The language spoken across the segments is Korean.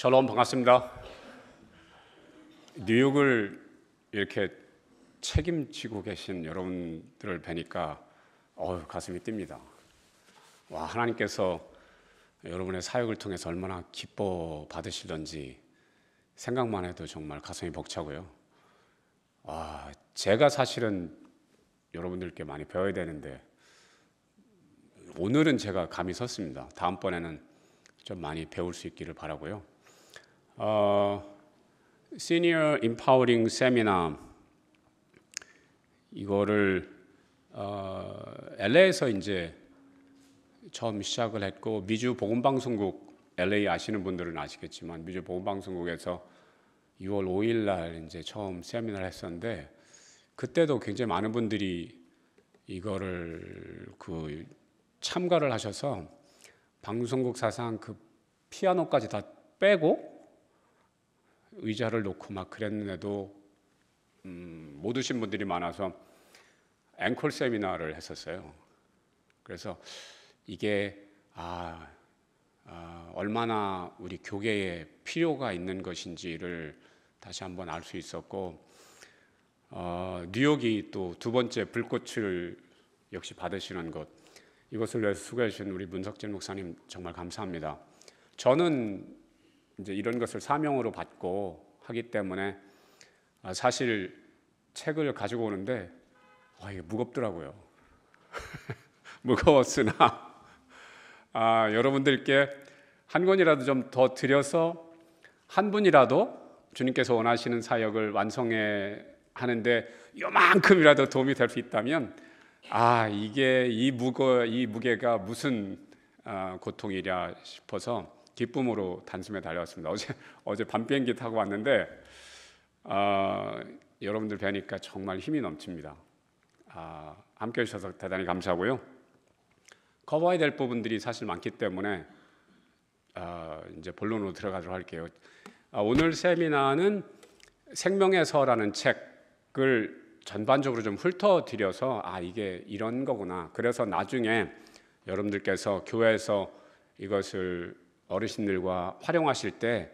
샬롬 반갑습니다. 뉴욕을 이렇게 책임지고 계신 여러분들을 뵈니까 어우 가슴이 뜁니다. 와 하나님께서 여러분의 사역을 통해서 얼마나 기뻐 받으시던지 생각만 해도 정말 가슴이 벅차고요. 와 제가 사실은 여러분들께 많이 배워야 되는데 오늘은 제가 감이 섰습니다. 다음번에는 좀 많이 배울 수 있기를 바라고요. 어, Senior Empowering Seminar 이거를 어, LA에서 이제 처음 시작을 했고 미주 보건방송국 LA 아시는 분들은 아시겠지만 미주 보건방송국에서 6월 5일 날 이제 처음 세미나를 했었는데 그때도 굉장히 많은 분들이 이거를 그 참가를 하셔서 방송국 사상 그 피아노까지 다 빼고 의자를 놓고 막 그랬는데도 음, 못 오신 분들이 많아서 앵콜 세미나를 했었어요. 그래서 이게 아, 아 얼마나 우리 교계에 필요가 있는 것인지를 다시 한번 알 수 있었고 어, 뉴욕이 또 두 번째 불꽃을 역시 받으시는 것 이것을 위해서 수고해 주신 우리 문석진 목사님 정말 감사합니다. 저는 이제 이런 것을 사명으로 받고 하기 때문에 아, 사실 책을 가지고 오는데 아, 이게 무겁더라고요. 무거웠으나 아, 여러분들께 한 권이라도 좀 더 드려서 한 분이라도 주님께서 원하시는 사역을 완성해 하는데 요만큼이라도 도움이 될 수 있다면 아 이게 이 무거 이 무게가 무슨 아, 고통이랴 싶어서 기쁨으로 단숨에 달려왔습니다. 어제 어제 밤 비행기 타고 왔는데 어, 여러분들 뵈니까 정말 힘이 넘칩니다. 아, 함께 해주셔서 대단히 감사하고요. 커버해야 될 부분들이 사실 많기 때문에 어, 이제 본론으로 들어가도록 할게요. 아, 오늘 세미나는 생명에서라는 책을 전반적으로 좀 훑어드려서 아 이게 이런 거구나. 그래서 나중에 여러분들께서 교회에서 이것을 어르신들과 활용하실 때좀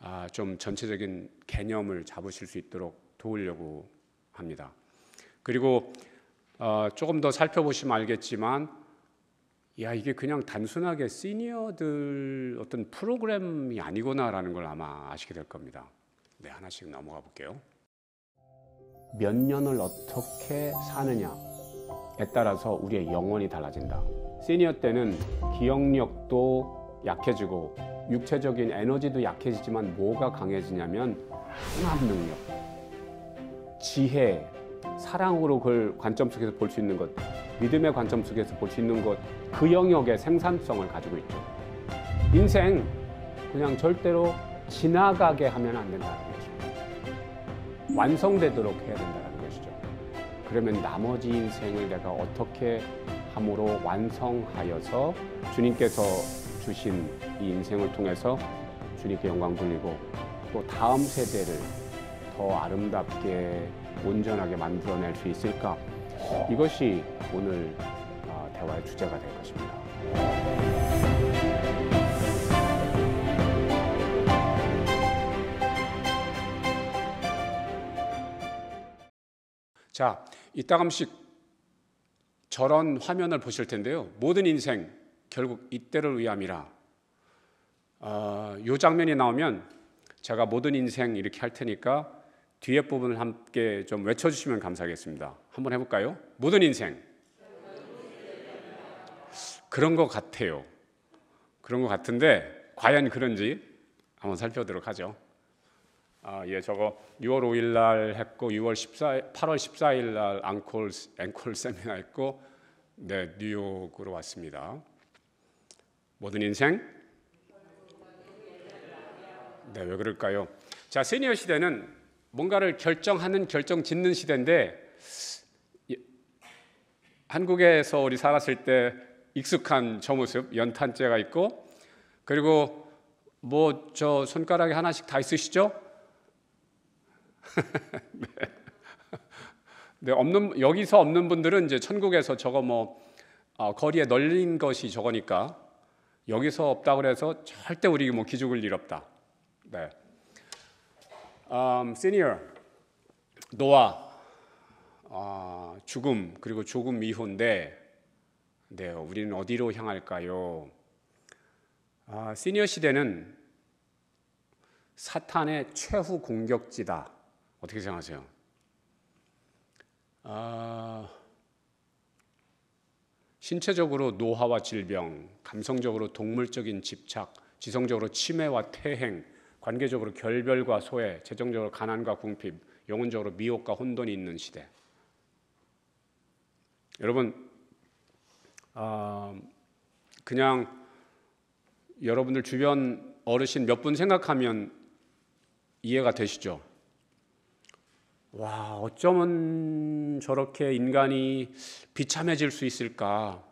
아, 전체적인 개념을 잡으실 수 있도록 도우려고 합니다. 그리고 어, 조금 더 살펴보시면 알겠지만 야 이게 그냥 단순하게 시니어들 어떤 프로그램이 아니구나라는 걸 아마 아시게 될 겁니다. 네 하나씩 넘어가 볼게요. 몇 년을 어떻게 사느냐에 따라서 우리의 영혼이 달라진다. 시니어 때는 기억력도 약해지고 육체적인 에너지도 약해지지만 뭐가 강해지냐면 통합 능력, 지혜, 사랑으로 그걸 관점 속에서 볼 수 있는 것, 믿음의 관점 속에서 볼 수 있는 것, 그 영역의 생산성을 가지고 있죠. 인생 그냥 절대로 지나가게 하면 안 된다는 것이죠. 완성되도록 해야 된다는 것이죠. 그러면 나머지 인생을 내가 어떻게 함으로 완성하여서 주님께서 주신 이 인생을 통해서 주님께 영광 돌리고 또 다음 세대를 더 아름답게 온전하게 만들어낼 수 있을까 이것이 오늘 아, 대화의 주제가 될 것입니다. 자, 이따 감씩 저런 화면을 보실 텐데요. 모든 인생 결국 이때를 위함이라. 어, 아, 이 장면이 나오면 제가 모든 인생 이렇게 할 테니까 뒤에 부분을 함께 좀 외쳐주시면 감사하겠습니다. 한번 해볼까요? 모든 인생. 그런 것 같아요. 그런 것 같은데 과연 그런지 한번 살펴보도록 하죠. 아, 예, 저거 6월 5일 날 했고 6월 14일, 8월 14일 날 앙콜 앵콜 세미나 했고 네, 뉴욕으로 왔습니다. 모든 인생? 네, 왜 그럴까요? 자, 세니어 시대는 뭔가를 결정하는, 결정 짓는 시대인데 한국에서 우리 살았을 때 익숙한 저 모습, 연탄재가 있고 그리고 뭐 저 손가락에 하나씩 다 있으시죠? 네. 네, 없는 여기서 없는 분들은 이제 천국에서 저거 뭐 어, 거리에 널린 것이 저거니까 여기서 없다 그래서 절대 우리 뭐 기죽을 일 없다. 네. u um, senior, 노아, 아, 죽음 그리고 조금 미혼데, 네, 우리는 어디로 향할까요? 아, 시니어 시대는 사탄의 최후 공격지다. 어떻게 생각하세요? 아. 신체적으로 노화와 질병, 감성적으로 동물적인 집착, 지성적으로 치매와 퇴행 관계적으로 결별과 소외, 재정적으로 가난과 궁핍, 영혼적으로 미혹과 혼돈이 있는 시대. 여러분, 어, 그냥 여러분들 주변 어르신 몇 분 생각하면 이해가 되시죠? 와, 어쩌면 저렇게 인간이 비참해질 수 있을까?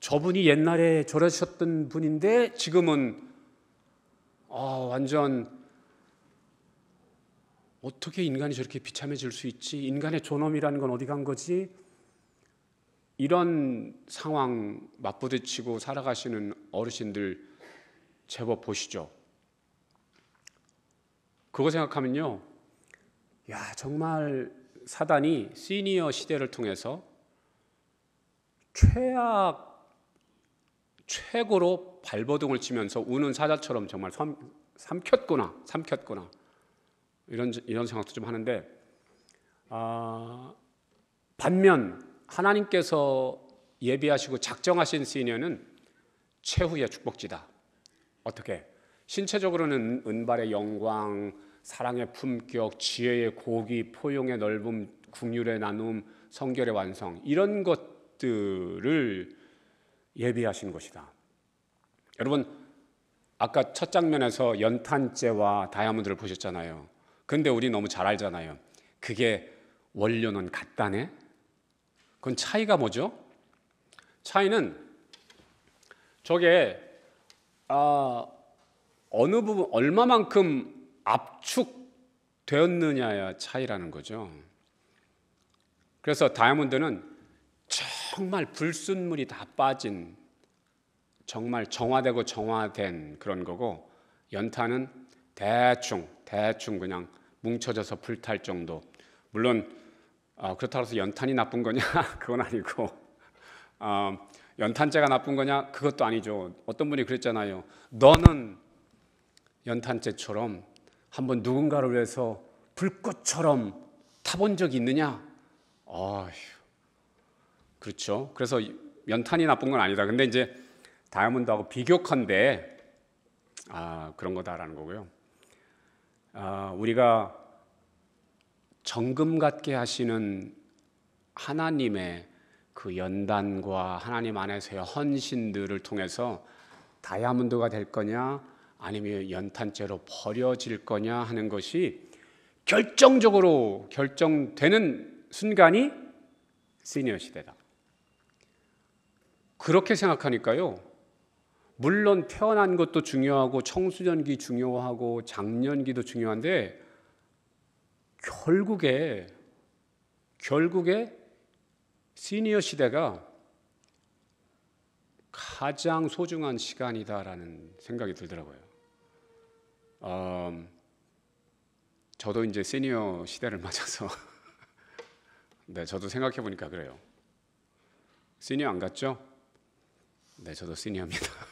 저분이 옛날에 저러셨던 분인데 지금은 아, 완전 어떻게 인간이 저렇게 비참해질 수 있지? 인간의 존엄이라는 건 어디 간 거지? 이런 상황 맞부딪히고 살아가시는 어르신들 제법 보시죠. 그거 생각하면요. 야, 정말 사단이 시니어 시대를 통해서 최악 최고로 발버둥을 치면서 우는 사자처럼 정말 삼, 삼켰구나, 삼켰구나 이런 이런 생각도 좀 하는데 아, 반면 하나님께서 예비하시고 작정하신 시니어는 최후의 축복지다. 어떻게? 신체적으로는 은발의 영광, 사랑의 품격, 지혜의 고귀, 포용의 넓음, 국률의 나눔, 성결의 완성 이런 것들을 예비하신 것이다. 여러분 아까 첫 장면에서 연탄재와 다이아몬드를 보셨잖아요. 근데 우리 너무 잘 알잖아요. 그게 원료는 같다네. 그건 차이가 뭐죠? 차이는 저게 아, 어느 부분 얼마만큼 압축되었느냐의 차이라는 거죠. 그래서 다이아몬드는 정말 불순물이 다 빠진 정말 정화되고 정화된 그런 거고 연탄은 대충 대충 그냥 뭉쳐져서 불탈 정도. 물론 어, 그렇다고 해서 연탄이 나쁜 거냐? 그건 아니고 어, 연탄재가 나쁜 거냐? 그것도 아니죠. 어떤 분이 그랬잖아요. 너는 연탄재처럼 한번 누군가를 위해서 불꽃처럼 타본 적이 있느냐? 아휴, 그렇죠. 그래서 연탄이 나쁜 건 아니다. 근데 이제 다이아몬드하고 비교컨대 아, 그런 거다라는 거고요. 아, 우리가 정금 같게 하시는 하나님의 그 연단과 하나님 안에서의 헌신들을 통해서 다이아몬드가 될 거냐 아니면 연탄재로 버려질 거냐 하는 것이 결정적으로 결정되는 순간이 시니어 시대다. 그렇게 생각하니까요. 물론 태어난 것도 중요하고 청소년기 중요하고 장년기도 중요한데 결국에 결국에 시니어 시대가 가장 소중한 시간이다라는 생각이 들더라고요. 어, 저도 이제 시니어 시대를 맞아서 네, 저도 생각해 보니까 그래요. 시니어 안 갔죠? 네, 저도 시니어입니다.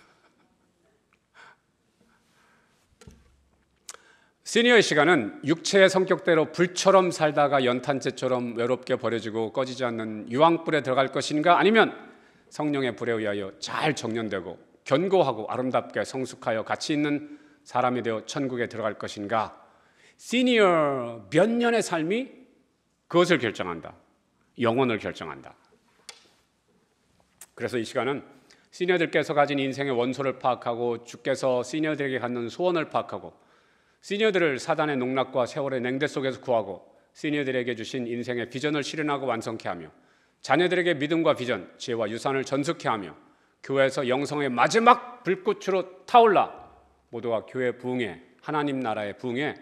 시니어의 시간은 육체의 성격대로 불처럼 살다가 연탄재처럼 외롭게 버려지고 꺼지지 않는 유황불에 들어갈 것인가 아니면 성령의 불에 의하여 잘 정련되고 견고하고 아름답게 성숙하여 가치 있는 사람이 되어 천국에 들어갈 것인가? 시니어 몇 년의 삶이 그것을 결정한다. 영혼을 결정한다. 그래서 이 시간은 시니어들께서 가진 인생의 원소를 파악하고 주께서 시니어들에게 갖는 소원을 파악하고 시니어들을 사단의 농락과 세월의 냉대 속에서 구하고 시니어들에게 주신 인생의 비전을 실현하고 완성케 하며 자녀들에게 믿음과 비전, 지혜와 유산을 전숙케 하며 교회에서 영성의 마지막 불꽃으로 타올라 모두가 교회 부흥에 하나님 나라의 부흥에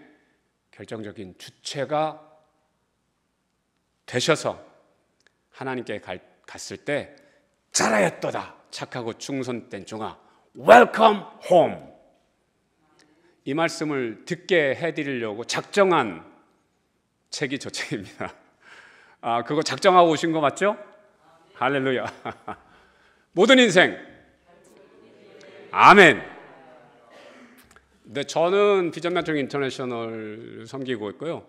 결정적인 주체가 되셔서 하나님께 갈, 갔을 때 잘하였도다 착하고 충성된 종아 웰컴 홈이 말씀을 듣게 해드리려고 작정한 책이 저 책입니다 아 그거 작정하고 오신 거 맞죠? 할렐루야 모든 인생 아멘 네, 저는 비전멘토링 인터내셔널 섬기고 있고요.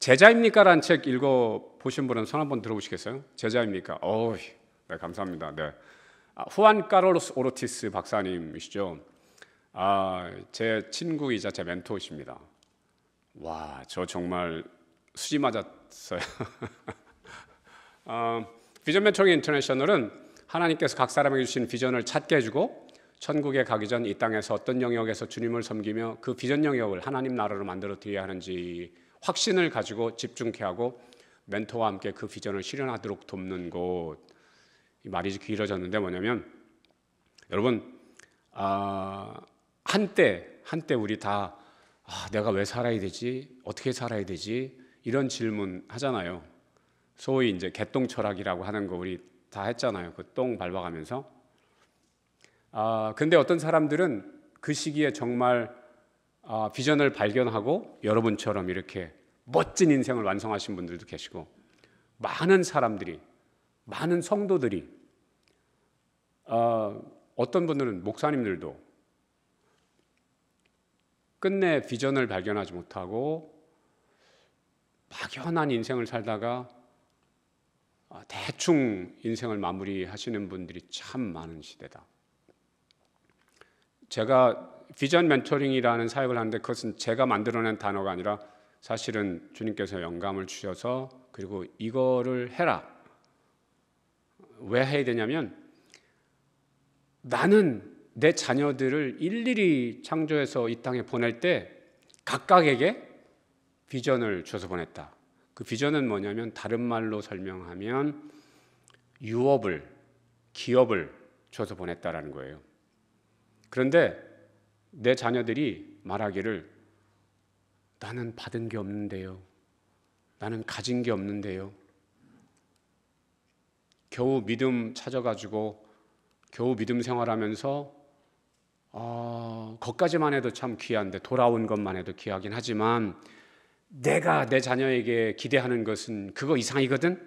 제자입니까라는 책 읽어 보신 분은 손 한번 들어보시겠어요? 제자입니까? 어우, 네 감사합니다. 네, 아, 후안 까로스 오르티스 박사님이시죠. 아, 제 친구이자 제 멘토이십니다. 와, 저 정말 수지 맞았어요. 어, 비전 멘토링 인터내셔널은 하나님께서 각 사람에게 주신 비전을 찾게 해주고 천국에 가기 전 이 땅에서 어떤 영역에서 주님을 섬기며 그 비전 영역을 하나님 나라로 만들어 드려야 하는지 확신을 가지고 집중케 하고 멘토와 함께 그 비전을 실현하도록 돕는 곳. 이 말이 길어졌는데 뭐냐면 여러분 아, 한때 한때 우리 다 아, 내가 왜 살아야 되지? 어떻게 살아야 되지? 이런 질문 하잖아요. 소위 이제 개똥 철학이라고 하는 거 우리 다 했잖아요. 그 똥 밟아가면서 아, 근데 어떤 사람들은 그 시기에 정말 아, 비전을 발견하고 여러분처럼 이렇게 멋진 인생을 완성하신 분들도 계시고 많은 사람들이 많은 성도들이 어, 어떤 분들은 목사님들도 끝내 비전을 발견하지 못하고 막연한 인생을 살다가 아, 대충 인생을 마무리하시는 분들이 참 많은 시대다. 제가 비전 멘토링이라는 사역을 하는데 그것은 제가 만들어낸 단어가 아니라 사실은 주님께서 영감을 주셔서 그리고 이거를 해라. 왜 해야 되냐면 나는 내 자녀들을 일일이 창조해서 이 땅에 보낼 때 각각에게 비전을 줘서 보냈다. 그 비전은 뭐냐면 다른 말로 설명하면 유업을 기업을 줘서 보냈다라는 거예요. 그런데 내 자녀들이 말하기를 나는 받은 게 없는데요. 나는 가진 게 없는데요. 겨우 믿음 찾아가지고 겨우 믿음 생활하면서 어, 것까지만 해도 참 귀한데 돌아온 것만 해도 귀하긴 하지만 내가 내 자녀에게 기대하는 것은 그거 이상이거든.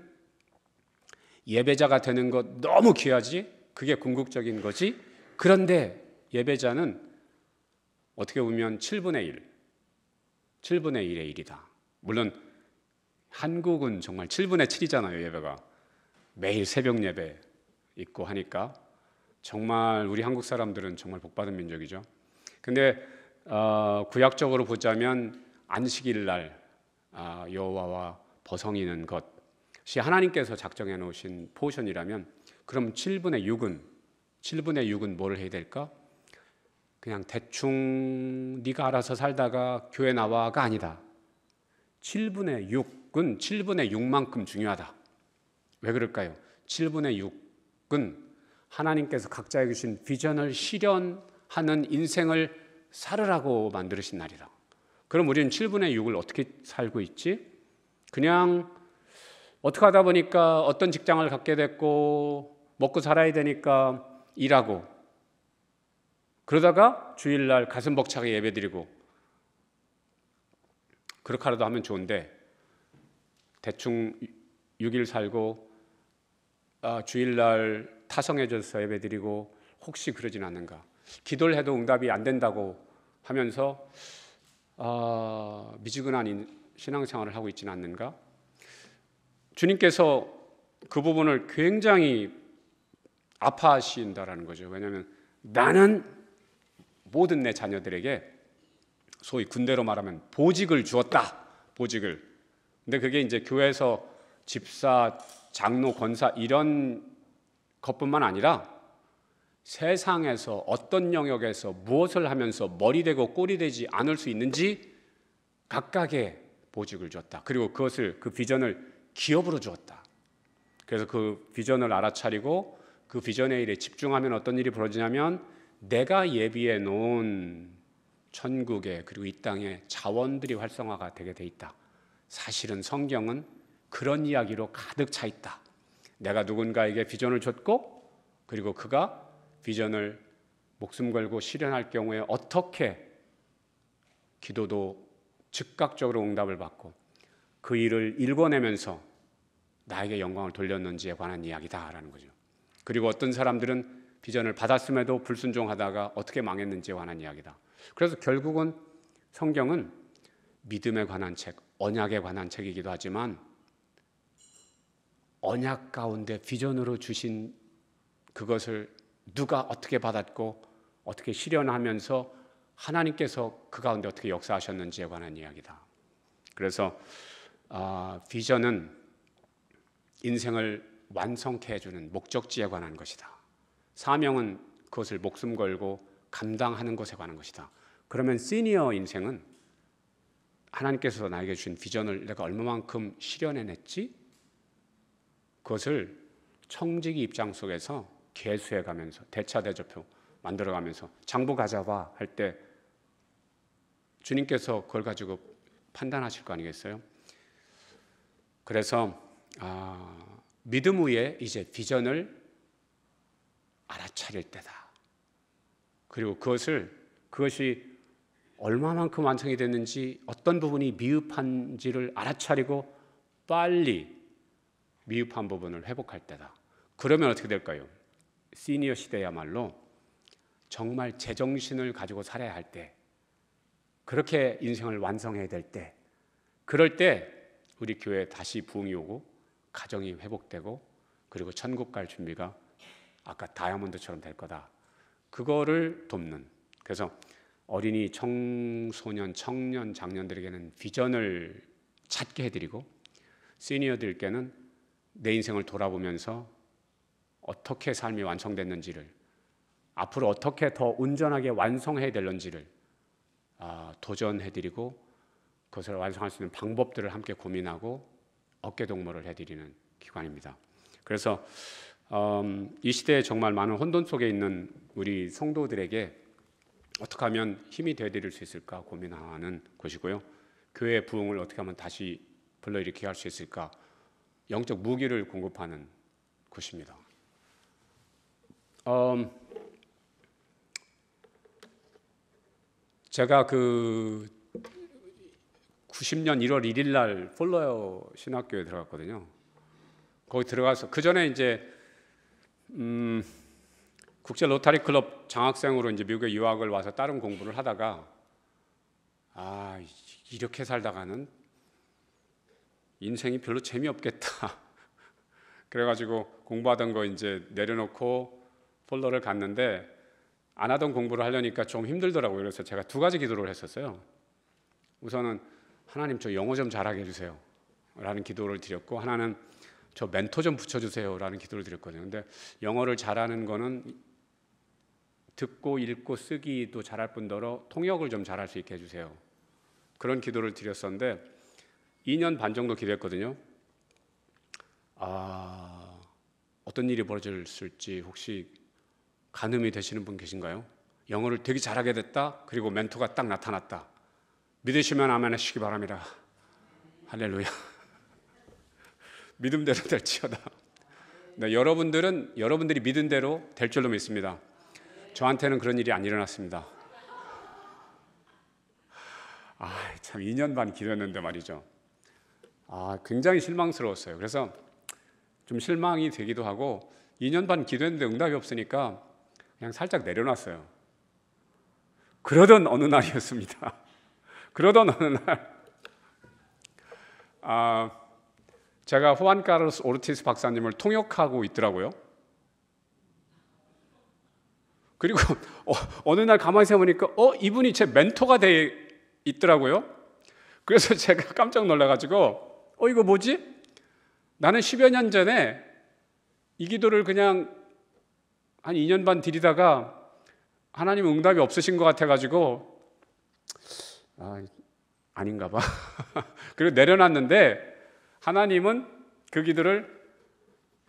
예배자가 되는 것 너무 귀하지. 그게 궁극적인 거지. 그런데 예배자는 어떻게 보면 7분의 1, 7분의 1의 1이다. 물론 한국은 정말 7분의 7이잖아요, 예배가. 매일 새벽 예배 있고 하니까 정말 우리 한국 사람들은 정말 복받은 민족이죠. 근데 어, 구약적으로 보자면 안식일 날 아, 여호와와 버성이는 것이 하나님께서 작정해 놓으신 포션이라면 그럼 7분의 6은 7분의 6은 뭘 해야 될까? 그냥 대충 네가 알아서 살다가 교회 나와가 아니다. 7분의 6은 7분의 6만큼 중요하다. 왜 그럴까요? 7분의 6은 하나님께서 각자에게 주신 비전을 실현하는 인생을 살으라고 만들신 날이라. 그럼 우리는 7분의 6을 어떻게 살고 있지? 그냥 어떻게 하다 보니까 어떤 직장을 갖게 됐고 먹고 살아야 되니까 일하고 그러다가 주일날 가슴 벅차게 예배드리고 그렇게라도 하면 좋은데 대충 6일 살고 아, 주일날 타성해져서 예배드리고 혹시 그러진 않는가 기도를 해도 응답이 안 된다고 하면서 아, 미지근한 신앙생활을 하고 있지는 않는가 주님께서 그 부분을 굉장히 아파하신다라는 거죠 왜냐하면 나는 모든 내 자녀들에게 소위 군대로 말하면 보직을 주었다. 보직을. 근데 그게 이제 교회에서 집사, 장로, 권사 이런 것뿐만 아니라 세상에서 어떤 영역에서 무엇을 하면서 머리 되고 꼬리 되지 않을 수 있는지 각각의 보직을 주었다. 그리고 그것을 그 비전을 기업으로 주었다. 그래서 그 비전을 알아차리고 그 비전의 일에 집중하면 어떤 일이 벌어지냐면 내가 예비해 놓은 천국에 그리고 이 땅에 자원들이 활성화가 되게 돼 있다. 사실은 성경은 그런 이야기로 가득 차 있다. 내가 누군가에게 비전을 줬고 그리고 그가 비전을 목숨 걸고 실현할 경우에 어떻게 기도도 즉각적으로 응답을 받고 그 일을 일궈내면서 나에게 영광을 돌렸는지에 관한 이야기다라는 거죠. 그리고 어떤 사람들은 비전을 받았음에도 불순종하다가 어떻게 망했는지에 관한 이야기다. 그래서 결국은 성경은 믿음에 관한 책, 언약에 관한 책이기도 하지만 언약 가운데 비전으로 주신 그것을 누가 어떻게 받았고 어떻게 실현하면서 하나님께서 그 가운데 어떻게 역사하셨는지에 관한 이야기다. 그래서 어, 비전은 인생을 완성케 해주는 목적지에 관한 것이다. 사명은 그것을 목숨 걸고 감당하는 것에 관한 것이다. 그러면 시니어 인생은 하나님께서 나에게 준 비전을 내가 얼마만큼 실현해냈지? 그것을 청지기 입장 속에서 개수해 가면서 대차대조표 만들어 가면서 장부 가져와 할때 주님께서 그걸 가지고 판단하실 거 아니겠어요? 그래서 아, 믿음 위에 이제 비전을 알아차릴 때다. 그리고 그것을 그것이 얼마만큼 완성이 됐는지 어떤 부분이 미흡한지를 알아차리고 빨리 미흡한 부분을 회복할 때다. 그러면 어떻게 될까요? 시니어 시대야말로 정말 제정신을 가지고 살아야 할 때, 그렇게 인생을 완성해야 될 때, 그럴 때 우리 교회 다시 부흥이 오고 가정이 회복되고 그리고 천국 갈 준비가 아까 다이아몬드처럼 될 거다. 그거를 돕는. 그래서 어린이, 청소년, 청년, 장년들에게는 비전을 찾게 해드리고 시니어들께는 내 인생을 돌아보면서 어떻게 삶이 완성됐는지를 앞으로 어떻게 더 온전하게 완성해야 될는지를 아, 도전해드리고 그것을 완성할 수 있는 방법들을 함께 고민하고 어깨동무를 해드리는 기관입니다. 그래서 음, 이 시대에 정말 많은 혼돈 속에 있는 우리 성도들에게 어떻게 하면 힘이 되어드릴 수 있을까 고민하는 것이고요. 교회 부흥을 어떻게 하면 다시 불러일으켜 할수 있을까 영적 무기를 공급하는 것입니다. 음, 제가 그 90년 1월 1일 날 폴러 신학교에 들어갔거든요. 거기 들어가서 그 전에 이제 음, 국제 로타리 클럽 장학생으로 이제 미국에 유학을 와서 다른 공부를 하다가 아 이렇게 살다가는 인생이 별로 재미없겠다. 그래가지고 공부하던 거 이제 내려놓고 폴더를 갔는데 안 하던 공부를 하려니까 좀 힘들더라고요. 그래서 제가 두 가지 기도를 했었어요. 우선은 하나님 저 영어 좀 잘하게 해주세요. 라는 기도를 드렸고 하나는 저 멘토 좀 붙여주세요라는 기도를 드렸거든요. 근데 영어를 잘하는 거는 듣고 읽고 쓰기도 잘할 뿐더러 통역을 좀 잘할 수 있게 해주세요. 그런 기도를 드렸었는데 2년 반 정도 기도했거든요. 아 어떤 일이 벌어질지 혹시 가늠이 되시는 분 계신가요? 영어를 되게 잘하게 됐다. 그리고 멘토가 딱 나타났다. 믿으시면 아멘 하시기 바랍니다. 할렐루야. 믿음대로 될지어다. 네, 여러분들은 여러분들이 믿음대로 될 줄로 믿습니다. 저한테는 그런 일이 안 일어났습니다. 아, 참 2년 반 기다렸는데 말이죠. 아, 굉장히 실망스러웠어요. 그래서 좀 실망이 되기도 하고 2년 반 기도했는데 응답이 없으니까 그냥 살짝 내려놨어요. 그러던 어느 날이었습니다. 그러던 어느 날, 아, 제가 후안 카르스 오르티스 박사님을 통역하고 있더라고요. 그리고 어, 느날 가만히 세보니까 어 이분이 제 멘토가 돼 있더라고요. 그래서 제가 깜짝 놀라가지고 어 이거 뭐지? 나는 10여 년 전에 이 기도를 그냥 한 2년 반 드리다가 하나님 응답이 없으신 것 같아가지고 아, 아닌가 봐. 그리고 내려놨는데 하나님은 그 기도를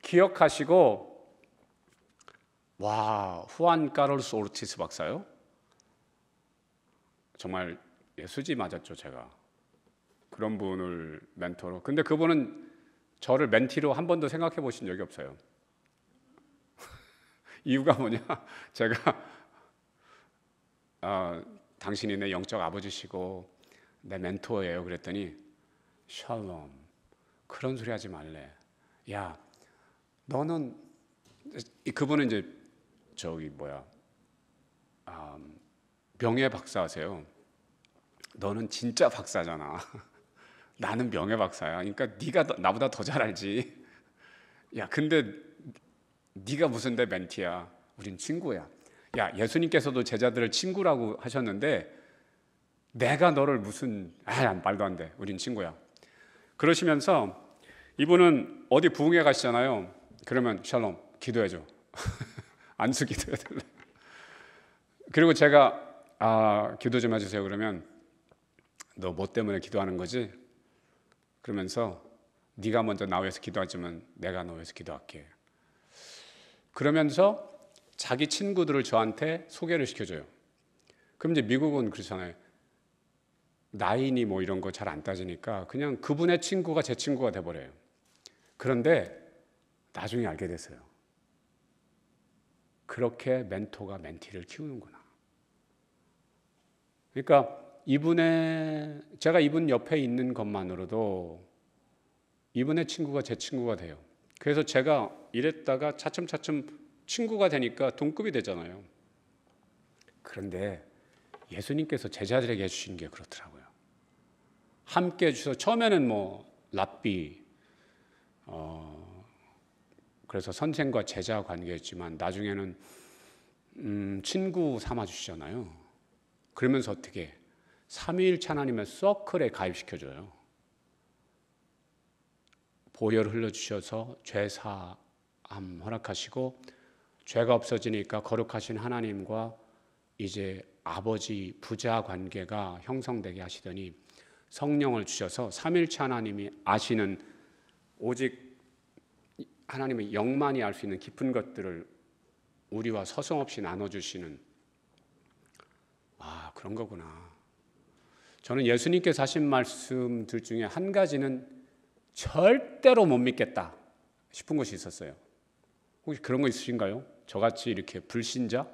기억하시고 와 후안 까롤소르티스 박사요? 정말 예수지 맞았죠 제가 그런 분을 멘토로 근데 그분은 저를 멘티로 한 번도 생각해 보신 적이 없어요 이유가 뭐냐 제가 어, 당신이 내 영적 아버지시고 내 멘토예요 그랬더니 샬롬 그런 소리 하지 말래. 야, 너는 그분은 이제 저기 뭐야 아, 음, 명예 박사세요. 너는 진짜 박사잖아. 나는 명예 박사야. 그러니까 네가 나보다 더 잘 알지. 야, 근데 네가 무슨 내 멘티야? 우린 친구야. 야, 예수님께서도 제자들을 친구라고 하셨는데 내가 너를 무슨 아, 말도 안 돼. 우린 친구야. 그러시면서 이분은 어디 부흥회 가시잖아요. 그러면 샬롬 기도해줘. 안수 기도해 달래. 그리고 제가 아 기도 좀 해주세요. 그러면 너 뭐 때문에 기도하는 거지? 그러면서 네가 먼저 나와서 기도하지만 내가 너에서 기도할게. 그러면서 자기 친구들을 저한테 소개를 시켜줘요. 그럼 이제 미국은 그렇잖아요. 나이니 뭐 이런 거 잘 안 따지니까 그냥 그분의 친구가 제 친구가 돼버려요. 그런데 나중에 알게 됐어요. 그렇게 멘토가 멘티를 키우는구나. 그러니까 이분의 제가 이분 옆에 있는 것만으로도 이분의 친구가 제 친구가 돼요. 그래서 제가 이랬다가 차츰차츰 친구가 되니까 동급이 되잖아요. 그런데 예수님께서 제자들에게 해주신 게 그렇더라고요. 함께 해주셔서 처음에는 뭐 랍비, 어, 그래서 선생과 제자 관계였지만 나중에는 음, 친구 삼아주시잖아요. 그러면서 어떻게 삼일체하나님 서클에 가입시켜줘요. 보혈 흘려주셔서 죄사함 허락하시고 죄가 없어지니까 거룩하신 하나님과 이제 아버지 부자 관계가 형성되게 하시더니 성령을 주셔서 삼일체 하나님이 아시는 오직 하나님의 영만이 알 수 있는 깊은 것들을 우리와 서성없이 나눠주시는 아 그런 거구나. 저는 예수님께서 하신 말씀들 중에 한 가지는 절대로 못 믿겠다 싶은 것이 있었어요. 혹시 그런 거 있으신가요? 저같이 이렇게 불신자,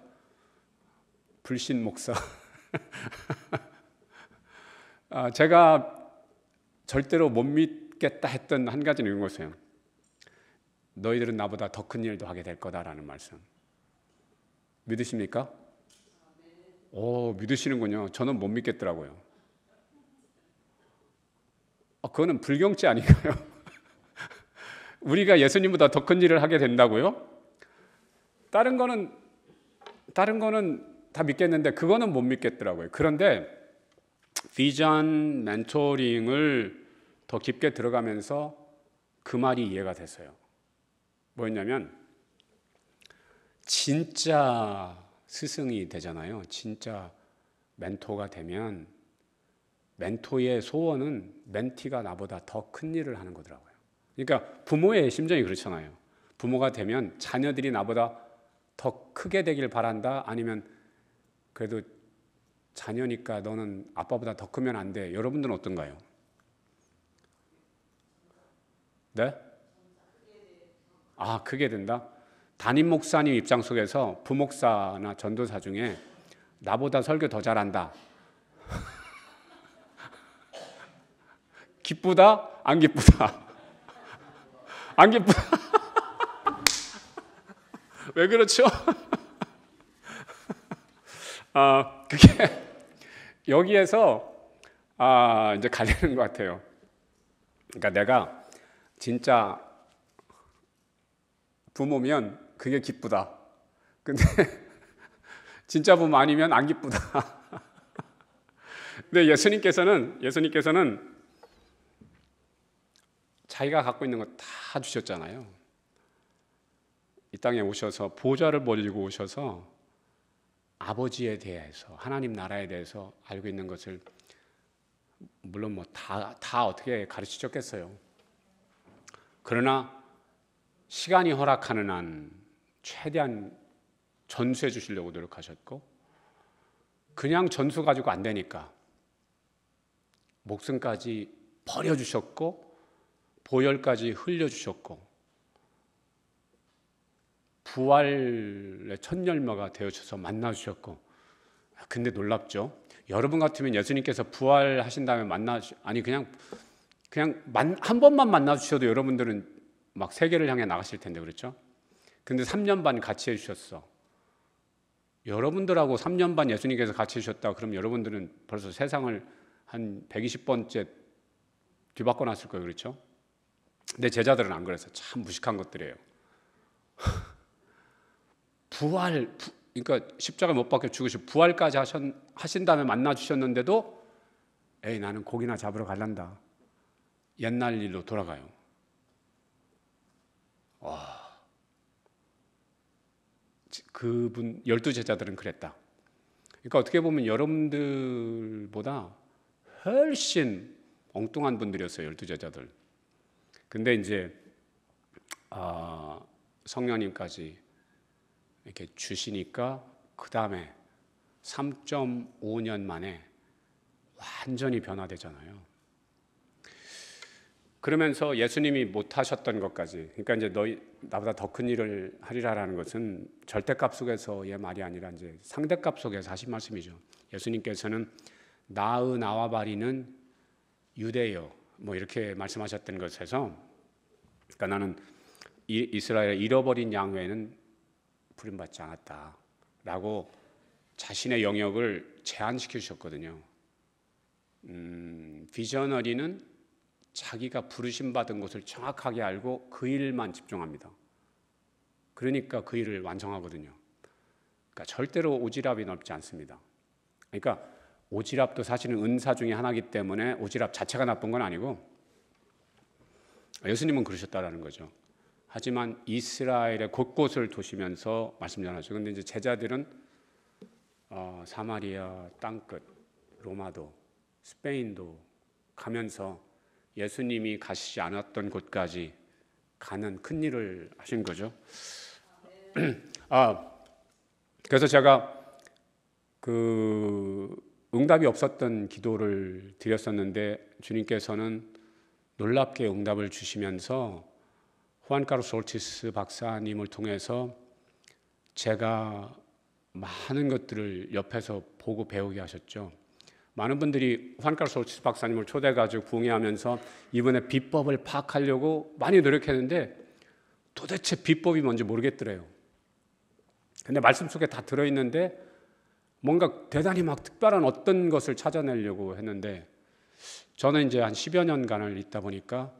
불신 목사. 아, 제가 절대로 못 믿겠다 했던 한 가지는 이런 것이에요. 너희들은 나보다 더 큰 일도 하게 될 거다라는 말씀. 믿으십니까? 오, 믿으시는군요. 저는 못 믿겠더라고요. 아, 그거는 불경죄 아닌가요? 우리가 예수님보다 더 큰 일을 하게 된다고요? 다른 거는 다른 거는 다 믿겠는데 그거는 못 믿겠더라고요. 그런데 비전 멘토링을 더 깊게 들어가면서 그 말이 이해가 됐어요. 뭐였냐면 진짜 스승이 되잖아요. 진짜 멘토가 되면 멘토의 소원은 멘티가 나보다 더 큰 일을 하는 거더라고요. 그러니까 부모의 심정이 그렇잖아요. 부모가 되면 자녀들이 나보다 더 크게 되길 바란다 아니면 그래도 자녀니까 너는 아빠보다 더 크면 안 돼. 여러분들은 어떤가요? 네? 아, 크게 된다? 담임 목사님 입장 속에서 부목사나 전도사 중에 나보다 설교 더 잘한다. 기쁘다? 안 기쁘다? 안 기쁘다? 왜 그렇죠? 아, 그게 여기에서 아, 이제 갈리는 것 같아요. 그러니까 내가 진짜 부모면 그게 기쁘다. 근데 진짜 부모 아니면 안 기쁘다. 근데 예수님께서는 예수님께서는 자기가 갖고 있는 거다 주셨잖아요. 이 땅에 오셔서 보좌를 벌리고 오셔서 아버지에 대해서 하나님 나라에 대해서 알고 있는 것을 물론 뭐다다 다 어떻게 가르치셨겠어요. 그러나 시간이 허락하는 한 최대한 전수해 주시려고 노력하셨고 그냥 전수 가지고 안 되니까 목숨까지 버려 주셨고 보혈까지 흘려 주셨고 부활의 첫 열매가 되어주셔서 만나주셨고 근데 놀랍죠. 여러분 같으면 예수님께서 부활하신 다음에 만나 아니 그냥 그냥 만, 한 번만 만나 주셔도 여러분들은 막 세계를 향해 나가실 텐데 그렇죠? 근데 3년 반 같이 해 주셨어. 여러분들하고 3년 반 예수님께서 같이 해 주셨다. 그럼 여러분들은 벌써 세상을 한 120번째 뒤바꿔 놨을 거예요. 그렇죠? 내 제자들은 안 그래서 참 무식한 것들이에요. 부활 부, 그러니까 십자가 못 박혀 죽으시고 부활까지 하셨, 하신 다음에 만나 주셨는데도 에이 나는 고기나 잡으러 갈란다. 옛날 일로 돌아가요. 와. 그분 열두 제자들은 그랬다. 그러니까 어떻게 보면 여러분들보다 훨씬 엉뚱한 분들이었어요 열두 제자들. 근데 이제 아, 성령님까지 이렇게 주시니까 그 다음에 3.5년 만에 완전히 변화되잖아요. 그러면서 예수님이 못하셨던 것까지, 그러니까 이제 너희 나보다 더 큰 일을 하리라라는 것은 절대값 속에서의 말이 아니라 이제 상대값 속에서 하신 말씀이죠. 예수님께서는 나의 나와 바리는 유대여 뭐 이렇게 말씀하셨던 것에서, 그러니까 나는 이스라엘 잃어버린 양 외에는 부림받지 않았다라고 자신의 영역을 제한시켜 주셨거든요. 음, 비저너리는 자기가 부르심 받은 것을 정확하게 알고 그 일만 집중합니다. 그러니까 그 일을 완성하거든요. 그러니까 절대로 오지랖이 넓지 않습니다. 그러니까 오지랖도 사실은 은사 중에 하나이기 때문에 오지랖 자체가 나쁜 건 아니고 예수님은 그러셨다라는 거죠. 하지만 이스라엘의 곳곳을 도시면서 말씀 전하죠. 근데 이제 제자들은 어, 사마리아 땅끝, 로마도, 스페인도 가면서 예수님이 가시지 않았던 곳까지 가는 큰 일을 하신 거죠. 아, 그래서 제가 그 응답이 없었던 기도를 드렸었는데 주님께서는 놀랍게 응답을 주시면서 후안 카르솔 올치스 박사님을 통해서 제가 많은 것들을 옆에서 보고 배우게 하셨죠. 많은 분들이 후 카르스 치스 박사님을 초대해가지고 부흥하면서 이번에 비법을 파악하려고 많이 노력했는데 도대체 비법이 뭔지 모르겠더래요. 근데 말씀 속에 다 들어있는데 뭔가 대단히 막 특별한 어떤 것을 찾아내려고 했는데 저는 이제 한 10여 년간을 있다 보니까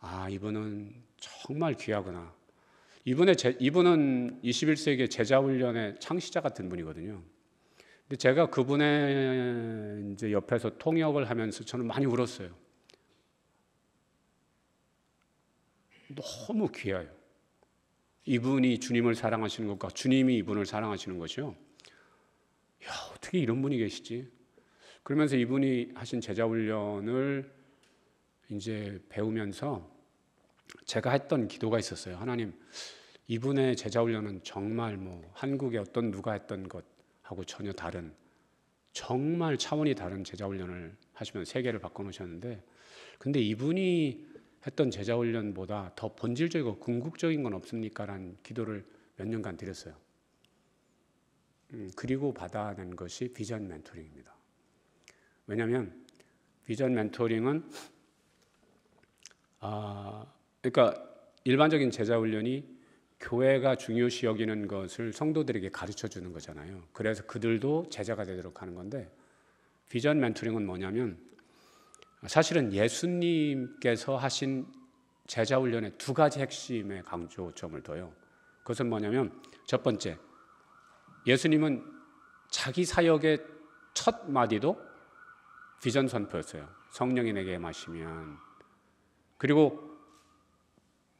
아, 이분은 정말 귀하구나. 이분의 제, 이분은 21세기 제자 훈련의 창시자 같은 분이거든요. 근데 제가 그분의 이제 옆에서 통역을 하면서 저는 많이 울었어요. 너무 귀해요. 이분이 주님을 사랑하시는 것과 주님이 이분을 사랑하시는 것이요. 야, 어떻게 이런 분이 계시지? 그러면서 이분이 하신 제자 훈련을 이제 배우면서 제가 했던 기도가 있었어요. 하나님, 이분의 제자 훈련은 정말 뭐 한국의 어떤 누가 했던 것하고 전혀 다른 정말 차원이 다른 제자 훈련을 하시면 세계를 바꿔 놓으셨는데 근데 이분이 했던 제자 훈련보다 더 본질적이고 궁극적인 건 없습니까라는 기도를 몇 년간 드렸어요. 음, 그리고 받아낸 것이 비전 멘토링입니다. 왜냐하면 비전 멘토링은 아, 그러니까 일반적인 제자 훈련이 교회가 중요시 여기는 것을 성도들에게 가르쳐 주는 거잖아요. 그래서 그들도 제자가 되도록 하는 건데 비전 멘토링은 뭐냐면 사실은 예수님께서 하신 제자 훈련의 두 가지 핵심의 강조점을 둬요. 그것은 뭐냐면 첫 번째 예수님은 자기 사역의 첫 마디도 비전 선포였어요. 성령이 내게 마시면 그리고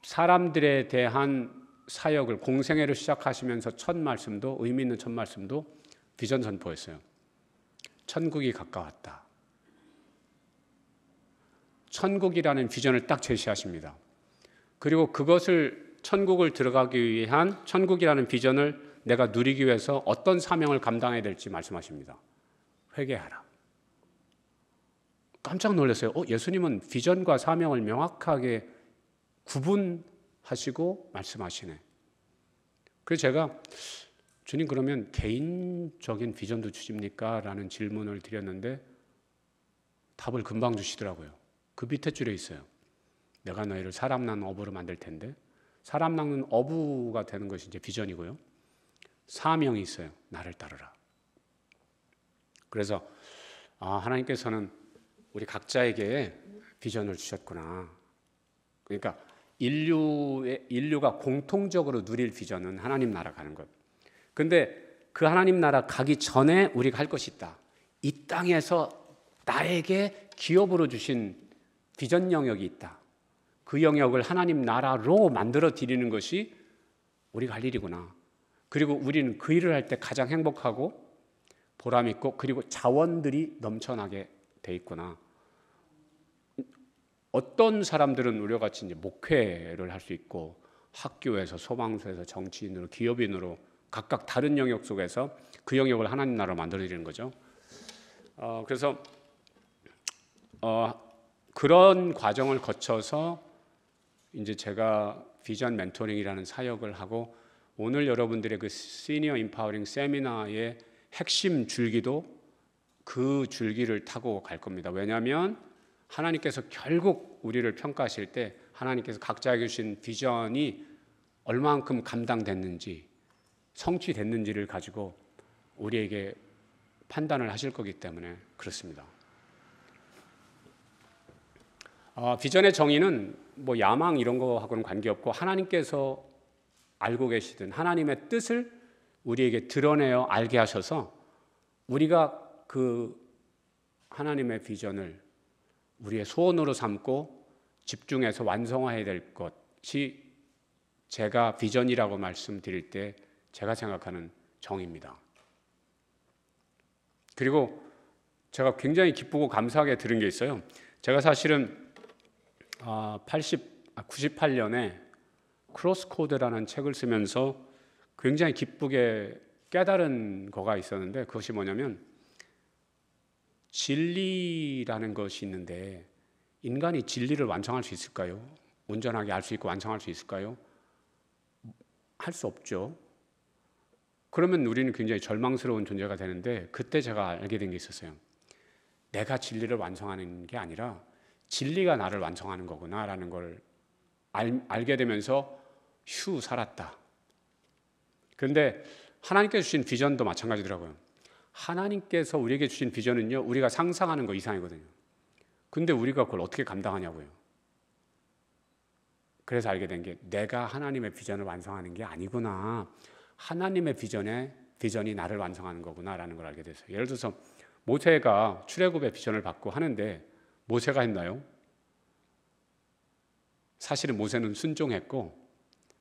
사람들에 대한 사역을 공생애를 시작하시면서 첫 말씀도 의미 있는 첫 말씀도 비전 선포했어요. 천국이 가까웠다. 천국이라는 비전을 딱 제시하십니다. 그리고 그것을 천국을 들어가기 위한 천국이라는 비전을 내가 누리기 위해서 어떤 사명을 감당해야 될지 말씀하십니다. 회개하라. 깜짝 놀랐어요. 어, 예수님은 비전과 사명을 명확하게 구분하시고 말씀하시네. 그래서 제가 주님 그러면 개인적인 비전도 주십니까? 라는 질문을 드렸는데 답을 금방 주시더라고요. 그 밑에 줄에 있어요. 내가 너희를 사람 난 어부로 만들 텐데 사람 낳는 어부가 되는 것이 이제 비전이고요. 사명이 있어요. 나를 따르라. 그래서 아, 하나님께서는 우리 각자에게 비전을 주셨구나. 그러니까 인류의, 인류가 공통적으로 누릴 비전은 하나님 나라 가는 것. 근데 그 하나님 나라 가기 전에 우리가 할 것이 있다. 이 땅에서 나에게 기업으로 주신 비전 영역이 있다. 그 영역을 하나님 나라로 만들어 드리는 것이 우리가 할 일이구나. 그리고 우리는 그 일을 할 때 가장 행복하고 보람 있고 그리고 자원들이 넘쳐나게 돼 있구나. 어떤 사람들은 우리가 같이 이제 목회를 할 수 있고 학교에서 소방서에서 정치인으로 기업인으로 각각 다른 영역 속에서 그 영역을 하나님 나라로 만들어드리는 거죠. 어, 그래서 어, 그런 과정을 거쳐서 이제 제가 비전 멘토링이라는 사역을 하고 오늘 여러분들의 그 시니어 인파워링 세미나의 핵심 줄기도 그 줄기를 타고 갈 겁니다. 왜냐하면 하나님께서 결국 우리를 평가하실 때 하나님께서 각자에게 주신 비전이 얼만큼 감당됐는지 성취됐는지를 가지고 우리에게 판단을 하실 거기 때문에 그렇습니다. 어, 비전의 정의는 뭐 야망 이런 거하고는 관계없고 하나님께서 알고 계시든 하나님의 뜻을 우리에게 드러내어 알게 하셔서 우리가 그 하나님의 비전을 우리의 소원으로 삼고 집중해서 완성해야될 것이 제가 비전이라고 말씀드릴 때 제가 생각하는 정입니다. 그리고 제가 굉장히 기쁘고 감사하게 들은 게 있어요. 제가 사실은 80, 아, 98년에 아, 크로스코드라는 책을 쓰면서 굉장히 기쁘게 깨달은 거가 있었는데 그것이 뭐냐면 진리라는 것이 있는데 인간이 진리를 완성할 수 있을까요? 온전하게 알 수 있고 완성할 수 있을까요? 할 수 없죠. 그러면 우리는 굉장히 절망스러운 존재가 되는데 그때 제가 알게 된 게 있었어요. 내가 진리를 완성하는 게 아니라 진리가 나를 완성하는 거구나라는 걸 알, 알게 되면서 휴 살았다. 그런데 하나님께서 주신 비전도 마찬가지더라고요. 하나님께서 우리에게 주신 비전은요, 우리가 상상하는 거 이상이거든요. 근데 우리가 그걸 어떻게 감당하냐고요. 그래서 알게 된 게 내가 하나님의 비전을 완성하는 게 아니구나. 하나님의 비전에 비전이 나를 완성하는 거구나라는 걸 알게 됐어 예를 들어서 모세가 출애굽의 비전을 받고 하는데 모세가 했나요? 사실은 모세는 순종했고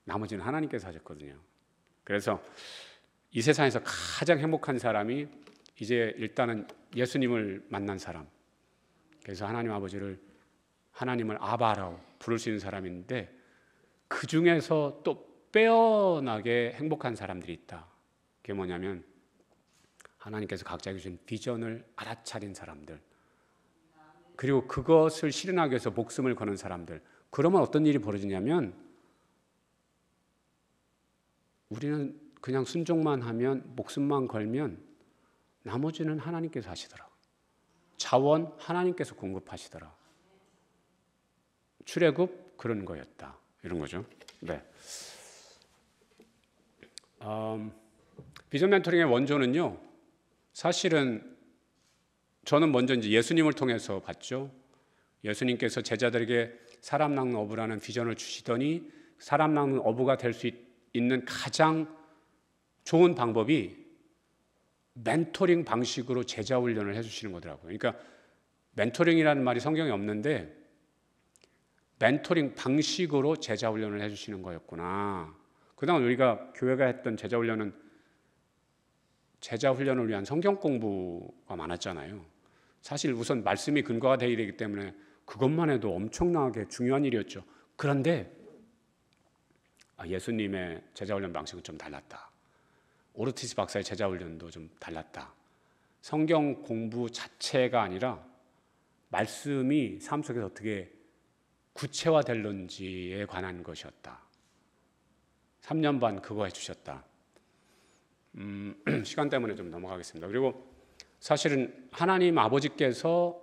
나머지는 하나님께서 하셨거든요. 그래서 이 세상에서 가장 행복한 사람이 이제 일단은 예수님을 만난 사람. 그래서 하나님 아버지를 하나님을 아바라고 부를 수 있는 사람인데 그 중에서 또 빼어나게 행복한 사람들이 있다. 그게 뭐냐면 하나님께서 각자 주신 비전을 알아차린 사람들. 그리고 그것을 실현하기 위해서 목숨을 거는 사람들. 그러면 어떤 일이 벌어지냐면 우리는 그냥 순종만 하면 목숨만 걸면 나머지는 하나님께서 하시더라. 자원 하나님께서 공급하시더라. 출애굽 그런 거였다. 이런 거죠. 네. 음, 비전 멘토링의 원조는요. 사실은 저는 먼저 이제 예수님을 통해서 봤죠. 예수님께서 제자들에게 사람 낳는 어부라는 비전을 주시더니 사람 낳는 어부가 될 수 있는 가장 좋은 방법이 멘토링 방식으로 제자 훈련을 해주시는 거더라고요. 그러니까 멘토링이라는 말이 성경에 없는데 멘토링 방식으로 제자 훈련을 해주시는 거였구나. 그동안 우리가 교회가 했던 제자 훈련은 제자 훈련을 위한 성경 공부가 많았잖아요. 사실 우선 말씀이 근거가 되어야 되기 때문에 그것만 해도 엄청나게 중요한 일이었죠. 그런데 아, 예수님의 제자 훈련 방식은 좀 달랐다. 오르티스 박사의 제자 훈련도 좀 달랐다. 성경 공부 자체가 아니라 말씀이 삶 속에서 어떻게 구체화될는지에 관한 것이었다. 3년 반 그거 해주셨다. 음, 시간 때문에 좀 넘어가겠습니다. 그리고 사실은 하나님 아버지께서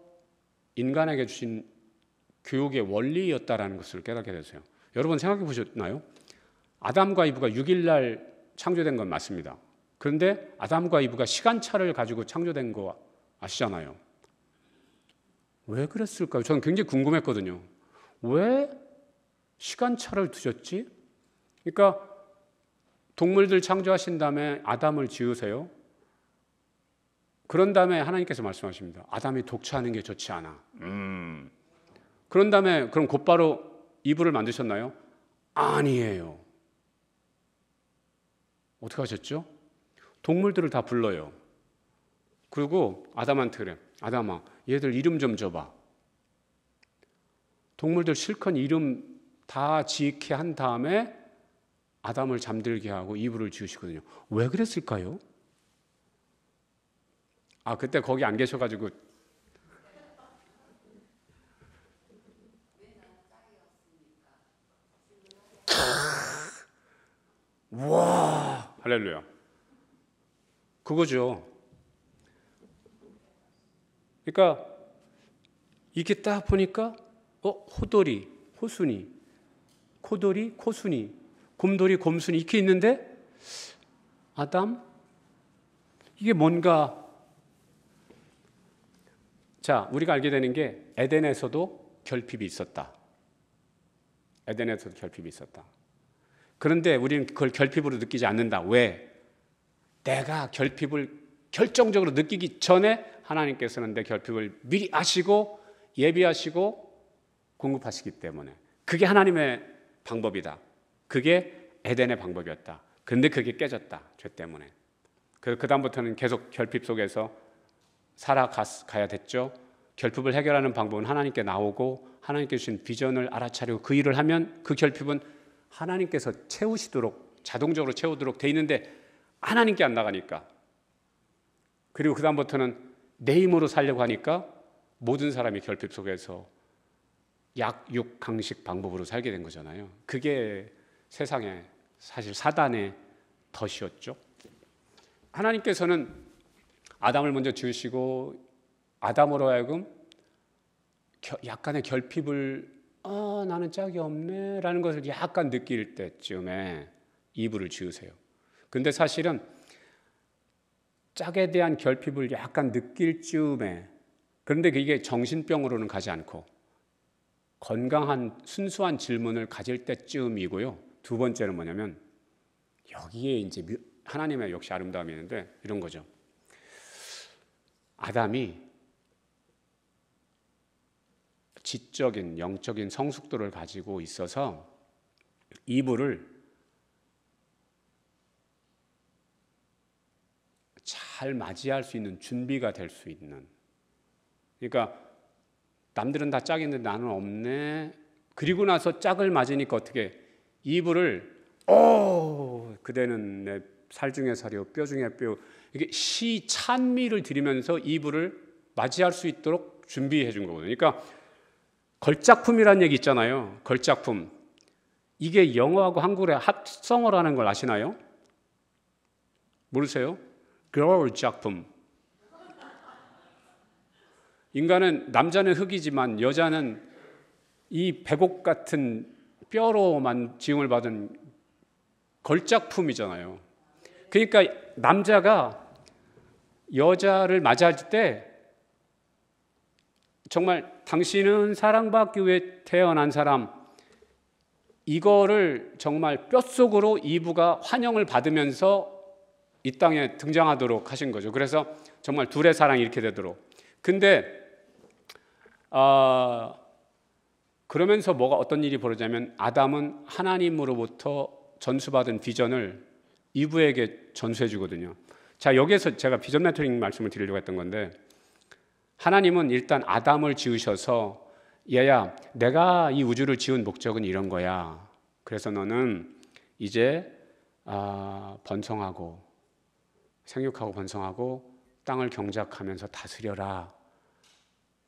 인간에게 주신 교육의 원리였다라는 것을 깨닫게 되세요. 여러분 생각해 보셨나요? 아담과 이브가 6일날 창조된 건 맞습니다. 그런데 아담과 이브가 시간차를 가지고 창조된 거 아시잖아요. 왜 그랬을까요? 저는 굉장히 궁금했거든요. 왜 시간차를 두셨지? 그러니까 동물들 창조하신 다음에 아담을 지으세요. 그런 다음에 하나님께서 말씀하십니다. 아담이 독차하는 게 좋지 않아. 음. 그런 다음에 그럼 곧바로 이불을 만드셨나요? 아니에요. 어떻게 하셨죠? 동물들을 다 불러요. 그리고 아담한테 아담아, 얘들 이름 좀 줘봐. 동물들 실컷 이름 다 지게 한 다음에 아담을 잠들게 하고 이불을 지으시거든요. 왜 그랬을까요? 아, 그때 거기 안 계셔가지고. 와. 할렐루야. 그거죠. 그러니까 이렇게 딱 보니까 어 호돌이, 호순이, 코돌이, 코순이, 곰돌이, 곰순이 이렇게 있는데 아담 이게 뭔가 자 우리가 알게 되는 게 에덴에서도 결핍이 있었다. 에덴에서도 결핍이 있었다. 그런데 우리는 그걸 결핍으로 느끼지 않는다. 왜? 내가 결핍을 결정적으로 느끼기 전에 하나님께서는 내 결핍을 미리 아시고 예비하시고 공급하시기 때문에 그게 하나님의 방법이다. 그게 에덴의 방법이었다. 근데 그게 깨졌다. 죄 때문에. 그다음부터는 계속 결핍 속에서 살아가야 됐죠. 결핍을 해결하는 방법은 하나님께 나오고 하나님께 주신 비전을 알아차리고 그 일을 하면 그 결핍은 하나님께서 채우시도록 자동적으로 채우도록 돼 있는데 하나님께 안 나가니까 그리고 그다음부터는 내 힘으로 살려고 하니까 모든 사람이 결핍 속에서 약육 강식 방법으로 살게 된 거잖아요. 그게 세상에 사실 사단의 덫이었죠. 하나님께서는 아담을 먼저 지으시고 아담으로 하여금 약간의 결핍을 아, 나는 짝이 없네. 라는 것을 약간 느낄 때쯤에 이불을 지우세요 근데 사실은 짝에 대한 결핍을 약간 느낄 즈에 그런데 그게 정신병으로는 가지 않고 건강한 순수한 질문을 가질 때쯤이고요. 두 번째는 뭐냐면 여기에 이제 하나님의 역시 아름다움이 있는데 이런 거죠. 아담이 지적인 영적인 성숙도를 가지고 있어서 이불을 잘 맞이할 수 있는 준비가 될 수 있는 그러니까 남들은 다 짝인데 나는 없네 그리고 나서 짝을 맞으니까 어떻게 이불을 오 어, 그대는 내 살 중에 살이요 뼈 중에 뼈 이게 시찬미를 들이면서 이불을 맞이할 수 있도록 준비해 준 거거든요 그러니까 걸작품이라는 얘기 있잖아요. 걸작품. 이게 영어하고 한글의 합성어라는 걸 아시나요? 모르세요? girl 작품. 인간은 남자는 흙이지만 여자는 이 백옥 같은 뼈로만 지음을 받은 걸작품이잖아요. 그러니까 남자가 여자를 맞이할 때 정말 당신은 사랑받기 위해 태어난 사람 이거를 정말 뼛속으로 이브가 환영을 받으면서 이 땅에 등장하도록 하신 거죠. 그래서 정말 둘의 사랑이 이렇게 되도록. 근데 어, 그러면서 뭐가 어떤 일이 벌어지냐면 아담은 하나님으로부터 전수받은 비전을 이브에게 전수해 주거든요. 자, 여기에서 제가 비전 메토링 말씀을 드리려고 했던 건데 하나님은 일단 아담을 지으셔서 얘야, 내가 이 우주를 지은 목적은 이런 거야. 그래서 너는 이제 아, 번성하고 생육하고 번성하고 땅을 경작하면서 다스려라.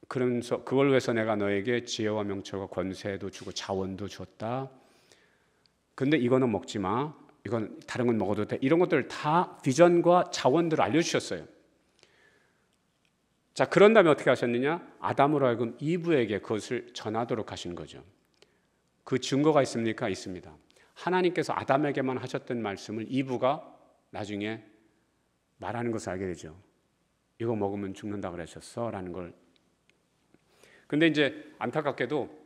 그러면서 그걸 위해서 내가 너에게 지혜와 명철과 권세도 주고 자원도 주었다 근데 이거는 먹지 마. 이건 다른 건 먹어도 돼. 이런 것들 다 비전과 자원들을 알려주셨어요. 자, 그런 다음에 어떻게 하셨느냐? 아담으로 하여금 이브에게 그것을 전하도록 하신 거죠. 그 증거가 있습니까? 있습니다. 하나님께서 아담에게만 하셨던 말씀을 이브가 나중에 말하는 것을 알게 되죠. 이거 먹으면 죽는다 그러셨어라는 걸. 근데 이제 안타깝게도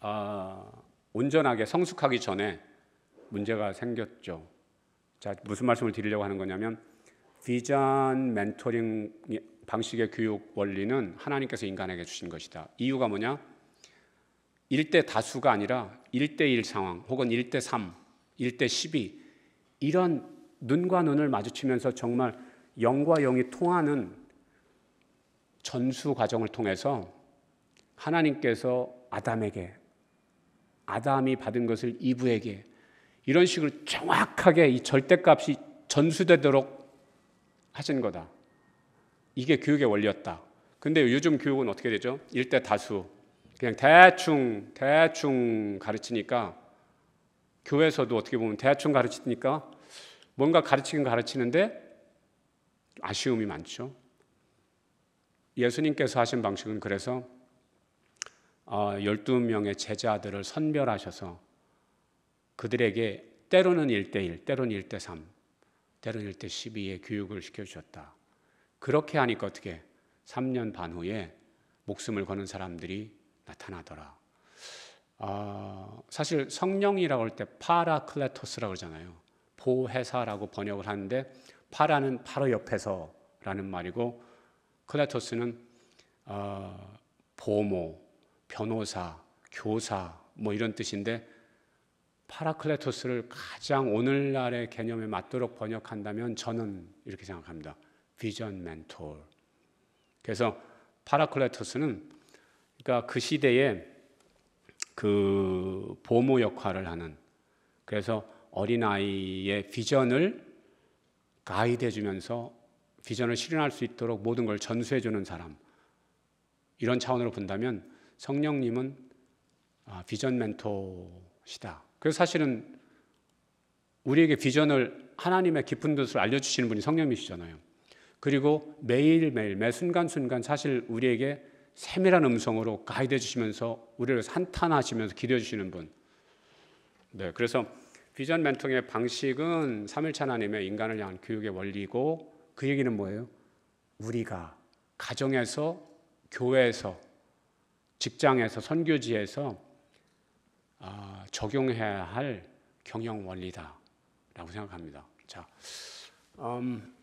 아, 온전하게 성숙하기 전에 문제가 생겼죠. 자, 무슨 말씀을 드리려고 하는 거냐면 비전 멘토링 방식의 교육 원리는 하나님께서 인간에게 주신 것이다. 이유가 뭐냐? 1대 다수가 아니라 1대1 상황 혹은 1대 3, 1대 12 이런 눈과 눈을 마주치면서 정말 영과 영이 통하는 전수 과정을 통해서 하나님께서 아담에게 아담이 받은 것을 이브에게 이런 식으로 정확하게 이 절대값이 전수되도록 하신 거다. 이게 교육의 원리였다. 근데 요즘 교육은 어떻게 되죠? 일대 다수. 그냥 대충, 대충 가르치니까 교회에서도 어떻게 보면 대충 가르치니까 뭔가 가르치긴 가르치는데 아쉬움이 많죠. 예수님께서 하신 방식은 그래서 12명의 어, 제자들을 선별하셔서 그들에게 때로는 1대1, 때로는 1대3, 때로는 1대12의 교육을 시켜주셨다. 그렇게 하니까 어떻게 3년 반 후에 목숨을 거는 사람들이 나타나더라. 어, 사실 성령이라고 할 때 파라클레토스라고 그러잖아요. 보혜사라고 번역을 하는데 파라는 바로 옆에서라는 말이고 클레토스는 어, 보모, 변호사, 교사 뭐 이런 뜻인데 파라클레토스를 가장 오늘날의 개념에 맞도록 번역한다면 저는 이렇게 생각합니다. 비전 멘톨. 그래서 파라클레토스는 그러니까 그 시대에 그 보모 역할을 하는 그래서 어린아이의 비전을 가이드해 주면서 비전을 실현할 수 있도록 모든 걸 전수해 주는 사람. 이런 차원으로 본다면 성령님은 아, 비전 멘토시다. 그래서 사실은 우리에게 비전을 하나님의 깊은 뜻을 알려주시는 분이 성령이시잖아요 그리고 매일매일 매 순간순간 사실 우리에게 세밀한 음성으로 가이드해 주시면서 우리를 산탄하시면서 기도해 주시는 분. 네, 그래서 비전 멘토의 방식은 3일차 하나님의 인간을 향한 교육의 원리고 그 얘기는 뭐예요? 우리가 가정에서 교회에서 직장에서 선교지에서 아, 적용해야 할 경영 원리다라고 생각합니다. 자, 음,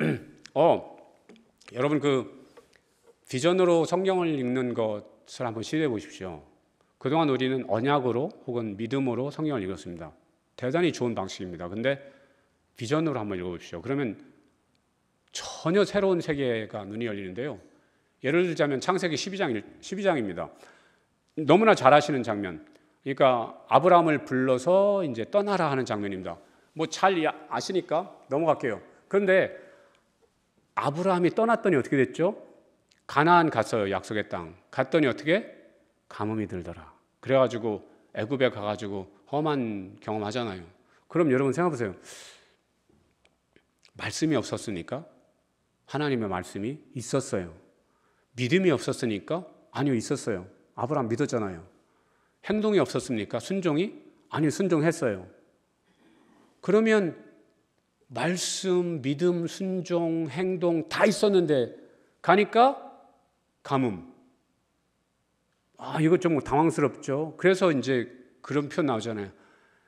어, 여러분 그 비전으로 성경을 읽는 것을 한번 시도해 보십시오. 그동안 우리는 언약으로 혹은 믿음으로 성경을 읽었습니다. 대단히 좋은 방식입니다. 근데 비전으로 한번 읽어보십시오. 그러면 전혀 새로운 세계가 눈이 열리는데요. 예를 들자면 창세기 12장, 12장입니다. 너무나 잘하시는 장면. 그러니까 아브라함을 불러서 이제 떠나라 하는 장면입니다. 뭐 잘 아시니까 넘어갈게요. 그런데 아브라함이 떠났더니 어떻게 됐죠? 가나안 갔어요. 약속의 땅. 갔더니 어떻게? 가뭄이 들더라. 그래가지고 애굽에 가가지고 험한 경험하잖아요. 그럼 여러분 생각해보세요. 말씀이 없었으니까 하나님의 말씀이 있었어요. 믿음이 없었으니까 아니요 있었어요. 아브라함 믿었잖아요. 행동이 없었습니까? 순종이 아니요 순종했어요. 그러면 말씀, 믿음, 순종, 행동 다 있었는데 가니까 가뭄. 아, 이거 좀 당황스럽죠. 그래서 이제 그런 표현 나오잖아요.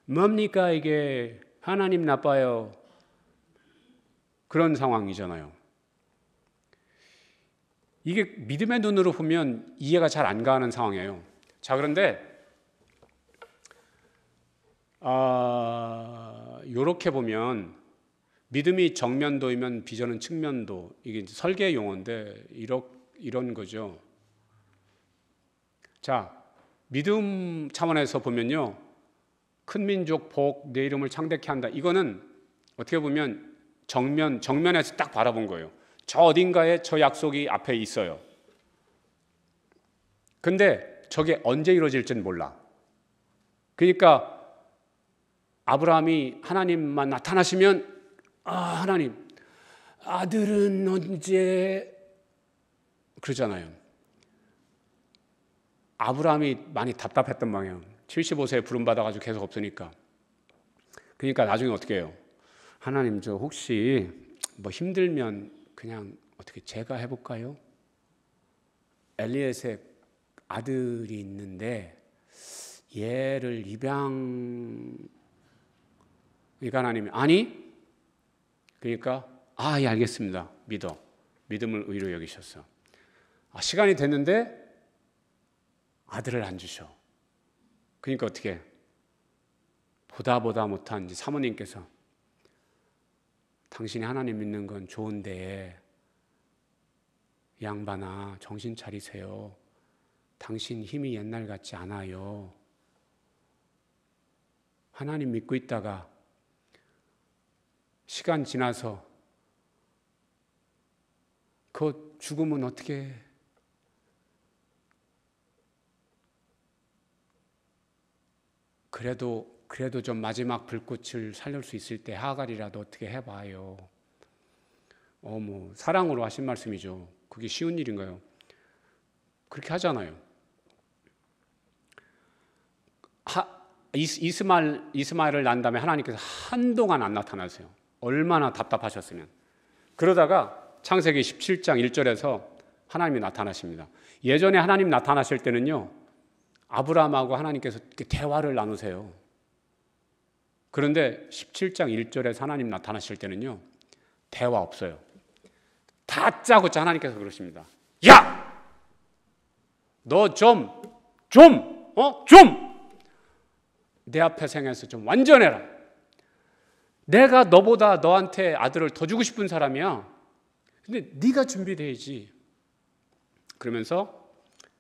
뭡니까 이게 하나님 나빠요. 그런 상황이잖아요. 이게 믿음의 눈으로 보면 이해가 잘 안 가는 상황이에요. 자 그런데 아, 이렇게 보면 믿음이 정면도이면 비전은 측면도 이게 설계 용어인데 이러, 이런 거죠. 자 믿음 차원에서 보면요 큰 민족 복 내 이름을 창대케 한다 이거는 어떻게 보면 정면 정면에서 딱 바라본 거예요. 저 어딘가에 저 약속이 앞에 있어요. 근데 저게 언제 이루어질지는 몰라. 그러니까 아브라함이 하나님만 나타나시면 아, 하나님, 아들은 언제 그러잖아요. 아브라함이 많이 답답했던 방향. 75세에 부름받아가지고 계속 없으니까. 그러니까 나중에 어떻게 해요? 하나님, 저 혹시 뭐 힘들면 그냥 어떻게 제가 해볼까요? 엘리에의 아들이 있는데 얘를 입양 그러하나님 그러니까 아니 그러니까 아, 예, 알겠습니다. 믿어. 믿음을 의로 여기셔서. 아, 시간이 됐는데 아들을 안 주셔. 그러니까 어떻게 보다 보다 못한 사모님께서 당신이 하나님 믿는 건 좋은데 양반아 정신 차리세요. 당신 힘이 옛날 같지 않아요. 하나님 믿고 있다가 시간 지나서 그죽음은 어떻게 그래도 그래도 좀 마지막 불꽃을 살릴 수 있을 때 하갈이라도 어떻게 해봐요. 어머 사랑으로 하신 말씀이죠. 그게 쉬운 일인가요? 그렇게 하잖아요. 하, 이스, 이스마엘, 이스마엘을 낳 다음에 하나님께서 한동안 안 나타나세요. 얼마나 답답하셨으면. 그러다가 창세기 17장 1절에서 하나님이 나타나십니다. 예전에 하나님 나타나실 때는요, 아브라함하고 하나님께서 대화를 나누세요. 그런데 17장 1절에 하나님 나타나실 때는요, 대화 없어요. 다짜고짜 하나님께서 그러십니다. 야! 너 좀, 좀, 어? 좀! 내 앞에 생에서 좀 완전해라. 내가 너보다 너한테 아들을 더 주고 싶은 사람이야. 근데 네가 준비돼야지. 그러면서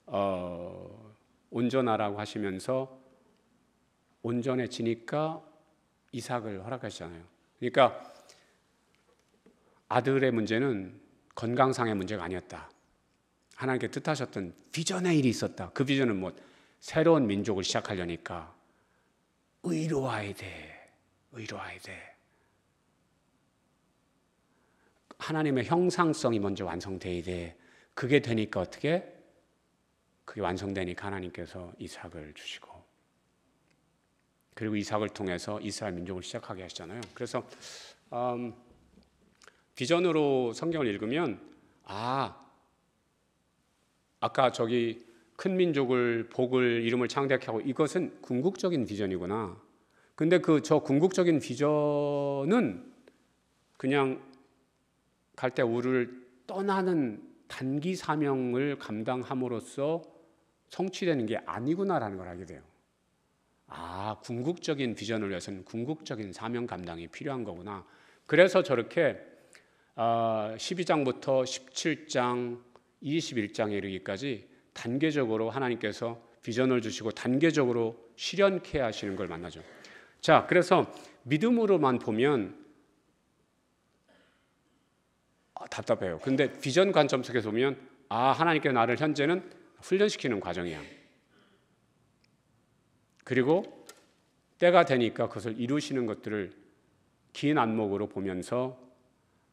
어, 온전하라고 하시면서 온전해지니까 이삭을 허락하시잖아요. 그러니까 아들의 문제는 건강상의 문제가 아니었다. 하나님께 뜻하셨던 비전의 일이 있었다. 그 비전은 뭐 새로운 민족을 시작하려니까 의로워야 돼. 의로워야 돼. 하나님의 형상성이 먼저 완성돼야 돼. 그게 되니까 어떻게? 그게 완성되니까 하나님께서 이삭을 주시고 그리고 이삭을 통해서 이스라엘 민족을 시작하게 하시잖아요. 그래서 음, 비전으로 성경을 읽으면 아 아까 저기 큰 민족을 복을 이름을 창대 하고 이것은 궁극적인 비전이구나. 근데 그 저 궁극적인 비전은 그냥 갈대 우를 떠나는 단기 사명을 감당함으로써 성취되는 게 아니구나라는 걸 알게 돼요. 아, 궁극적인 비전을 위해서는 궁극적인 사명 감당이 필요한 거구나. 그래서 저렇게 12장부터 아, 17장, 21장에 이르기까지 단계적으로 하나님께서 비전을 주시고 단계적으로 실현케 하시는 걸 만나죠. 자, 그래서 믿음으로만 보면 답답해요. 근데 비전 관점 속에서 보면 아하나님께 나를 현재는 훈련시키는 과정이야. 그리고 때가 되니까 그것을 이루시는 것들을 긴 안목으로 보면서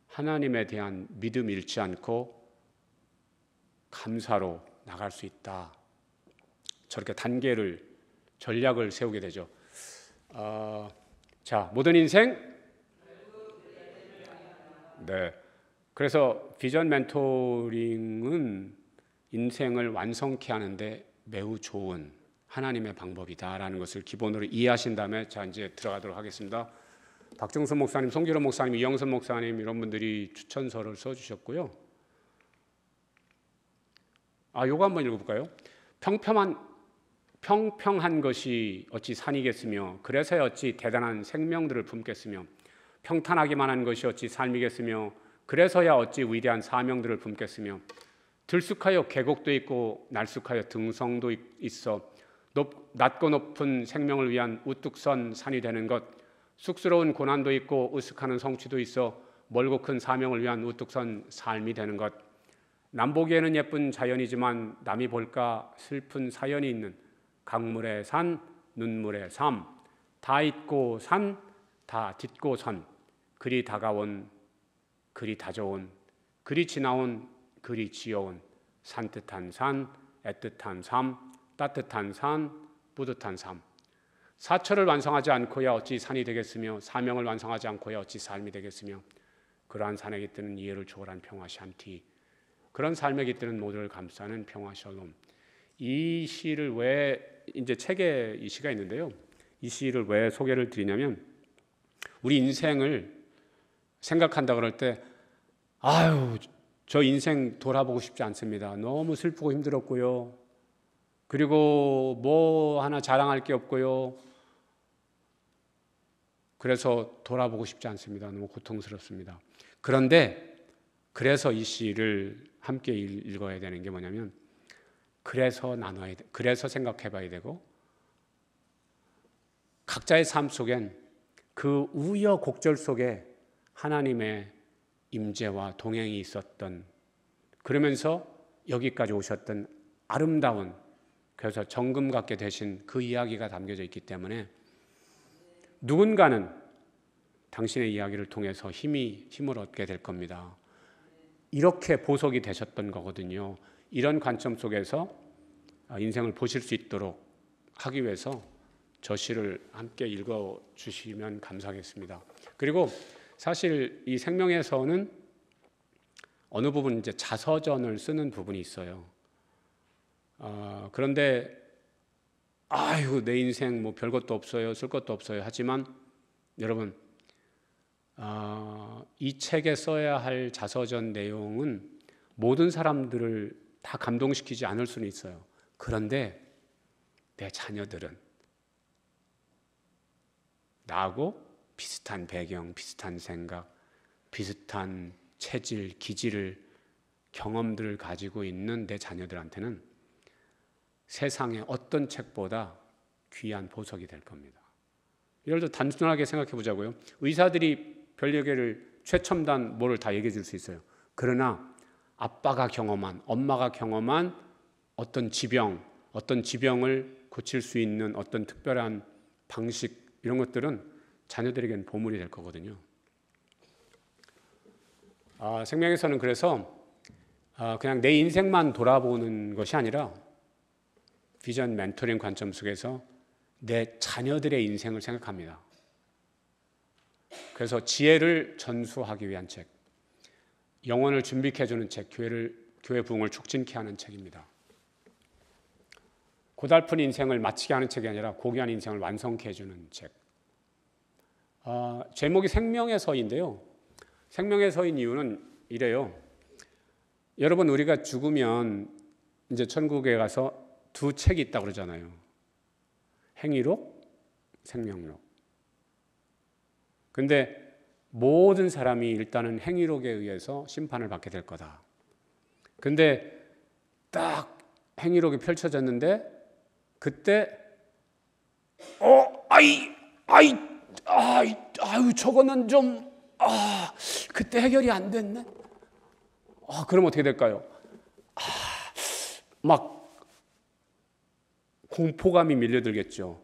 하나님에 대한 믿음 잃지 않고 감사로 나갈 수 있다. 저렇게 단계를 전략을 세우게 되죠. 어, 자 모든 인생 네. 그래서 비전 멘토링은 인생을 완성케 하는데 매우 좋은 하나님의 방법이다라는 것을 기본으로 이해하신 다음에 자 이제 들어가도록 하겠습니다. 박정선 목사님, 송기론 목사님, 이영선 목사님 이런 분들이 추천서를 써주셨고요. 아, 요거 한번 읽어볼까요? 평평한 평평한 것이 어찌 산이겠으며 그래서 어찌 대단한 생명들을 품겠으며 평탄하기만 한 것이 어찌 삶이겠으며 그래서야 어찌 위대한 사명들을 품겠으며 들쑥하여 계곡도 있고 날쑥하여 등성도 있어 높, 낮고 높은 생명을 위한 우뚝 선 산이 되는 것 쑥스러운 고난도 있고 으쓱하는 성취도 있어 멀고 큰 사명을 위한 우뚝 선 삶이 되는 것 남보기에는 예쁜 자연이지만 남이 볼까 슬픈 사연이 있는 강물의 산 눈물의 삶다 잊고 산 다 딛고 산 그리 다가온 그리 다져온 그리 지나온 그리 지어온 산뜻한 산 애틋한 삶 따뜻한 산 뿌듯한 삶 사철을 완성하지 않고야 어찌 산이 되겠으며 사명을 완성하지 않고야 어찌 삶이 되겠으며 그러한 산에 게드는 이해를 초월한 평화 샨티 그런 삶에 게드는 모두를 감싸는 평화 샬롬 이 시를 왜 이제 책에 이 시가 있는데요 이 시를 왜 소개를 드리냐면 우리 인생을 생각한다 그럴 때 아유 저 인생 돌아보고 싶지 않습니다. 너무 슬프고 힘들었고요. 그리고 뭐 하나 자랑할 게 없고요. 그래서 돌아보고 싶지 않습니다. 너무 고통스럽습니다. 그런데 그래서 이 시를 함께 읽어야 되는 게 뭐냐면 그래서 나눠야 돼. 그래서 생각해 봐야 되고 각자의 삶 속엔 그 우여곡절 속에 하나님의 임재와 동행이 있었던 그러면서 여기까지 오셨던 아름다운 그래서 정금 갖게 되신 그 이야기가 담겨져 있기 때문에 누군가는 당신의 이야기를 통해서 힘이 힘을 얻게 될 겁니다. 이렇게 보석이 되셨던 거거든요. 이런 관점 속에서 아, 인생을 보실 수 있도록 하기 위해서 저 시를 함께 읽어 주시면 감사하겠습니다. 그리고 사실 이 생명에서는 어느 부분 이제 자서전을 쓰는 부분이 있어요. 어, 그런데 아유 내 인생 뭐 별것도 없어요, 쓸 것도 없어요. 하지만 여러분 어, 이 책에 써야 할 자서전 내용은 모든 사람들을 다 감동시키지 않을 수는 있어요. 그런데 내 자녀들은 나하고 비슷한 배경, 비슷한 생각, 비슷한 체질, 기질을 경험들을 가지고 있는 내 자녀들한테는 세상의 어떤 책보다 귀한 보석이 될 겁니다. 예를 들어 단순하게 생각해 보자고요. 의사들이 별개를 최첨단 뭐를 다 얘기해 줄 수 있어요. 그러나 아빠가 경험한, 엄마가 경험한 어떤 지병, 어떤 지병을 고칠 수 있는 어떤 특별한 방식 이런 것들은 자녀들에게는 보물이 될 거거든요. 아, 생명에서는 그래서 아, 그냥 내 인생만 돌아보는 것이 아니라 비전 멘토링 관점 속에서 내 자녀들의 인생을 생각합니다. 그래서 지혜를 전수하기 위한 책, 영혼을 준비케 주는 책, 교회를 교회 부흥을 촉진케 하는 책입니다. 고달픈 인생을 마치게 하는 책이 아니라 고귀한 인생을 완성케 해주는 책. 아, 제목이 생명의 서인데요. 생명의 서인 이유는 이래요. 여러분 우리가 죽으면 이제 천국에 가서 두 책이 있다 그러잖아요. 행위록, 생명록. 근데 모든 사람이 일단은 행위록에 의해서 심판을 받게 될 거다. 근데 딱 행위록이 펼쳐졌는데 그때 어 아이 아이 아, 아유 저거는 좀 아, 그때 해결이 안 됐네. 아, 그럼 어떻게 될까요? 아, 막 공포감이 밀려들겠죠.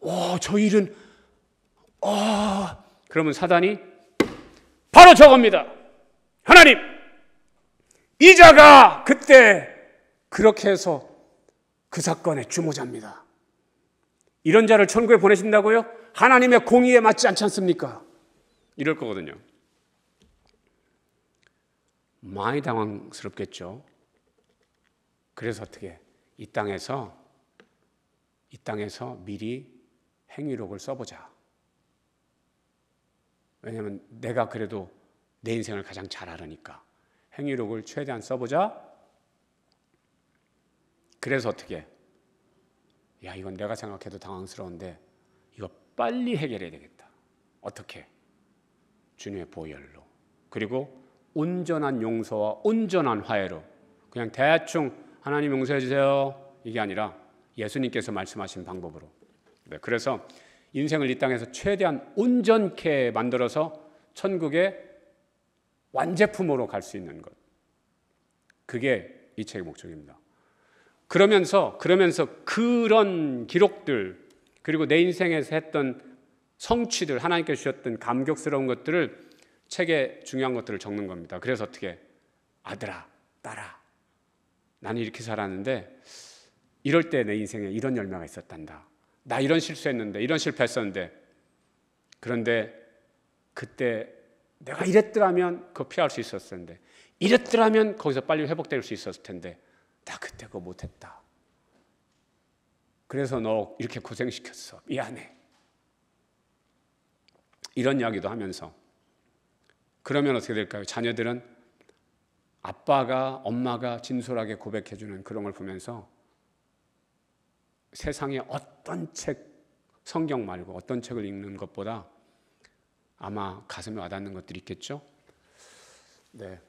와, 저 일은 아, 그러면 사단이 바로 저겁니다. 하나님, 이자가 그때 그렇게 해서 그 사건의 주모자입니다. 이런 자를 천국에 보내신다고요? 하나님의 공의에 맞지 않지 않습니까? 이럴 거거든요. 많이 당황스럽겠죠. 그래서 어떻게 이 땅에서 이 땅에서 미리 행위록을 써보자. 왜냐하면 내가 그래도 내 인생을 가장 잘 알으니까 행위록을 최대한 써보자. 그래서 어떻게? 야 이건 내가 생각해도 당황스러운데 빨리 해결해야 되겠다. 어떻게? 주님의 보혈로. 그리고 온전한 용서와 온전한 화해로. 그냥 대충 하나님 용서해 주세요. 이게 아니라 예수님께서 말씀하신 방법으로. 네, 그래서 인생을 이 땅에서 최대한 온전케 만들어서 천국의 완제품으로 갈 수 있는 것. 그게 이 책의 목적입니다. 그러면서 그러면서 그런 기록들 그리고 내 인생에서 했던 성취들, 하나님께 서 주셨던 감격스러운 것들을 책에 중요한 것들을 적는 겁니다. 그래서 어떻게 아들아, 딸아, 나는 이렇게 살았는데 이럴 때 내 인생에 이런 열매가 있었단다. 나 이런 실수했는데, 이런 실패했었는데. 그런데 그때 내가 이랬더라면 그거 피할 수 있었을 텐데, 이랬더라면 거기서 빨리 회복될 수 있었을 텐데, 나 그때 그거 못했다. 그래서 너 이렇게 고생시켰어. 미안해. 이런 이야기도 하면서 그러면 어떻게 될까요? 자녀들은 아빠가 엄마가 진솔하게 고백해 주는 그런 걸 보면서 세상에 어떤 책 성경 말고 어떤 책을 읽는 것보다 아마 가슴에 와닿는 것들이 있겠죠? 네.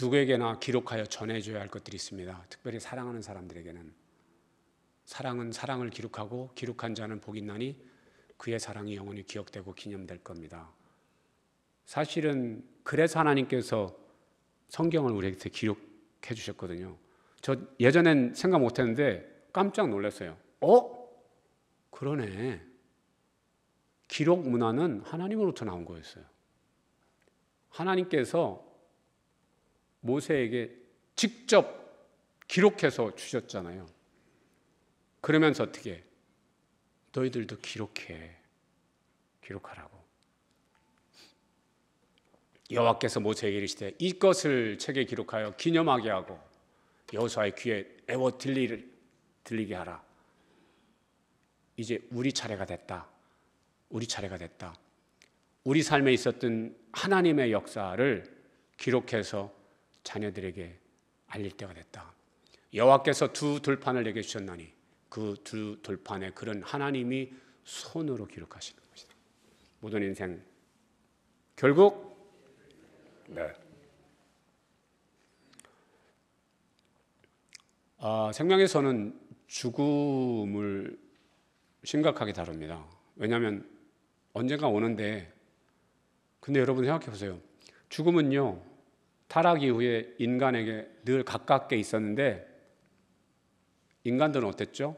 누구에게나 기록하여 전해줘야 할 것들이 있습니다. 특별히 사랑하는 사람들에게는 사랑은 사랑을 기록하고 기록한 자는 복이 나니 그의 사랑이 영원히 기억되고 기념될 겁니다. 사실은 그래서 하나님께서 성경을 우리에게 기록해 주셨거든요. 저 예전엔 생각 못 했는데 깜짝 놀랐어요. 어? 그러네. 기록 문화는 하나님으로부터 나온 거였어요. 하나님께서 모세에게 직접 기록해서 주셨잖아요. 그러면서 어떻게 너희들도 기록해. 기록하라고. 여호와께서 모세에게 이르시되 이것을 책에 기록하여 기념하게 하고 여호수아의 귀에 애워 들리를 들리게 하라. 이제 우리 차례가 됐다. 우리 차례가 됐다. 우리 삶에 있었던 하나님의 역사를 기록해서 자녀들에게 알릴 때가 됐다. 여호와께서 두 돌판을 내게 주셨나니 그 두 돌판에 그런 하나님이 손으로 기록하시는 것이다. 모든 인생 결국 네. 아, 생명에서는 죽음을 심각하게 다룹니다. 왜냐하면 언젠가 오는데 근데 여러분 생각해 보세요. 죽음은요 타락 이후에 인간에게 늘 가깝게 있었는데 인간들은 어땠죠?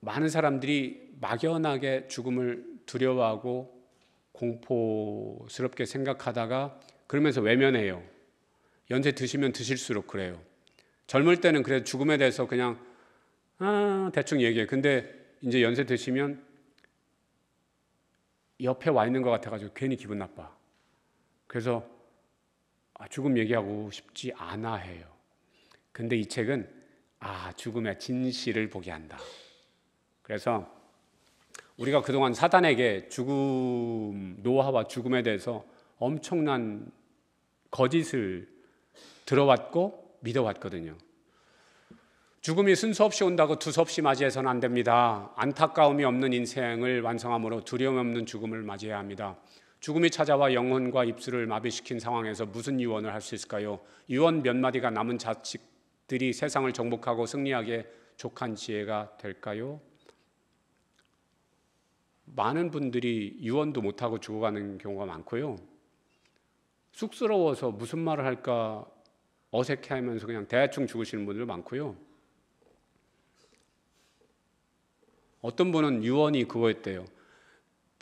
많은 사람들이 막연하게 죽음을 두려워하고 공포스럽게 생각하다가 그러면서 외면해요. 연세 드시면 드실수록 그래요. 젊을 때는 그래도 죽음에 대해서 그냥 아, 대충 얘기해. 근데 이제 연세 드시면 옆에 와 있는 것 같아가지고 괜히 기분 나빠. 그래서 아, 죽음 얘기하고 싶지 않아 해요. 근데 이 책은 아, 죽음의 진실을 보게 한다. 그래서 우리가 그동안 사단에게 죽음, 노화와 죽음에 대해서 엄청난 거짓을 들어왔고 믿어왔거든요. 죽음이 순서 없이 온다고 두서없이 맞이해서는 안 됩니다. 안타까움이 없는 인생을 완성함으로 두려움 없는 죽음을 맞이해야 합니다. 죽음이 찾아와 영혼과 입술을 마비시킨 상황에서 무슨 유언을 할 수 있을까요? 유언 몇 마디가 남은 자식들이 세상을 정복하고 승리하게 족한 지혜가 될까요? 많은 분들이 유언도 못하고 죽어가는 경우가 많고요. 쑥스러워서 무슨 말을 할까 어색해하면서 그냥 대충 죽으시는 분들 많고요. 어떤 분은 유언이 그거였대요.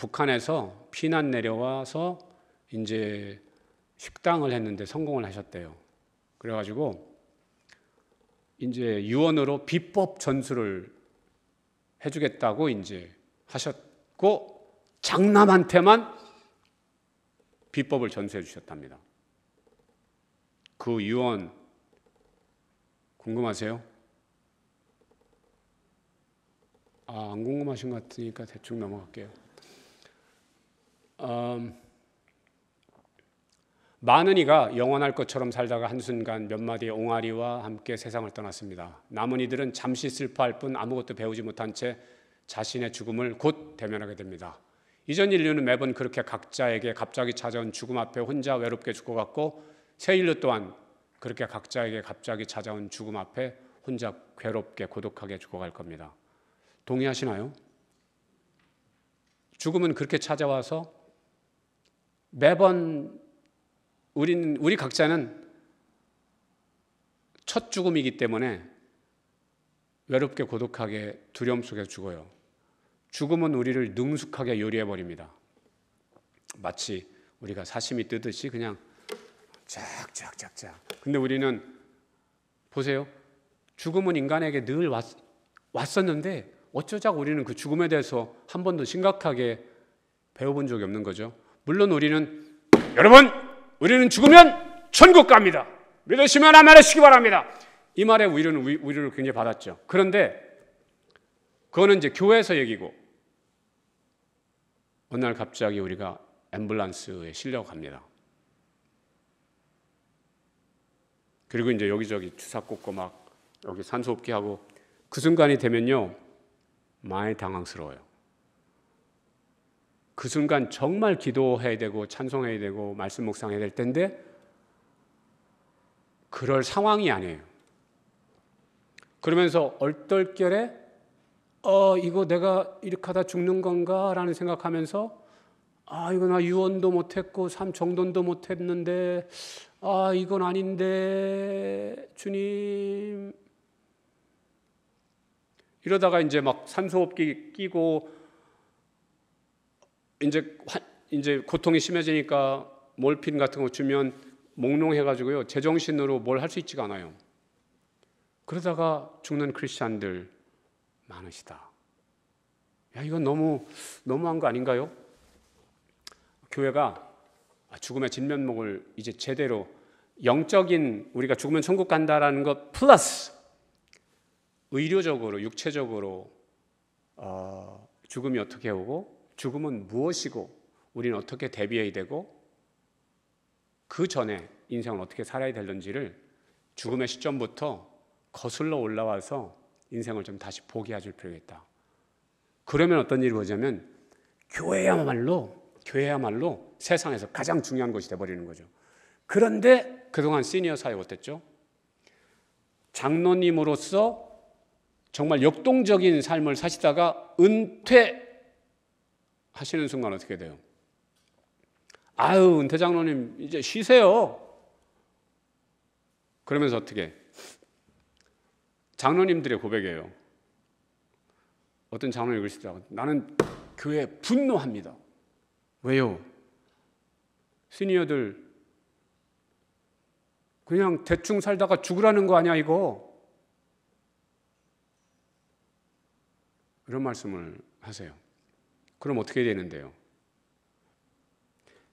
북한에서 피난 내려와서 이제 식당을 했는데 성공을 하셨대요. 그래가지고 이제 유언으로 비법 전수를 해주겠다고 이제 하셨고 장남한테만 비법을 전수해 주셨답니다. 그 유언 궁금하세요? 아, 안 궁금하신 것 같으니까 대충 넘어갈게요. 음, 많은 이가 영원할 것처럼 살다가 한순간 몇 마디의 옹알이와 함께 세상을 떠났습니다. 남은 이들은 잠시 슬퍼할 뿐 아무것도 배우지 못한 채 자신의 죽음을 곧 대면하게 됩니다. 이전 인류는 매번 그렇게 각자에게 갑자기 찾아온 죽음 앞에 혼자 외롭게 죽어갔고 새 인류 또한 그렇게 각자에게 갑자기 찾아온 죽음 앞에 혼자 괴롭게 고독하게 죽어갈 겁니다. 동의하시나요? 죽음은 그렇게 찾아와서 매번 우리는 우리 각자는 첫 죽음이기 때문에 외롭게 고독하게 두려움 속에 죽어요. 죽음은 우리를 능숙하게 요리해 버립니다. 마치 우리가 사심이 뜨듯이 그냥 쫙쫙쫙쫙. 근데 우리는 보세요. 죽음은 인간에게 늘 왔, 왔었는데 어쩌자 우리는 그 죽음에 대해서 한 번도 심각하게 배워본 적이 없는 거죠. 물론 우리는 여러분 우리는 죽으면 천국 갑니다. 믿으시면 아멘 하시기 바랍니다. 이 말에 우리는 우리를 굉장히 받았죠. 그런데 그거는 이제 교회에서 얘기고 어느 날 갑자기 우리가 앰뷸런스에 실려갑니다. 그리고 이제 여기저기 주사 꽂고 막 여기 산소 없게 하고 그 순간이 되면요 많이 당황스러워요. 그 순간 정말 기도해야 되고 찬송해야 되고 말씀 묵상해야 될 텐데 그럴 상황이 아니에요. 그러면서 얼떨결에 어 이거 내가 이렇게 하다 죽는 건가라는 생각하면서 아 이거 나 유언도 못했고 삶 정돈도 못했는데 아 이건 아닌데 주님 이러다가 이제 막산소없흡기 끼고 이제 이제 고통이 심해지니까 몰핀 같은 거 주면 몽롱해 가지고요. 제정신으로 뭘 할 수 있지가 않아요. 그러다가 죽는 크리스천들 많으시다. 야, 이건 너무 너무한 거 아닌가요? 교회가 아, 죽음의 진면목을 이제 제대로 영적인 우리가 죽으면 천국 간다라는 것 플러스 의료적으로 육체적으로 어, 죽음이 어떻게 오고 죽음은 무엇이고 우리는 어떻게 대비해야 되고 그 전에 인생을 어떻게 살아야 되는지를 죽음의 시점부터 거슬러 올라와서 인생을 좀 다시 보게 해줄 필요가 있다. 그러면 어떤 일이 보자면 교회야말로 교회야말로 세상에서 가장 중요한 것이 돼버리는 거죠. 그런데 그동안 시니어 사회 어땠죠? 장로님으로서 정말 역동적인 삶을 사시다가 은퇴 하시는 순간 어떻게 돼요? 아유, 은퇴 장로님, 이제 쉬세요. 그러면서 어떻게? 장로님들의 고백이에요. 어떤 장로님 그러시더라고 나는 교회 분노합니다. 왜요? 시니어들 그냥 대충 살다가 죽으라는 거 아니야 이거? 이런 말씀을 하세요. 그럼 어떻게 되는데요?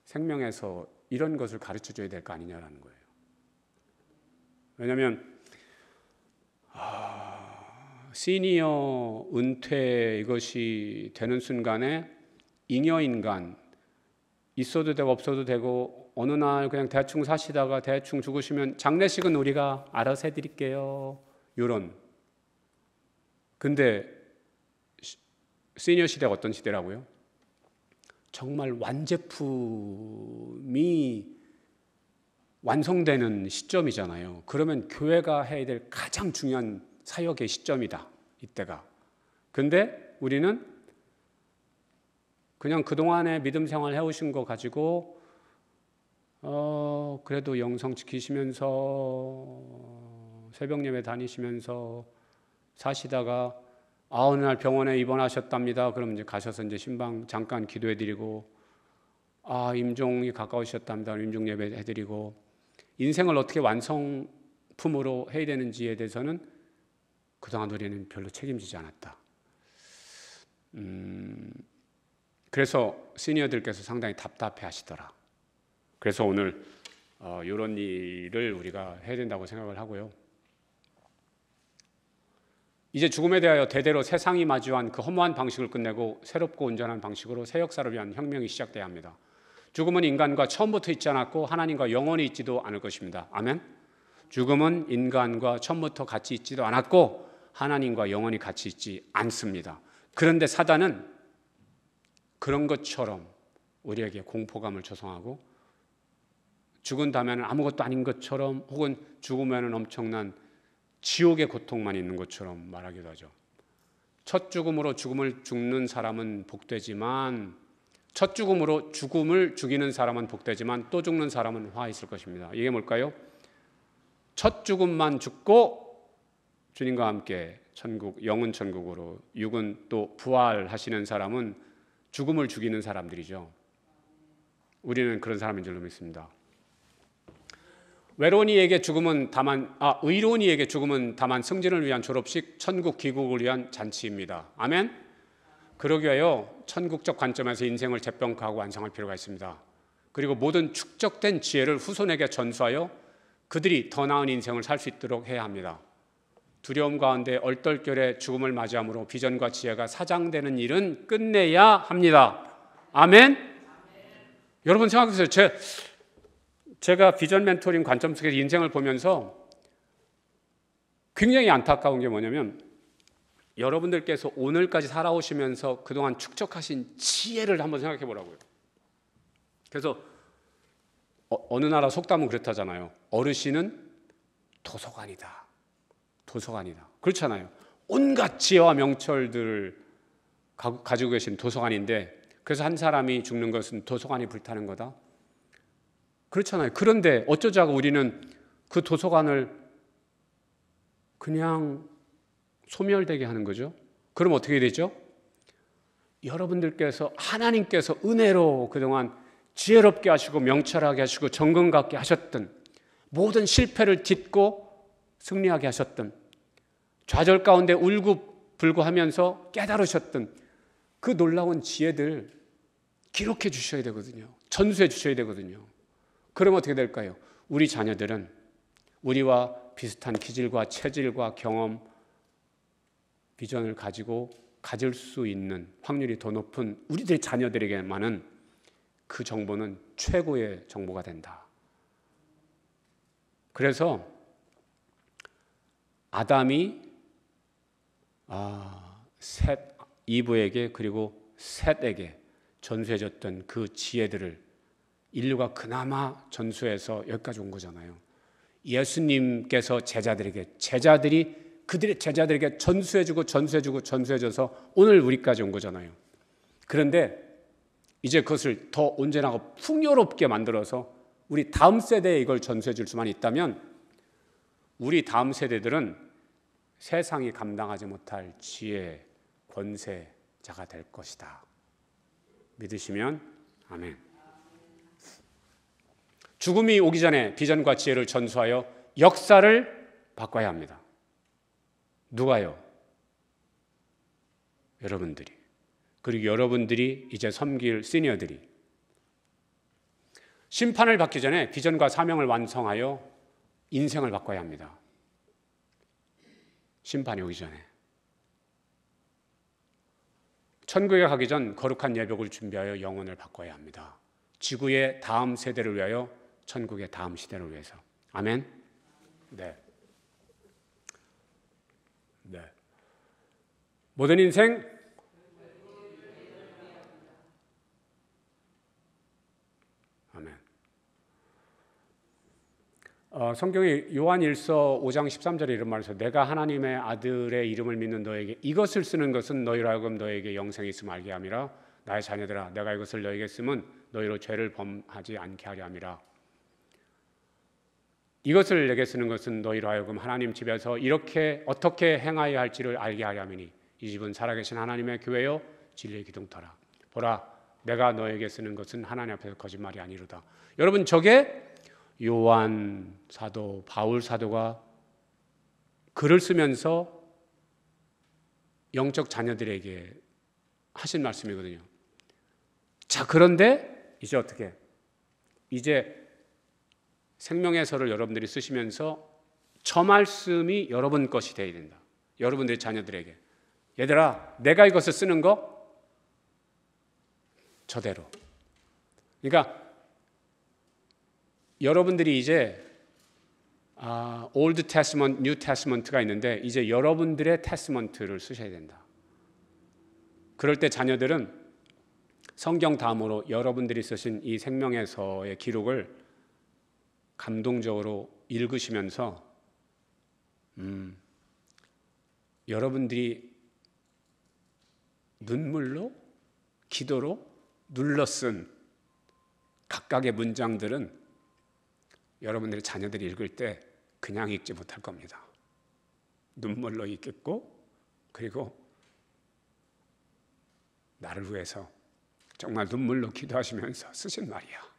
생명에서 이런 것을 가르쳐 줘야 될 거 아니냐라는 거예요. 왜냐하면 아, 시니어 은퇴 이것이 되는 순간에 잉여 인간 있어도 되고 없어도 되고 어느 날 그냥 대충 사시다가 대충 죽으시면 장례식은 우리가 알아서 해드릴게요. 요런. 근데 시니어 시대가 어떤 시대라고요? 정말 완제품이 완성되는 시점이잖아요. 그러면 교회가 해야 될 가장 중요한 사역의 시점이다. 이때가. 근데 우리는 그냥 그동안의 믿음 생활 해오신 거 가지고 어, 그래도 영성 지키시면서 새벽 예배 다니시면서 사시다가 아, 어느 날 병원에 입원하셨답니다. 그럼 이제 가셔서 이제 신방 잠깐 기도해 드리고, 아, 임종이 가까우셨답니다. 임종 예배 해 드리고, 인생을 어떻게 완성품으로 해야 되는지에 대해서는 그동안 우리는 별로 책임지지 않았다. 음, 그래서 시니어들께서 상당히 답답해 하시더라. 그래서 오늘 어, 이런 일을 우리가 해야 된다고 생각을 하고요. 이제 죽음에 대하여 대대로 세상이 마주한 그 허무한 방식을 끝내고 새롭고 온전한 방식으로 새 역사를 위한 혁명이 시작돼야 합니다. 죽음은 인간과 처음부터 있지 않았고 하나님과 영원히 있지도 않을 것입니다. 아멘. 죽음은 인간과 처음부터 같이 있지도 않았고 하나님과 영원히 같이 있지 않습니다. 그런데 사단은 그런 것처럼 우리에게 공포감을 조성하고 죽은 다음 아무것도 아닌 것처럼 혹은 죽으면 엄청난 지옥의 고통만 있는 것처럼 말하기도 하죠. 첫 죽음으로 죽음을 죽는 사람은 복되지만 첫 죽음으로 죽음을 죽이는 사람은 복되지만 또 죽는 사람은 화 있을 것입니다. 이게 뭘까요? 첫 죽음만 죽고 주님과 함께 천국 영은 천국으로 육은 또 부활하시는 사람은 죽음을 죽이는 사람들이죠. 우리는 그런 사람인 줄로 믿습니다. 외로니에게 죽음은 다만 아 의로니에게 죽음은 다만 승진을 위한 졸업식, 천국 귀국을 위한 잔치입니다. 아멘. 그러기 위하여 천국적 관점에서 인생을 재평가하고 완성할 필요가 있습니다. 그리고 모든 축적된 지혜를 후손에게 전수하여 그들이 더 나은 인생을 살 수 있도록 해야 합니다. 두려움 가운데 얼떨결에 죽음을 맞이함으로 비전과 지혜가 사장되는 일은 끝내야 합니다. 아멘. 아멘. 여러분 생각해보세요. 제 제가 비전 멘토링 관점 속에서 인생을 보면서 굉장히 안타까운 게 뭐냐면 여러분들께서 오늘까지 살아오시면서 그동안 축적하신 지혜를 한번 생각해 보라고요. 그래서 어, 느 나라 속담은 그렇다잖아요. 어르신은 도서관이다. 도서관이다. 그렇잖아요. 온갖 지혜와 명철들을 가지고 계신 도서관인데 그래서 한 사람이 죽는 것은 도서관이 불타는 거다. 그렇잖아요. 그런데 어쩌자고 우리는 그 도서관을 그냥 소멸되게 하는 거죠. 그럼 어떻게 되죠? 여러분들께서 하나님께서 은혜로 그동안 지혜롭게 하시고 명철하게 하시고 정금 갖게 하셨던 모든 실패를 딛고 승리하게 하셨던 좌절 가운데 울고 불고하면서 깨달으셨던 그 놀라운 지혜들 기록해 주셔야 되거든요. 전수해 주셔야 되거든요. 그럼 어떻게 될까요? 우리 자녀들은 우리와 비슷한 기질과 체질과 경험, 비전을 가지고 가질 수 있는 확률이 더 높은 우리들 자녀들에게만은 그 정보는 최고의 정보가 된다. 그래서 아담이 아, 셋 이브에게 그리고 셋에게 전수해줬던 그 지혜들을 인류가 그나마 전수해서 여기까지 온 거잖아요. 예수님께서 제자들에게 제자들이 그들의 제자들에게 전수해주고 전수해주고 전수해줘서 오늘 우리까지 온 거잖아요. 그런데 이제 그것을 더 온전하고 풍요롭게 만들어서 우리 다음 세대에 이걸 전수해줄 수만 있다면 우리 다음 세대들은 세상이 감당하지 못할 지혜, 권세자가 될 것이다. 믿으시면 아멘. 죽음이 오기 전에 비전과 지혜를 전수하여 역사를 바꿔야 합니다. 누가요? 여러분들이. 그리고 여러분들이 이제 섬길 시니어들이. 심판을 받기 전에 비전과 사명을 완성하여 인생을 바꿔야 합니다. 심판이 오기 전에. 천국에 가기 전 거룩한 예벽을 준비하여 영혼을 바꿔야 합니다. 지구의 다음 세대를 위하여 천국의 다음 시대를 위해서. 아멘. 네. 네. 모든 인생 아멘. 어, 성경이 요한일서 5장 13절에 이런 말에서 내가 하나님의 아들의 이름을 믿는 너에게 이것을 쓰는 것은 너희로 하여금 너에게 영생이 있음 알게 함이라 나의 자녀들아 내가 이것을 너에게 쓰면 너희로 죄를 범하지 않게 하려 함이라 이것을 내게 쓰는 것은 너희로 하여금 하나님 집에서 이렇게 어떻게 행하여야 할지를 알게 하려 하니 이 집은 살아계신 하나님의 교회요 진리의 기둥터라 보라 내가 너에게 쓰는 것은 하나님 앞에서 거짓말이 아니로다 여러분 저게 요한 사도 바울 사도가 글을 쓰면서 영적 자녀들에게 하신 말씀이거든요 자 그런데 이제 어떻게 이제 생명의서를 여러분들이 쓰시면서 저 말씀이 여러분 것이 되어야 된다. 여러분들의 자녀들에게. 얘들아, 내가 이것을 쓰는 거 저대로. 그러니까 여러분들이 이제 아, 올드 테스먼트, 뉴 테스먼트가 있는데 이제 여러분들의 테스먼트를 쓰셔야 된다. 그럴 때 자녀들은 성경 다음으로 여러분들이 쓰신 이 생명에서의 기록을 감동적으로 읽으시면서 음, 여러분들이 눈물로 기도로 눌러쓴 각각의 문장들은 여러분들의 자녀들이 읽을 때 그냥 읽지 못할 겁니다. 눈물로 읽겠고 그리고 나를 위해서 정말 눈물로 기도하시면서 쓰신 말이야.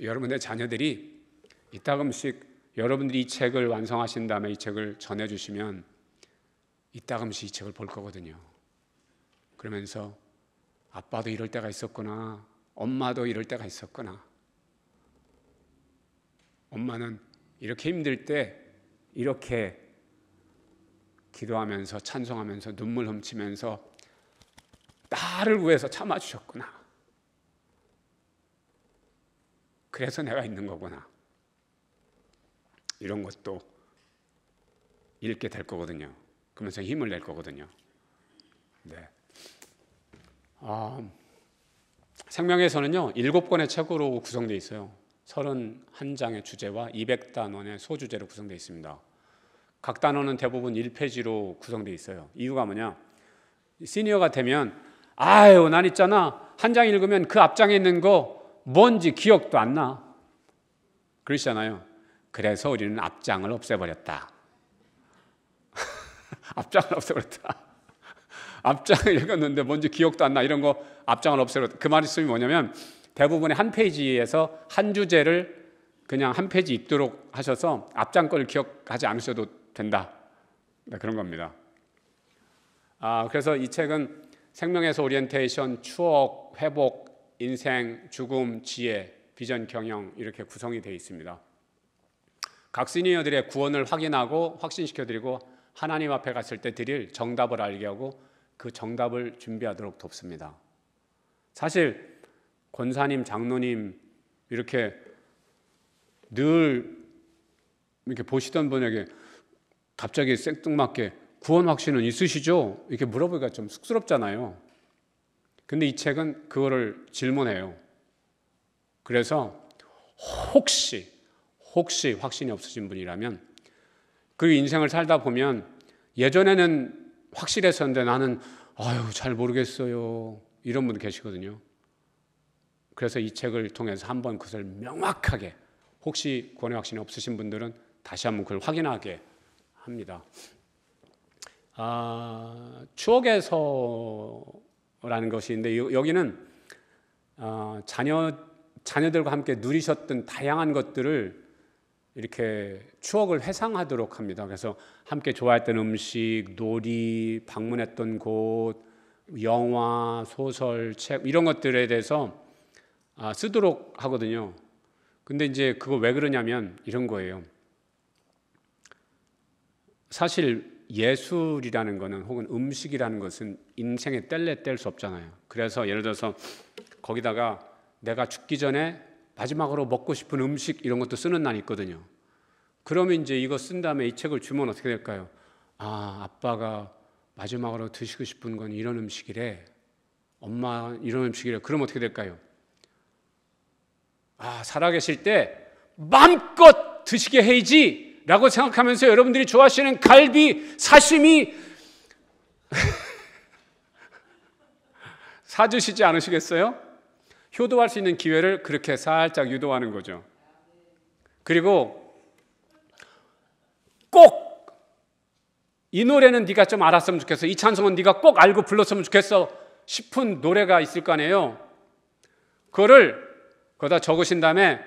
여러분의 자녀들이 이따금씩 여러분들이 이 책을 완성하신 다음에 이 책을 전해주시면 이따금씩 이 책을 볼 거거든요. 그러면서 아빠도 이럴 때가 있었구나. 엄마도 이럴 때가 있었구나. 엄마는 이렇게 힘들 때 이렇게 기도하면서 찬송하면서 눈물 훔치면서 딸을 위해서 참아주셨구나. 그래서 내가 있는 거구나. 이런 것도 읽게 될 거거든요. 그러면서 힘을 낼 거거든요. 네. 아, 생명에서는요, 일곱 권의 책으로 구성되 있어요. 31장의 주제와 200단원의 소주제로 구성되 있습니다. 각 단원은 대부분 1페이지로 구성되 있어요. 이유가 뭐냐? 시니어가 되면, 아유, 난 있잖아. 한 장 읽으면 그 앞장에 있는 거 뭔지 기억도 안 나. 그러시잖아요. 그래서 우리는 앞장을 없애버렸다. 앞장을 없애버렸다. 앞장을 읽었는데 뭔지 기억도 안 나. 이런 거 앞장을 없애버렸다. 그 말씀이 뭐냐면 대부분의 한 페이지에서 한 주제를 그냥 한 페이지 읽도록 하셔서 앞장 걸 기억하지 않으셔도 된다. 네, 그런 겁니다. 아, 그래서 이 책은 생명에서 오리엔테이션, 추억, 회복, 인생, 죽음, 지혜, 비전, 경영 이렇게 구성이 되어 있습니다. 각 시니어들의 구원을 확인하고 확신시켜드리고 하나님 앞에 갔을 때 드릴 정답을 알게 하고 그 정답을 준비하도록 돕습니다. 사실 권사님, 장로님 이렇게 늘 이렇게 보시던 분에게 갑자기 생뚱맞게 구원 확신은 있으시죠? 이렇게 물어보기가 좀 쑥스럽잖아요. 근데 이 책은 그거를 질문해요. 그래서 혹시 혹시 확신이 없으신 분이라면 그 인생을 살다 보면 예전에는 확실했었는데 나는 아유 잘 모르겠어요 이런 분 계시거든요. 그래서 이 책을 통해서 한번 그것을 명확하게 혹시 권의 확신이 없으신 분들은 다시 한번 그걸 확인하게 합니다. 아, 추억에서 라는 것이있는데 여기는 어, 자녀 자녀들과 함께 누리셨던 다양한 것들을 이렇게 추억을 회상하도록 합니다. 그래서 함께 좋아했던 음식, 놀이, 방문했던 곳, 영화, 소설, 책 이런 것들에 대해서 아, 쓰도록 하거든요. 근데 이제 그거 왜 그러냐면 이런 거예요. 사실 예술이라는 것은 혹은 음식이라는 것은 인생에 뗄래 뗄수 없잖아요. 그래서 예를 들어서 거기다가 내가 죽기 전에 마지막으로 먹고 싶은 음식 이런 것도 쓰는 날이 있거든요. 그러면 이제 이거 쓴 다음에 이 책을 주면 어떻게 될까요? 아, 아빠가 마지막으로 드시고 싶은 건 이런 음식이래. 엄마 이런 음식이래. 그럼 어떻게 될까요? 아, 살아계실 때 마음껏 드시게 해야지. 라고 생각하면서 여러분들이 좋아하시는 갈비, 사심이 사주시지 않으시겠어요? 효도할 수 있는 기회를 그렇게 살짝 유도하는 거죠. 그리고 꼭 이 노래는 네가 좀 알았으면 좋겠어. 이 찬송은 네가 꼭 알고 불렀으면 좋겠어. 싶은 노래가 있을 거 아니에요. 그거를 거기다 적으신 다음에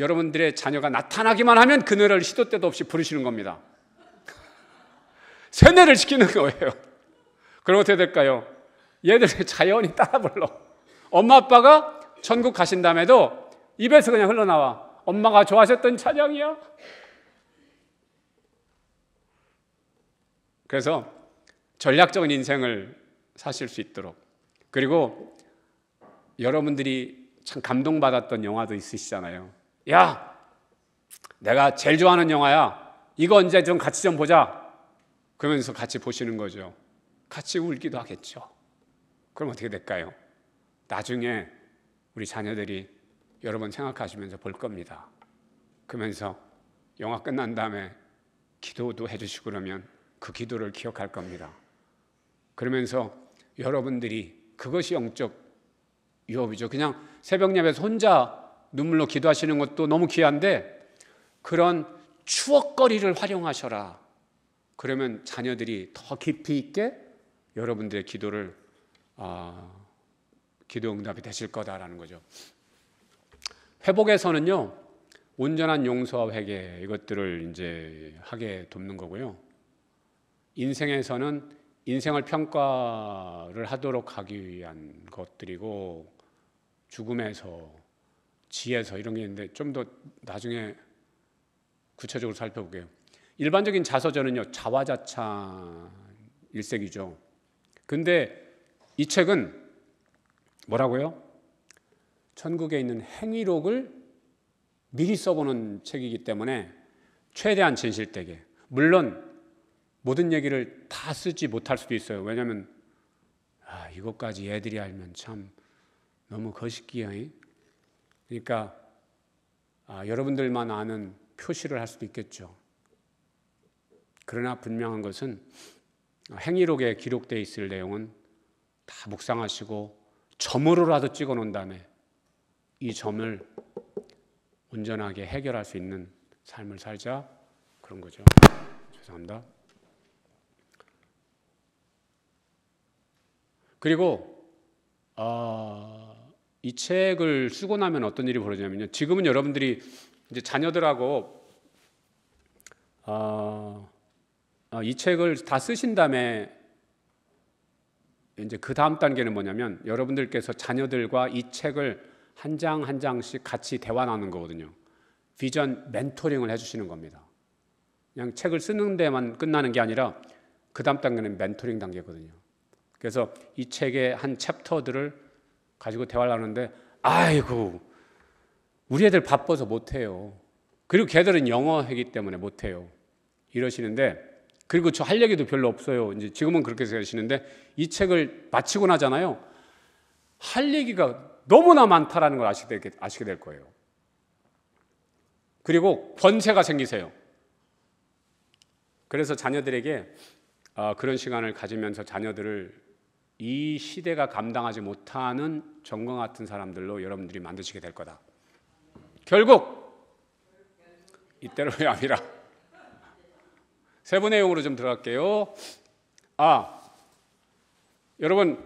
여러분들의 자녀가 나타나기만 하면 그녀를 시도 때도 없이 부르시는 겁니다. 세뇌를 시키는 거예요. 그럼 어떻게 될까요? 얘들이 자연히 따라 불러. 엄마 아빠가 천국 가신 다음에도 입에서 그냥 흘러나와. 엄마가 좋아하셨던 찬양이야. 그래서 전략적인 인생을 사실 수 있도록 그리고 여러분들이 참 감동받았던 영화도 있으시잖아요. 야, 내가 제일 좋아하는 영화야. 이거 언제 좀 같이 좀 보자. 그러면서 같이 보시는 거죠. 같이 울기도 하겠죠. 그럼 어떻게 될까요? 나중에 우리 자녀들이 여러 번 생각하시면서 볼 겁니다. 그러면서 영화 끝난 다음에 기도도 해주시고 그러면 그 기도를 기억할 겁니다. 그러면서 여러분들이 그것이 영적 유업이죠. 그냥 새벽 예배에서 혼자 눈물로 기도하시는 것도 너무 귀한데 그런 추억거리를 활용하셔라. 그러면 자녀들이 더 깊이 있게 여러분들의 기도를 어, 아, 기도 응답이 되실 거다라는 거죠. 회복에서는요 온전한 용서와 회개 이것들을 이제 하게 돕는 거고요. 인생에서는 인생을 평가를 하도록 하기 위한 것들이고 죽음에서 지혜서 이런 게 있는데 좀 더 나중에 구체적으로 살펴볼게요. 일반적인 자서전은요 자화자찬 일색이죠. 근데 이 책은 뭐라고요? 천국에 있는 행위록을 미리 써보는 책이기 때문에 최대한 진실되게 물론 모든 얘기를 다 쓰지 못할 수도 있어요. 왜냐하면 아, 이것까지 애들이 알면 참 너무 거시기해. 그러니까 아, 여러분들만 아는 표시를 할 수도 있겠죠. 그러나 분명한 것은 행위록에 기록되어 있을 내용은 다 묵상하시고 점으로라도 찍어 놓은 다음에 이 점을 온전하게 해결할 수 있는 삶을 살자 그런 거죠. 죄송합니다. 그리고 어... 이 책을 쓰고 나면 어떤 일이 벌어지냐면요. 지금은 여러분들이 이제 자녀들하고 어, 어, 이 책을 다 쓰신 다음에 이제 그 다음 단계는 뭐냐면 여러분들께서 자녀들과 이 책을 한 장 한 장씩 같이 대화 나누는 거거든요. 비전 멘토링을 해주시는 겁니다. 그냥 책을 쓰는 데만 끝나는 게 아니라 그 다음 단계는 멘토링 단계거든요. 그래서 이 책의 한 챕터들을 가지고 대화를 하는데 아이고 우리 애들 바빠서 못해요. 그리고 걔들은 영어하기 때문에 못해요. 이러시는데 그리고 저 할 얘기도 별로 없어요. 이제 지금은 그렇게 생각하시는데 이 책을 마치고 나잖아요. 할 얘기가 너무나 많다라는 걸 아시게, 아시게 될 거예요. 그리고 권세가 생기세요. 그래서 자녀들에게 아, 그런 시간을 가지면서 자녀들을 이 시대가 감당하지 못하는 정과 같은 사람들로 여러분들이 만드시게 될 거다. 결국 이때로의 아니라 세부 내용으로 좀 들어갈게요. 아, 여러분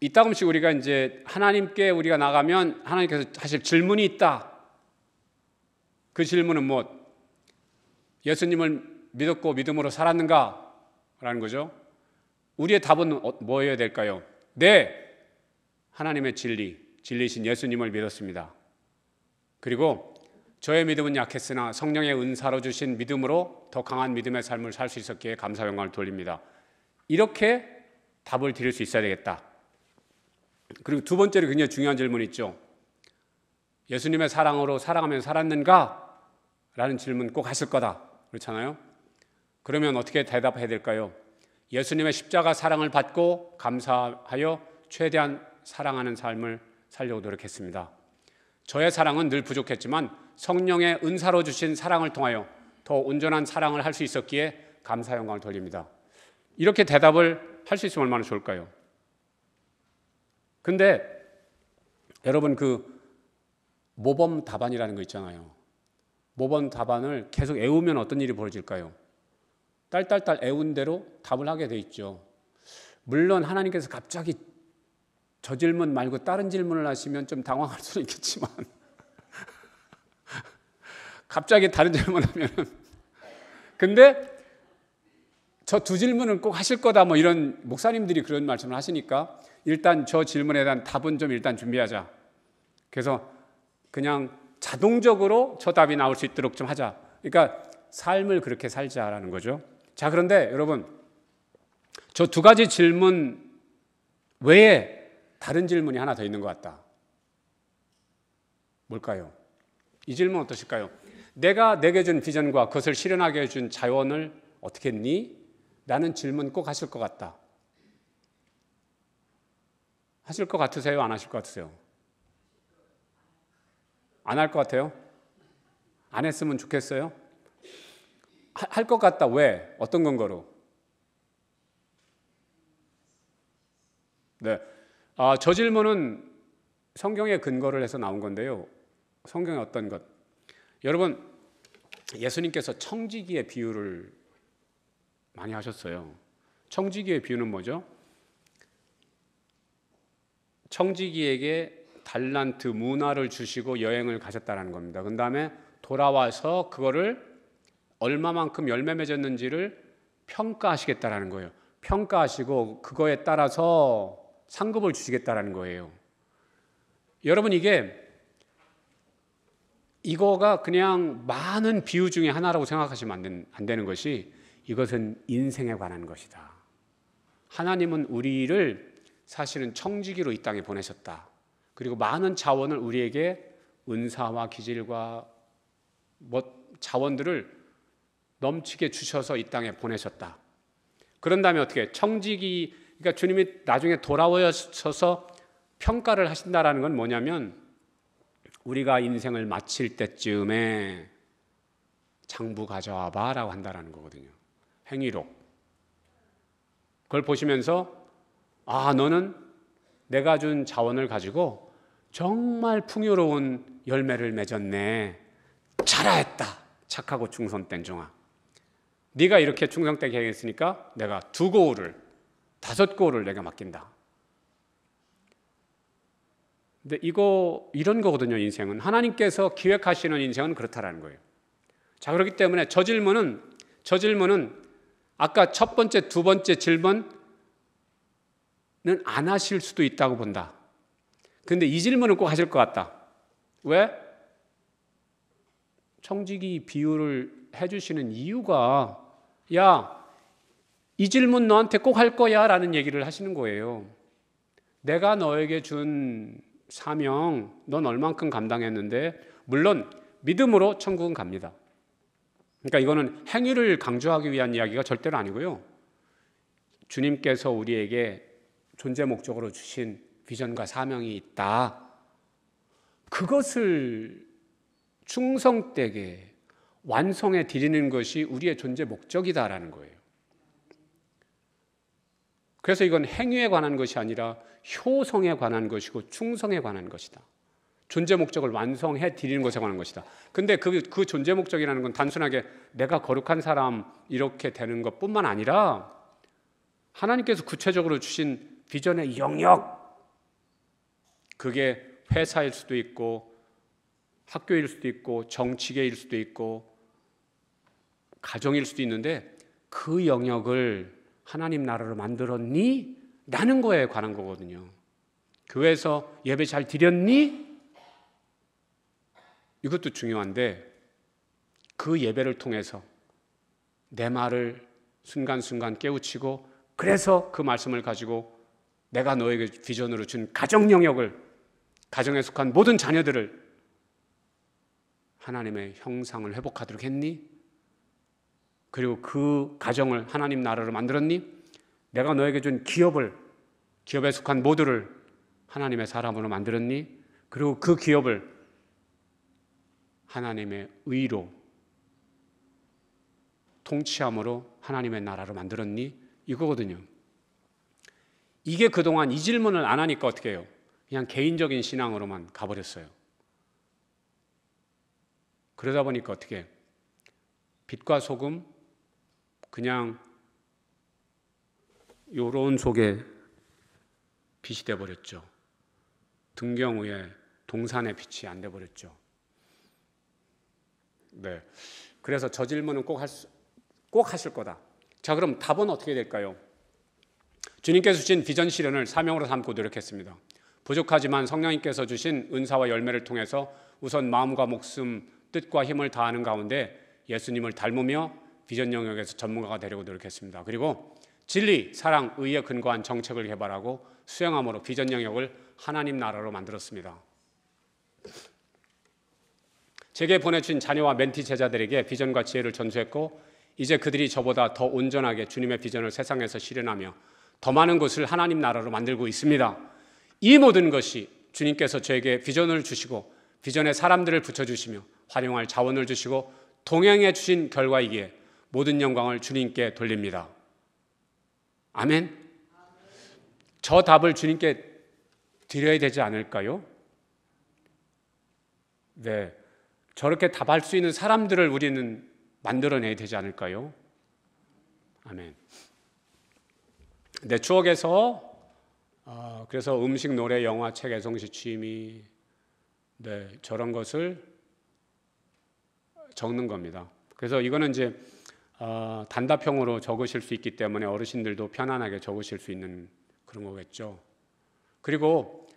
이따금씩 우리가 이제 하나님께 우리가 나가면 하나님께서 사실 질문이 있다. 그 질문은 뭐 예수님을 믿었고 믿음으로 살았는가라는 거죠. 우리의 답은 어, 뭐여야 될까요? 네, 하나님의 진리, 진리신 예수님을 믿었습니다. 그리고 저의 믿음은 약했으나 성령의 은사로 주신 믿음으로 더 강한 믿음의 삶을 살 수 있었기에 감사 영광을 돌립니다. 이렇게 답을 드릴 수 있어야 되겠다. 그리고 두 번째로 굉장히 중요한 질문 있죠. 예수님의 사랑으로 사랑하면 살았는가? 라는 질문 꼭 하실 거다. 그렇잖아요? 그러면 어떻게 대답해야 될까요? 예수님의 십자가 사랑을 받고 감사하여 최대한 사랑하는 삶을 살려고 노력했습니다. 저의 사랑은 늘 부족했지만 성령의 은사로 주신 사랑을 통하여 더 온전한 사랑을 할 수 있었기에 감사 영광을 돌립니다. 이렇게 대답을 할 수 있으면 얼마나 좋을까요? 근데 여러분 그 모범 답안이라는 거 있잖아요. 모범 답안을 계속 애우면 어떤 일이 벌어질까요? 딸딸딸 애운대로 답을 하게 돼 있죠. 물론 하나님께서 갑자기 저 질문 말고 다른 질문을 하시면 좀 당황할 수는 있겠지만 갑자기 다른 질문하면 근데 저 두질문을꼭 하실 거다 뭐 이런 목사님들이 그런 말씀을 하시니까 일단 저 질문에 대한 답은 좀 일단 준비하자. 그래서 그냥 자동적으로 저 답이 나올 수 있도록 좀 하자. 그러니까 삶을 그렇게 살자라는 거죠. 자, 그런데 여러분, 저 두 가지 질문 외에 다른 질문이 하나 더 있는 것 같다. 뭘까요? 이 질문 어떠실까요? 내가 내게 준 비전과 그것을 실현하게 해준 자원을 어떻게 했니? 라는 질문 꼭 하실 것 같다. 하실 것 같으세요? 안 하실 것 같으세요? 안 할 것 같아요? 안 했으면 좋겠어요? 할것 같다. 왜? 어떤 근거로? 네. 아, 저 질문은 성경의 근거를 해서 나온 건데요. 성경의 어떤 것? 여러분, 예수님께서 청지기의 비유를 많이 하셨어요. 청지기의 비유는 뭐죠? 청지기에게 달란트 문화를 주시고 여행을 가셨다는 겁니다. 그 다음에 돌아와서 그거를 얼마만큼 열매 맺었는지를 평가하시겠다라는 거예요. 평가하시고 그거에 따라서 상급을 주시겠다라는 거예요. 여러분 이게 이거가 그냥 많은 비유 중에 하나라고 생각하시면 안, 되는 것이 이것은 인생에 관한 것이다. 하나님은 우리를 사실은 청지기로 이 땅에 보내셨다. 그리고 많은 자원을 우리에게 은사와 기질과 뭐 자원들을 넘치게 주셔서 이 땅에 보내셨다. 그런 다음 어떻게 청지기 그러니까 주님이 나중에 돌아오셔서 평가를 하신다라는 건 뭐냐면 우리가 인생을 마칠 때쯤에 장부 가져와 봐라고 한다라는 거거든요. 행위록. 그걸 보시면서 아, 너는 내가 준 자원을 가지고 정말 풍요로운 열매를 맺었네. 잘하였다. 착하고 충성된 종아. 네가 이렇게 충성되게 행했으니까 내가 두 고울을 다섯 고울을 내가 맡긴다. 근데 이거 이런 거거든요, 인생은. 하나님께서 기획하시는 인생은 그렇다라는 거예요. 자, 그렇기 때문에 저 질문은 저 질문은 아까 첫 번째, 두 번째 질문은 안 하실 수도 있다고 본다. 근데 이 질문은 꼭 하실 것 같다. 왜? 청지기 비유를 해주시는 이유가 야, 이 질문 너한테 꼭 할 거야 라는 얘기를 하시는 거예요. 내가 너에게 준 사명, 넌 얼만큼 감당했는데, 물론 믿음으로 천국은 갑니다. 그러니까 이거는 행위를 강조하기 위한 이야기가 절대로 아니고요. 주님께서 우리에게 존재 목적으로 주신 비전과 사명이 있다. 그것을 충성되게 완성해 드리는 것이 우리의 존재 목적이다라는 거예요. 그래서 이건 행위에 관한 것이 아니라 효성에 관한 것이고 충성에 관한 것이다. 존재 목적을 완성해 드리는 것에 관한 것이다. 근데 그, 그 존재 목적이라는 건 단순하게 내가 거룩한 사람 이렇게 되는 것 뿐만 아니라 하나님께서 구체적으로 주신 비전의 영역, 그게 회사일 수도 있고 학교일 수도 있고 정치계일 수도 있고 가정일 수도 있는데 그 영역을 하나님 나라로 만들었니? 라는 거에 관한 거거든요. 교회에서 예배 잘 드렸니? 이것도 중요한데 그 예배를 통해서 내 말을 순간순간 깨우치고 그래서 그 말씀을 가지고 내가 너에게 비전으로 준 가정 영역을 가정에 속한 모든 자녀들을 하나님의 형상을 회복하도록 했니? 그리고 그 가정을 하나님 나라로 만들었니? 내가 너에게 준 기업을 기업에 속한 모두를 하나님의 사람으로 만들었니? 그리고 그 기업을 하나님의 의로 통치함으로 하나님의 나라로 만들었니? 이거거든요. 이게 그동안 이 질문을 안 하니까 어떻게 해요? 그냥 개인적인 신앙으로만 가버렸어요. 그러다 보니까 어떻게 빛과 소금 그냥 요런 속에 빛이 돼 버렸죠. 등경우에 동산의 빛이 안돼 버렸죠. 네. 그래서 저 질문은 꼭, 할 수, 꼭 하실 거다. 자, 그럼 답은 어떻게 될까요? 주님께서 주신 비전 실현을 사명으로 삼고 노력했습니다. 부족하지만 성령님께서 주신 은사와 열매를 통해서 우선 마음과 목숨, 뜻과 힘을 다하는 가운데 예수님을 닮으며 비전 영역에서 전문가가 되려고 노력했습니다. 그리고 진리, 사랑, 의에 근거한 정책을 개발하고 수행함으로 비전 영역을 하나님 나라로 만들었습니다. 제게 보내준 자녀와 멘티 제자들에게 비전과 지혜를 전수했고 이제 그들이 저보다 더 온전하게 주님의 비전을 세상에서 실현하며 더 많은 곳을 하나님 나라로 만들고 있습니다. 이 모든 것이 주님께서 저에게 비전을 주시고 비전에 사람들을 붙여주시며 활용할 자원을 주시고 동행해 주신 결과이기에 모든 영광을 주님께 돌립니다. 아멘. 저 답을 주님께 드려야 되지 않을까요? 네. 저렇게 답할 수 있는 사람들을 우리는 만들어내야 되지 않을까요? 아멘. 내 네, 추억에서 어, 그래서 음식, 노래, 영화, 책, 애성시, 취미 네, 저런 것을 적는 겁니다. 그래서 이거는 이제 어, 단답형으로 적으실 수 있기 때문에 어르신들도 편안하게 적으실 수 있는 그런 거겠죠. 그리고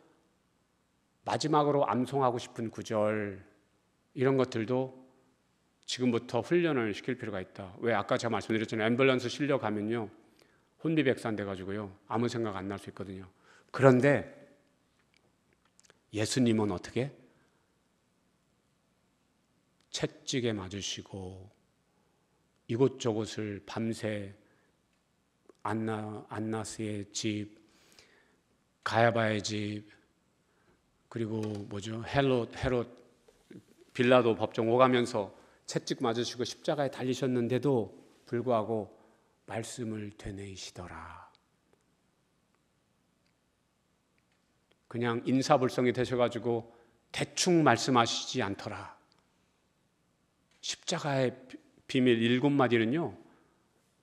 마지막으로 암송하고 싶은 구절 이런 것들도 지금부터 훈련을 시킬 필요가 있다. 왜 아까 제가 말씀드렸잖아요. 앰뷸런스 실려 가면요. 혼비백산 돼 가지고요. 아무 생각 안 날 수 있거든요. 그런데 예수님은 어떻게 채찍에 맞으시고 이곳저곳을 밤새 안나 안나스의 집, 가야바의 집, 그리고 뭐죠 헤롯 헤롯 빌라도 법정 오가면서 채찍 맞으시고 십자가에 달리셨는데도 불구하고 말씀을 되뇌이시더라. 그냥 인사불성이 되셔가지고 대충 말씀하시지 않더라. 십자가에 비밀 일곱 마디는요,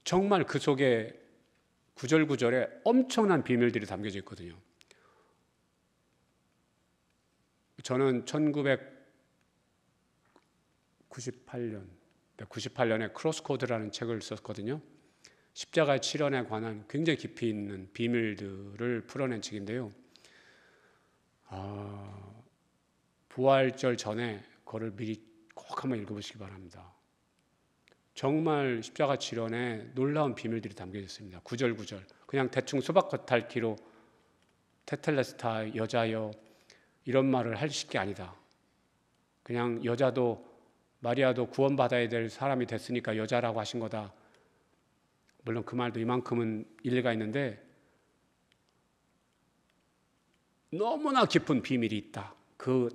정말 그 속에 구절구절에 엄청난 비밀들이 담겨져 있거든요. 저는 1998년, 98년에 크로스코드라는 책을 썼거든요. 십자가 실현에 관한 굉장히 깊이 있는 비밀들을 풀어낸 책인데요. 아, 부활절 전에 그거 미리 꼭 한번 읽어보시기 바랍니다. 정말 십자가 지론에 놀라운 비밀들이 담겨 있습니다. 구절구절 그냥 대충 수박 겉핥기로 테텔레스타 여자여 이런 말을 할 쉽게 아니다. 그냥 여자도 마리아도 구원받아야 될 사람이 됐으니까 여자라고 하신 거다. 물론 그 말도 이만큼은 일리가 있는데 너무나 깊은 비밀이 있다. 그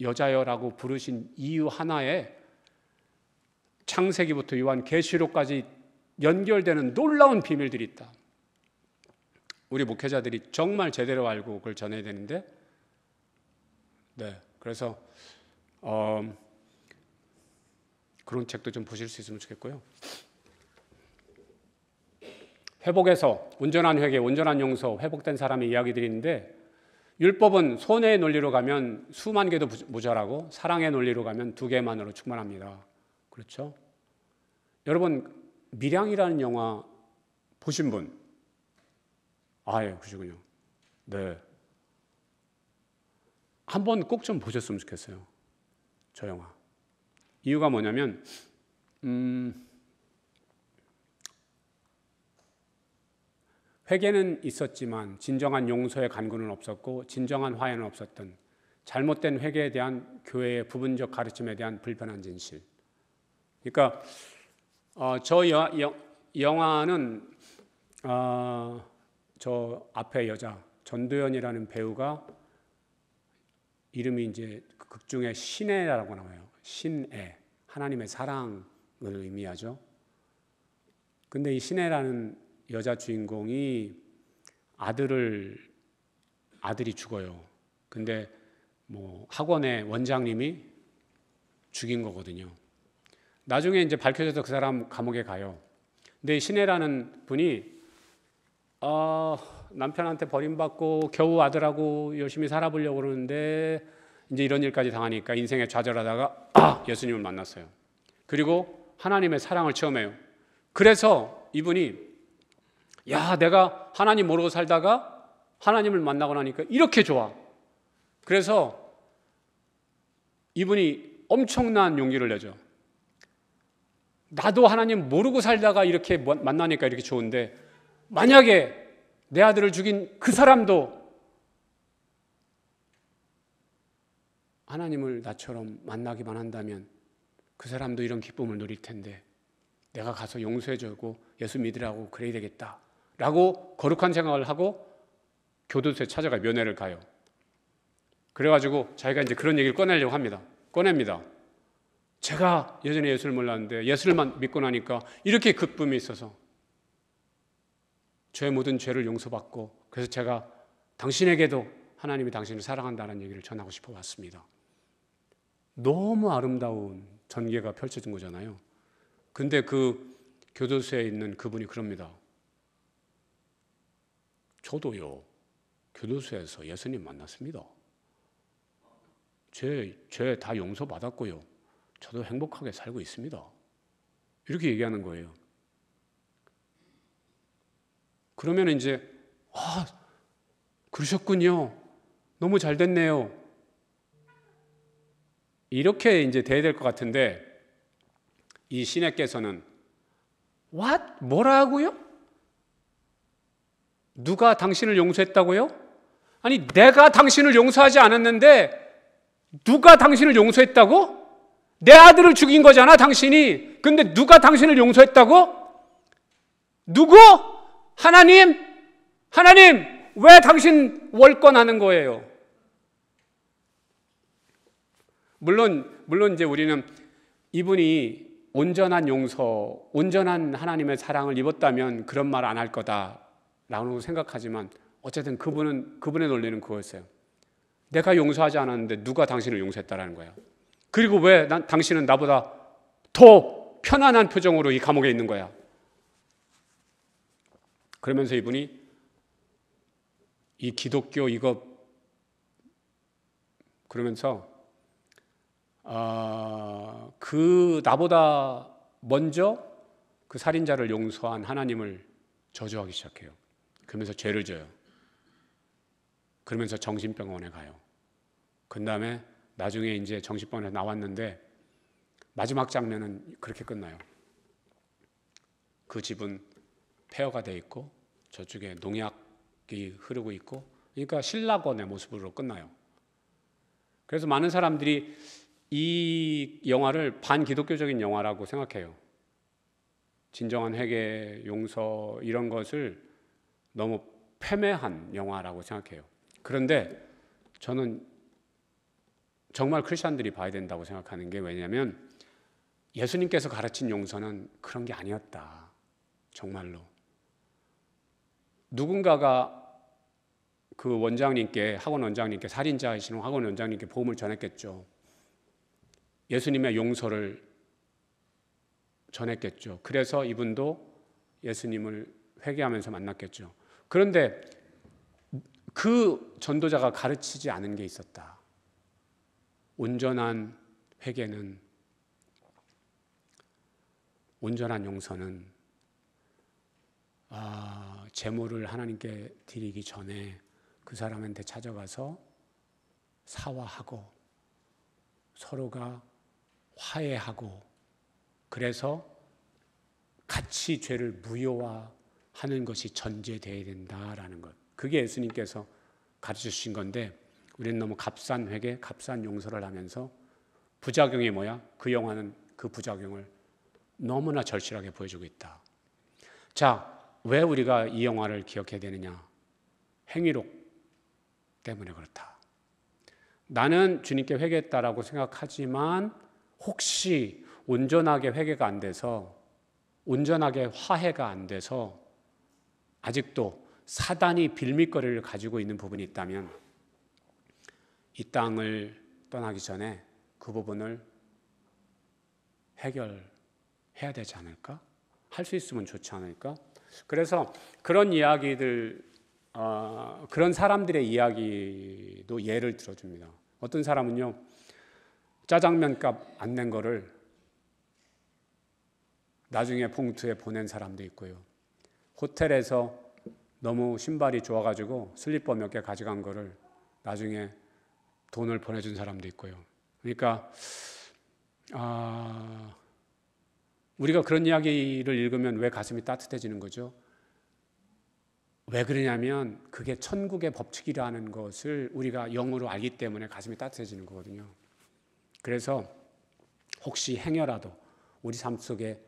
여자여라고 부르신 이유 하나에 창세기부터 요한 계시록까지 연결되는 놀라운 비밀들이 있다. 우리 목회자들이 정말 제대로 알고 그걸 전해야 되는데, 네, 그래서 어, 그런 책도 좀 보실 수 있으면 좋겠고요. 회복에서 온전한 회개, 온전한 용서, 회복된 사람의 이야기들이 있는데 율법은 손해의 논리로 가면 수만 개도 모자라고 사랑의 논리로 가면 두 개만으로 충분합니다. 그렇죠? 여러분 밀양이라는 영화 보신 분? 아예 그시군요 네. 한 번 꼭 좀 보셨으면 좋겠어요. 저 영화. 이유가 뭐냐면 음, 회개는 있었지만 진정한 용서의 간구는 없었고 진정한 화해는 없었던 잘못된 회개에 대한 교회의 부분적 가르침에 대한 불편한 진실. 그러니까 어, 저 여, 여, 영화는 어, 저 앞에 여자 전도연이라는 배우가 이름이 이제 극 중에 신애라고 나와요. 신애 하나님의 사랑을 의미하죠. 근데 이 신애라는 여자 주인공이 아들을 아들이 죽어요. 근데 뭐 학원의 원장님이 죽인 거거든요. 나중에 이제 밝혀져서 그 사람 감옥에 가요. 근데 신혜라는 분이 어, 남편한테 버림받고 겨우 아들하고 열심히 살아보려고 그러는데 이제 이런 일까지 당하니까 인생에 좌절하다가 아, 예수님을 만났어요. 그리고 하나님의 사랑을 체험해요. 그래서 이분이 야, 내가 하나님 모르고 살다가 하나님을 만나고 나니까 이렇게 좋아. 그래서 이분이 엄청난 용기를 내죠. 나도 하나님 모르고 살다가 이렇게 뭐, 만나니까 이렇게 좋은데 만약에 내 아들을 죽인 그 사람도 하나님을 나처럼 만나기만 한다면 그 사람도 이런 기쁨을 누릴 텐데 내가 가서 용서해주고 예수 믿으라고 그래야 되겠다 라고 거룩한 생각을 하고 교도소에 찾아가 면회를 가요. 그래가지고 자기가 이제 그런 얘기를 꺼내려고 합니다. 꺼냅니다. 제가 예전에 예수를 몰랐는데 예수를 믿고 나니까 이렇게 기쁨이 있어서 죄의 모든 죄를 용서받고 그래서 제가 당신에게도 하나님이 당신을 사랑한다는 얘기를 전하고 싶어 왔습니다. 너무 아름다운 전개가 펼쳐진 거잖아요. 근데 그 교도소에 있는 그분이 그럽니다. 저도요. 교도소에서 예수님 만났습니다. 죄, 죄 다 용서받았고요. 저도 행복하게 살고 있습니다. 이렇게 얘기하는 거예요. 그러면 이제 아 그러셨군요. 너무 잘 됐네요. 이렇게 이제 돼야 될 것 같은데 이 시내께서는 What? 뭐라고요? 누가 당신을 용서했다고요? 아니 내가 당신을 용서하지 않았는데 누가 당신을 용서했다고? 내 아들을 죽인 거잖아, 당신이. 근데 누가 당신을 용서했다고? 누구? 하나님? 하나님, 왜 당신 월권하는 거예요? 물론, 물론 이제 우리는 이분이 온전한 용서, 온전한 하나님의 사랑을 입었다면 그런 말 안 할 거다라고 생각하지만 어쨌든 그분은, 그분의 논리는 그거였어요. 내가 용서하지 않았는데 누가 당신을 용서했다라는 거예요. 그리고 왜 난, 당신은 나보다 더 편안한 표정으로 이 감옥에 있는 거야? 그러면서 이분이 이 기독교 이거 그러면서 어, 그 나보다 먼저 그 살인자를 용서한 하나님을 저주하기 시작해요. 그러면서 죄를 져요. 그러면서 정신병원에 가요. 그 다음에 나중에 이제 정식번에 나왔는데 마지막 장면은 그렇게 끝나요. 그 집은 폐허가 돼 있고 저쪽에 농약이 흐르고 있고 그러니까 신라권의 모습으로 끝나요. 그래서 많은 사람들이 이 영화를 반기독교적인 영화라고 생각해요. 진정한 회개, 용서 이런 것을 너무 패매한 영화라고 생각해요. 그런데 저는 정말 크리스천들이 봐야 된다고 생각하는 게 왜냐면 예수님께서 가르친 용서는 그런 게 아니었다. 정말로. 누군가가 그 원장님께 학원 원장님께 살인자이신 학원 원장님께 보험을 전했겠죠. 예수님의 용서를 전했겠죠. 그래서 이분도 예수님을 회개하면서 만났겠죠. 그런데 그 전도자가 가르치지 않은 게 있었다. 온전한 회개는 온전한 용서는 아, 재물을 하나님께 드리기 전에 그 사람한테 찾아가서 사화하고 서로가 화해하고 그래서 같이 죄를 무효화하는 것이 전제돼야 된다라는 것. 그게 예수님께서 가르쳐 주신 건데 우리는 너무 값싼 회개, 값싼 용서를 하면서 부작용이 뭐야? 그 영화는 그 부작용을 너무나 절실하게 보여주고 있다. 자, 왜 우리가 이 영화를 기억해야 되느냐? 행위록 때문에 그렇다. 나는 주님께 회개했다라고 생각하지만 혹시 온전하게 회개가 안 돼서 온전하게 화해가 안 돼서 아직도 사단이 빌미거리를 가지고 있는 부분이 있다면 이 땅을 떠나기 전에 그 부분을 해결해야 되지 않을까? 할 수 있으면 좋지 않을까? 그래서 그런 이야기들, 어, 그런 사람들의 이야기도 예를 들어줍니다. 어떤 사람은요, 짜장면 값안 낸 거를 나중에 봉투에 보낸 사람도 있고요. 호텔에서 너무 신발이 좋아가지고 슬리퍼 몇 개 가져간 거를 나중에 돈을 보내준 사람도 있고요. 그러니까 아, 우리가 그런 이야기를 읽으면 왜 가슴이 따뜻해지는 거죠? 왜 그러냐면 그게 천국의 법칙이라는 것을 우리가 영으로 알기 때문에 가슴이 따뜻해지는 거거든요. 그래서 혹시 행여라도 우리 삶 속에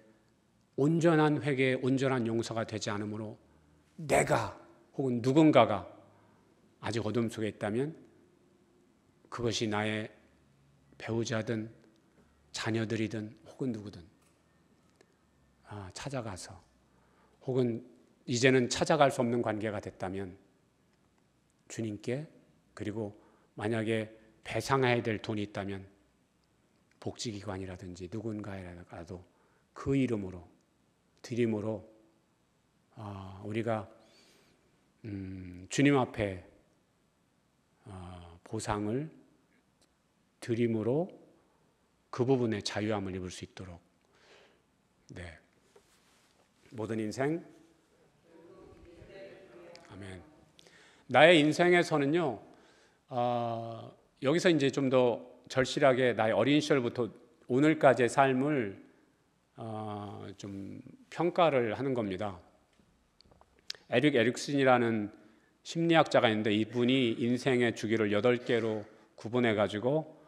온전한 회개, 온전한 용서가 되지 않으므로 내가 혹은 누군가가 아직 어둠 속에 있다면 그것이 나의 배우자든 자녀들이든 혹은 누구든 아, 찾아가서 혹은 이제는 찾아갈 수 없는 관계가 됐다면 주님께 그리고 만약에 배상해야 될 돈이 있다면 복지기관이라든지 누군가에라도 그 이름으로 드림으로 아, 우리가 음, 주님 앞에 아, 보상을 드림으로 그 부분에 자유함을 입을 수 있도록 네. 모든 인생 아멘. 나의 인생에서는요. 어, 여기서 이제 좀 더 절실하게 나의 어린 시절부터 오늘까지의 삶을 어, 좀 평가를 하는 겁니다. 에릭 에릭슨이라는 심리학자가 있는데 이분이 인생의 주기를 8 개로 구분해 가지고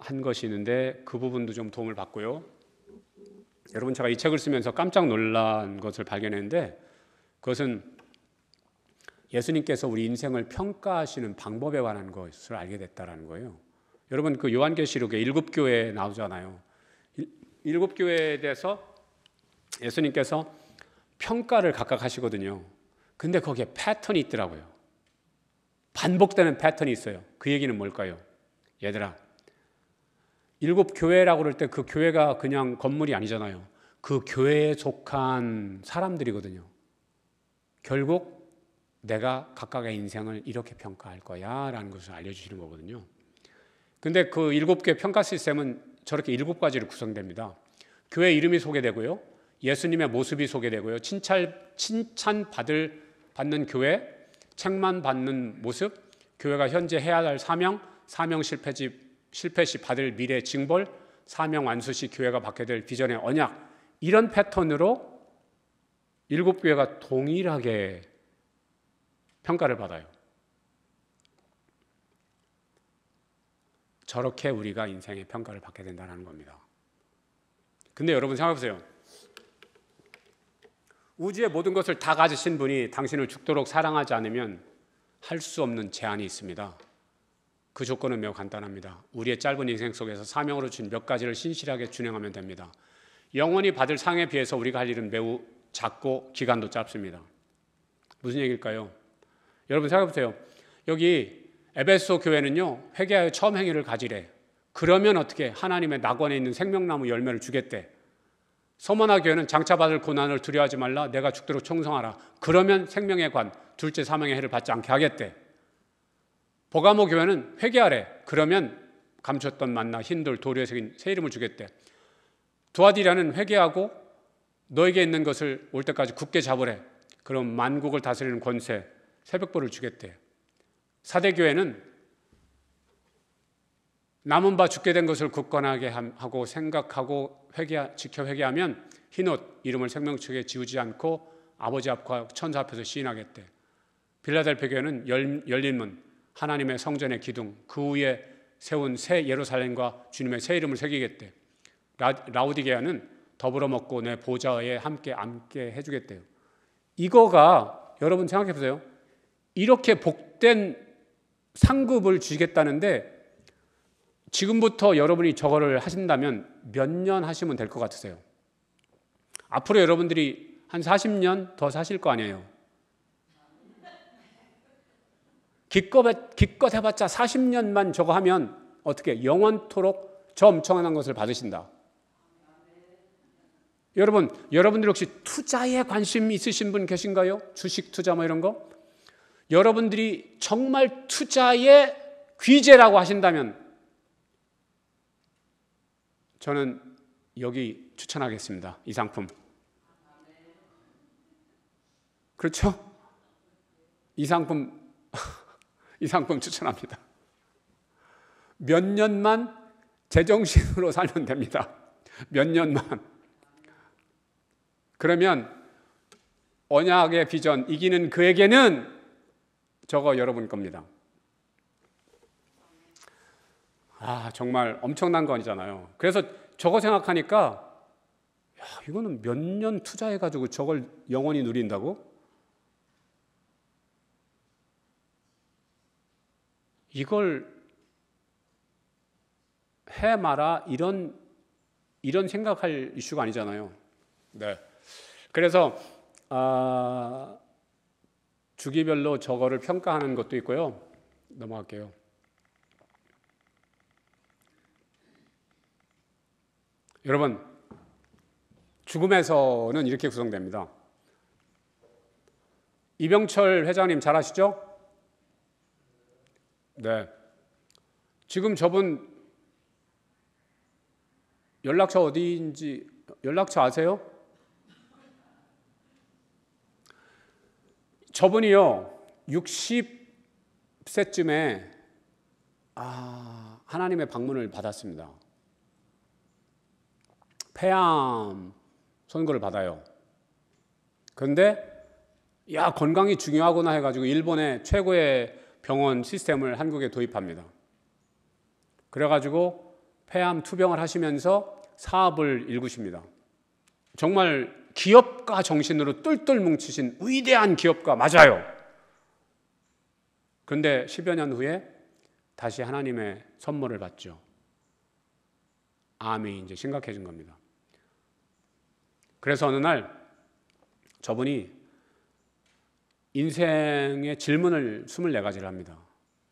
한 것이 있는데 그 부분도 좀 도움을 받고요. 여러분 제가 이 책을 쓰면서 깜짝 놀란 것을 발견했는데 그것은 예수님께서 우리 인생을 평가하시는 방법에 관한 것을 알게 됐다라는 거예요. 여러분 그 요한계시록에 일곱 교회 나오잖아요. 일곱 교회에 대해서 예수님께서 평가를 각각 하시거든요. 근데 거기에 패턴이 있더라고요. 반복되는 패턴이 있어요. 그 얘기는 뭘까요? 얘들아, 일곱 교회라고 그럴 때 그 교회가 그냥 건물이 아니잖아요. 그 교회에 속한 사람들이거든요. 결국 내가 각각의 인생을 이렇게 평가할 거야 라는 것을 알려주시는 거거든요. 근데 그 일곱 개 평가 시스템은 저렇게 일곱 가지로 구성됩니다. 교회 이름이 소개되고요. 예수님의 모습이 소개되고요. 칭찬, 칭찬 받을, 받는 교회, 책만 받는 모습, 교회가 현재 해야 할 사명, 사명 실패집 실패 시 받을 미래 징벌, 사명 완수 시 교회가 받게 될 비전의 언약 이런 패턴으로 일곱 교회가 동일하게 평가를 받아요. 저렇게 우리가 인생의 평가를 받게 된다는 겁니다. 근데 여러분 생각해보세요. 우주의 모든 것을 다 가지신 분이 당신을 죽도록 사랑하지 않으면 할 수 없는 제한이 있습니다. 그 조건은 매우 간단합니다. 우리의 짧은 인생 속에서 사명으로 준 몇 가지를 신실하게 준행하면 됩니다. 영원히 받을 상에 비해서 우리가 할 일은 매우 작고 기간도 짧습니다. 무슨 얘기일까요? 여러분 생각해 보세요. 여기 에베소 교회는요. 회개하여 처음 행위를 가지래. 그러면 어떻게 하나님의 낙원에 있는 생명나무 열매를 주겠대. 서머나 교회는 장차 받을 고난을 두려워하지 말라. 내가 죽도록 청성하라. 그러면 생명의 관, 둘째 사명의 해를 받지 않게 하겠대. 보가모 교회는 회개하래. 그러면 감췄던 만나 흰돌 도리에 새긴 새 이름을 주겠대. 두아디라는 회개하고 너에게 있는 것을 올 때까지 굳게 잡으래. 그럼 만국을 다스리는 권세 새벽보를 주겠대. 사대 교회는 남은 바 죽게 된 것을 굳건하게 하고 생각하고 회개 지켜 회개하면 흰옷 이름을 생명책에 지우지 않고 아버지 앞과 천사 앞에서 시인하겠대. 빌라델피 교회는 열린 문 하나님의 성전의 기둥 그 위에 세운 새 예루살렘과 주님의 새 이름을 새기겠대. 라, 우디게아는 더불어 먹고 내 보좌에 함께 앉게 해주겠대요. 이거가 여러분 생각해 보세요. 이렇게 복된 상급을 주겠다는데 지금부터 여러분이 저거를 하신다면 몇 년 하시면 될 것 같으세요? 앞으로 여러분들이 한 40년 더 사실 거 아니에요. 기껏, 기껏 해봤자 40년만 저거 하면 어떻게 영원토록 저 엄청난 것을 받으신다. 여러분, 여러분들 혹시 투자에 관심 있으신 분 계신가요? 주식 투자 뭐 이런 거? 여러분들이 정말 투자에 귀재라고 하신다면 저는 여기 추천하겠습니다. 이 상품. 그렇죠? 이 상품 이 상품 추천합니다. 몇 년만 제정신으로 살면 됩니다. 몇 년만. 그러면 언약의 비전, 이기는 그에게는 저거 여러분 겁니다. 아, 정말 엄청난 거아잖아요 그래서 저거 생각하니까, 야, 이거는 몇 년 투자해가지고 저걸 영원히 누린다고? 이걸 해 마라 이런 이런 생각할 이슈가 아니잖아요. 네. 그래서 아, 주기별로 저거를 평가하는 것도 있고요. 넘어갈게요. 여러분, 죽음에서는 이렇게 구성됩니다. 이병철 회장님 잘 아시죠? 네. 지금 저분 연락처 어디인지 연락처 아세요? 저분이요. 60세쯤에 아, 하나님의 방문을 받았습니다. 폐암 선고를 받아요. 그런데 야, 건강이 중요하구나 해 가지고 일본의 최고의 병원 시스템을 한국에 도입합니다. 그래가지고 폐암 투병을 하시면서 사업을 일구십니다. 정말 기업가 정신으로 똘똘 뭉치신 위대한 기업가 맞아요. 그런데 10여 년 후에 다시 하나님의 선물을 받죠. 암이 이제 심각해진 겁니다. 그래서 어느 날 저분이 인생의 질문을 24가지를 합니다.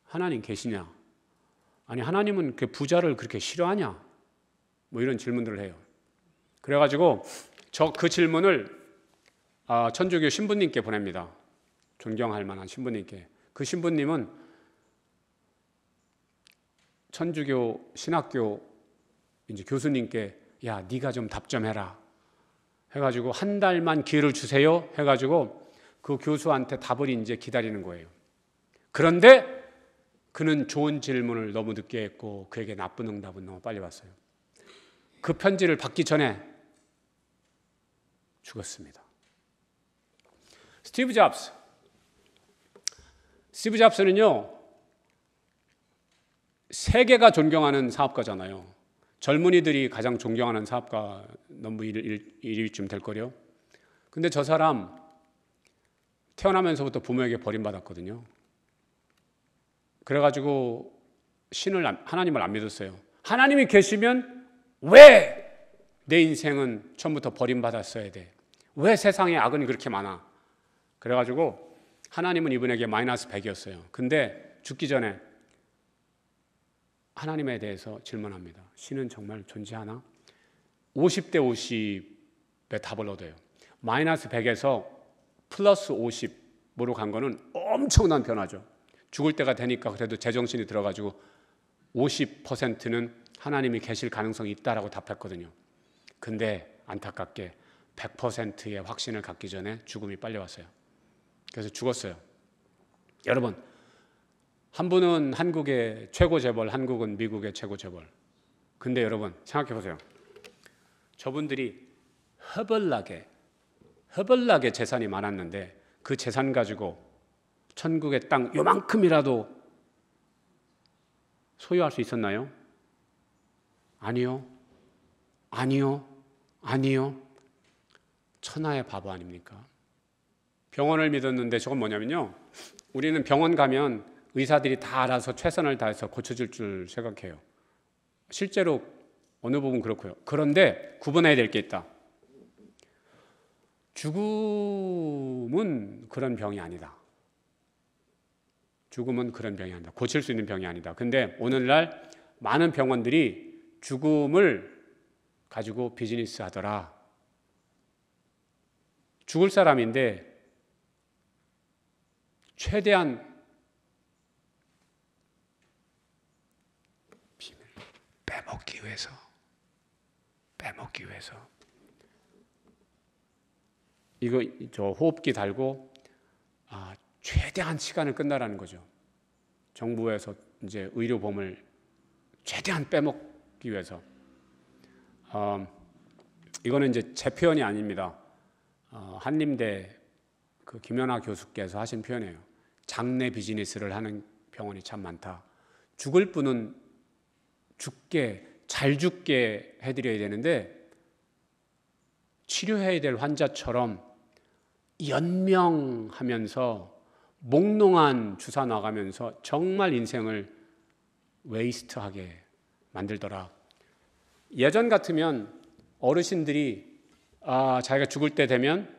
하나님 계시냐? 아니, 하나님은 그 부자를 그렇게 싫어하냐? 뭐 이런 질문들을 해요. 그래가지고 저 그 질문을 아, 천주교 신부님께 보냅니다. 존경할 만한 신부님께. 그 신부님은 천주교 신학교 이제 교수님께 야 네가 좀 답 좀 해라 해가지고 한 달만 기회를 주세요 해가지고 그 교수한테 답을 이제 기다리는 거예요. 그런데 그는 좋은 질문을 너무 늦게 했고 그에게 나쁜 응답은 너무 빨리 왔어요. 그 편지를 받기 전에 죽었습니다. 스티브 잡스. 스티브 잡스는요, 세계가 존경하는 사업가잖아요. 젊은이들이 가장 존경하는 사업가 넘버 1위쯤 될 거려. 근데 저 사람 태어나면서부터 부모에게 버림받았거든요. 그래가지고 신을 하나님을 안 믿었어요. 하나님이 계시면 왜 내 인생은 처음부터 버림받았어야 돼? 왜 세상에 악은 그렇게 많아? 그래가지고 하나님은 이분에게 마이너스 100이었어요. 근데 죽기 전에 하나님에 대해서 질문합니다. 신은 정말 존재하나? 50대 50의 답을 얻어요. 마이너스 100에서 플러스 50으로 간 거는 엄청난 변화죠. 죽을 때가 되니까 그래도 제정신이 들어가지고 50%는 하나님이 계실 가능성이 있다라고 답했거든요. 근데 안타깝게 100%의 확신을 갖기 전에 죽음이 빨려 왔어요. 그래서 죽었어요. 여러분, 한 분은 한국의 최고 재벌, 한국은 미국의 최고 재벌. 근데 여러분, 생각해 보세요. 저분들이 허벌나게 허벌나게 재산이 많았는데 그 재산 가지고 천국의 땅 요만큼이라도 소유할 수 있었나요? 아니요. 아니요. 아니요. 천하의 바보 아닙니까? 병원을 믿었는데 저건 뭐냐면요. 우리는 병원 가면 의사들이 다 알아서 최선을 다해서 고쳐줄 줄 생각해요. 실제로 어느 부분 그렇고요. 그런데 구분해야 될 게 있다. 죽음은 그런 병이 아니다. 죽음은 그런 병이 아니다. 고칠 수 있는 병이 아니다. 근데 오늘날 많은 병원들이 죽음을 가지고 비즈니스 하더라. 죽을 사람인데 최대한 빼먹기 위해서 빼먹기 위해서 이거 저 호흡기 달고 아, 최대한 시간을 끝나라는 거죠. 정부에서 이제 의료보험을 최대한 빼먹기 위해서. 어, 이거는 이제 제 표현이 아닙니다. 어, 한림대 그 김연아 교수께서 하신 표현이에요. 장내 비즈니스를 하는 병원이 참 많다. 죽을 분은 죽게 잘 죽게 해드려야 되는데 치료해야 될 환자처럼 연명하면서 몽롱한 주사 나가면서 정말 인생을 웨이스트하게 만들더라. 예전 같으면 어르신들이 아, 자기가 죽을 때 되면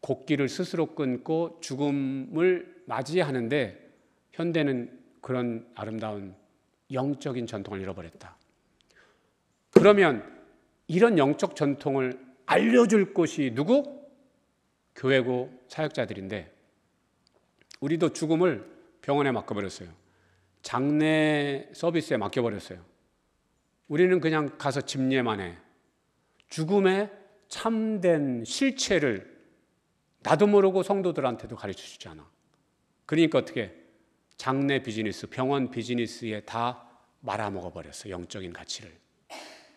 곡기를 스스로 끊고 죽음을 맞이하는데 현대는 그런 아름다운 영적인 전통을 잃어버렸다. 그러면 이런 영적 전통을 알려줄 곳이 누구? 교회고 사역자들인데 우리도 죽음을 병원에 맡겨버렸어요. 장례 서비스에 맡겨버렸어요. 우리는 그냥 가서 집례만 해. 죽음의 참된 실체를 나도 모르고 성도들한테도 가르쳐 주지 않아. 그러니까 어떻게 장례 비즈니스, 병원 비즈니스에 다 말아먹어 버렸어. 영적인 가치를.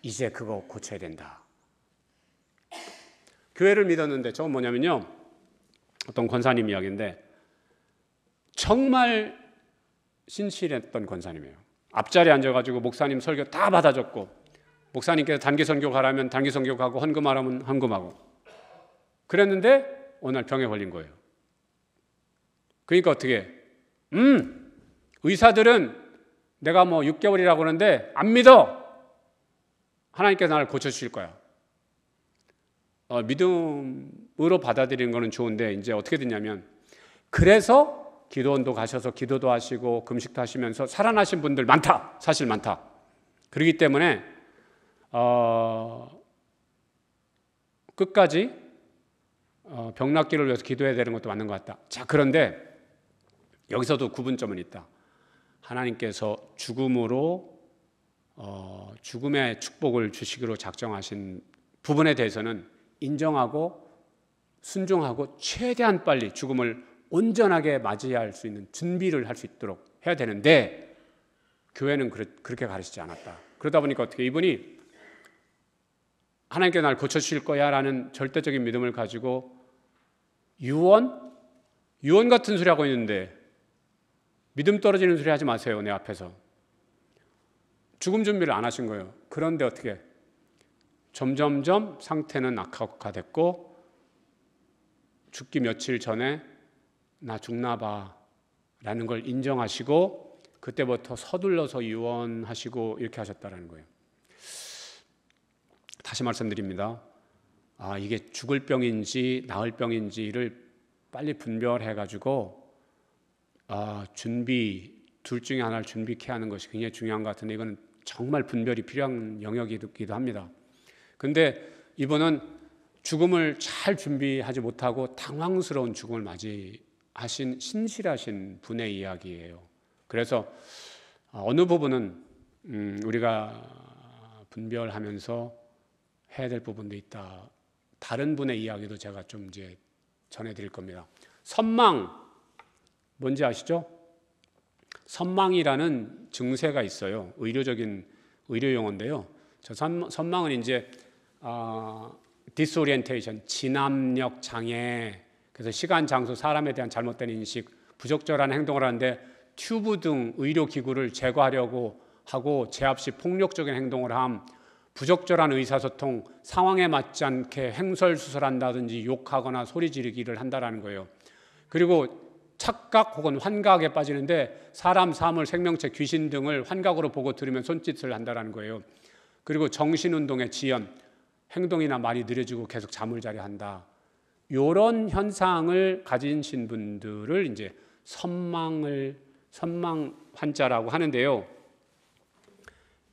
이제 그거 고쳐야 된다. 교회를 믿었는데 저건 뭐냐면요. 어떤 권사님 이야기인데 정말 신실했던 권사님이에요. 앞자리에 앉아가지고 목사님 설교 다 받아줬고 목사님께서 단기 선교 가라면 단기 선교 가고 헌금하라면 헌금하고 그랬는데 오늘 병에 걸린 거예요. 그러니까 어떻게? 음 의사들은 내가 뭐 6개월이라고 하는데 안 믿어. 하나님께서 나를 고쳐주실 거야. 어, 믿음으로 받아들이는 것은 좋은데 이제 어떻게 됐냐면 그래서 기도원도 가셔서 기도도 하시고 금식도 하시면서 살아나신 분들 많다 사실 많다 그러기 때문에 어, 끝까지 어, 병낫기를 위해서 기도해야 되는 것도 맞는 것 같다 자 그런데 여기서도 구분점은 있다 하나님께서 죽음으로 어, 죽음의 축복을 주시기로 작정하신 부분에 대해서는 인정하고 순종하고 최대한 빨리 죽음을 온전하게 맞이할 수 있는 준비를 할 수 있도록 해야 되는데 교회는 그렇게 가르치지 않았다. 그러다 보니까 어떻게 이분이 하나님께 날 고쳐주실 거야 라는 절대적인 믿음을 가지고 유언? 유언 같은 소리 하고 있는데 믿음 떨어지는 소리 하지 마세요. 내 앞에서. 죽음 준비를 안 하신 거예요. 그런데 어떻게 점점점 상태는 악화됐고 죽기 며칠 전에 나 죽나 봐라는 걸 인정하시고 그때부터 서둘러서 유언하시고 이렇게 하셨다는 거예요. 다시 말씀드립니다. 아, 이게 죽을 병인지 나을 병인지를 빨리 분별해 가지고 아, 준비 둘 중에 하나를 준비케 하는 것이 굉장히 중요한 것 같은데 이거 정말 분별이 필요한 영역이기도 합니다. 근데 이번은 죽음을 잘 준비하지 못하고 당황스러운 죽음을 맞이하신 신실하신 분의 이야기예요. 그래서 아, 어느 부분은 음, 우리가 분별하면서 해야 될 부분도 있다. 다른 분의 이야기도 제가 좀 이제 전해드릴 겁니다. 선망 뭔지 아시죠? 선망이라는 증세가 있어요. 의료적인 의료 용어인데요. 저 선, 선망은 이제 디스오리엔테이션, 어, 진압력 장애, 그래서 시간, 장소, 사람에 대한 잘못된 인식, 부적절한 행동을 하는데 튜브 등 의료 기구를 제거하려고 하고 제압 시 폭력적인 행동을 함, 부적절한 의사소통, 상황에 맞지 않게 행설수설한다든지 욕하거나 소리 지르기를 한다라는 거예요. 그리고 착각 혹은 환각에 빠지는데 사람, 사물, 생명체, 귀신 등을 환각으로 보고 들으면 손짓을 한다라는 거예요. 그리고 정신운동의 지연, 행동이나 말이 느려지고 계속 잠을 자려 한다. 요런 현상을 가진신 분들을 이제 선망을 선망 환자라고 하는데요.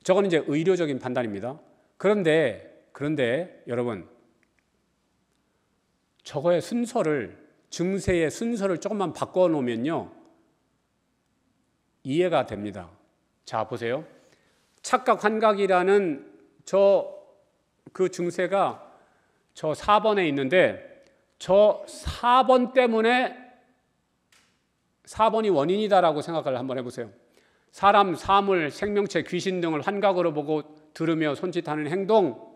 저건 이제 의료적인 판단입니다. 그런데 그런데 여러분 저거의 순서를 증세의 순서를 조금만 바꿔 놓으면요. 이해가 됩니다. 자, 보세요. 착각 환각이라는 저그 증세가 저 4번에 있는데 저 4번 때문에 4번이 원인이다라고 생각을 한번 해보세요. 사람, 사물, 생명체, 귀신 등을 환각으로 보고 들으며 손짓하는 행동,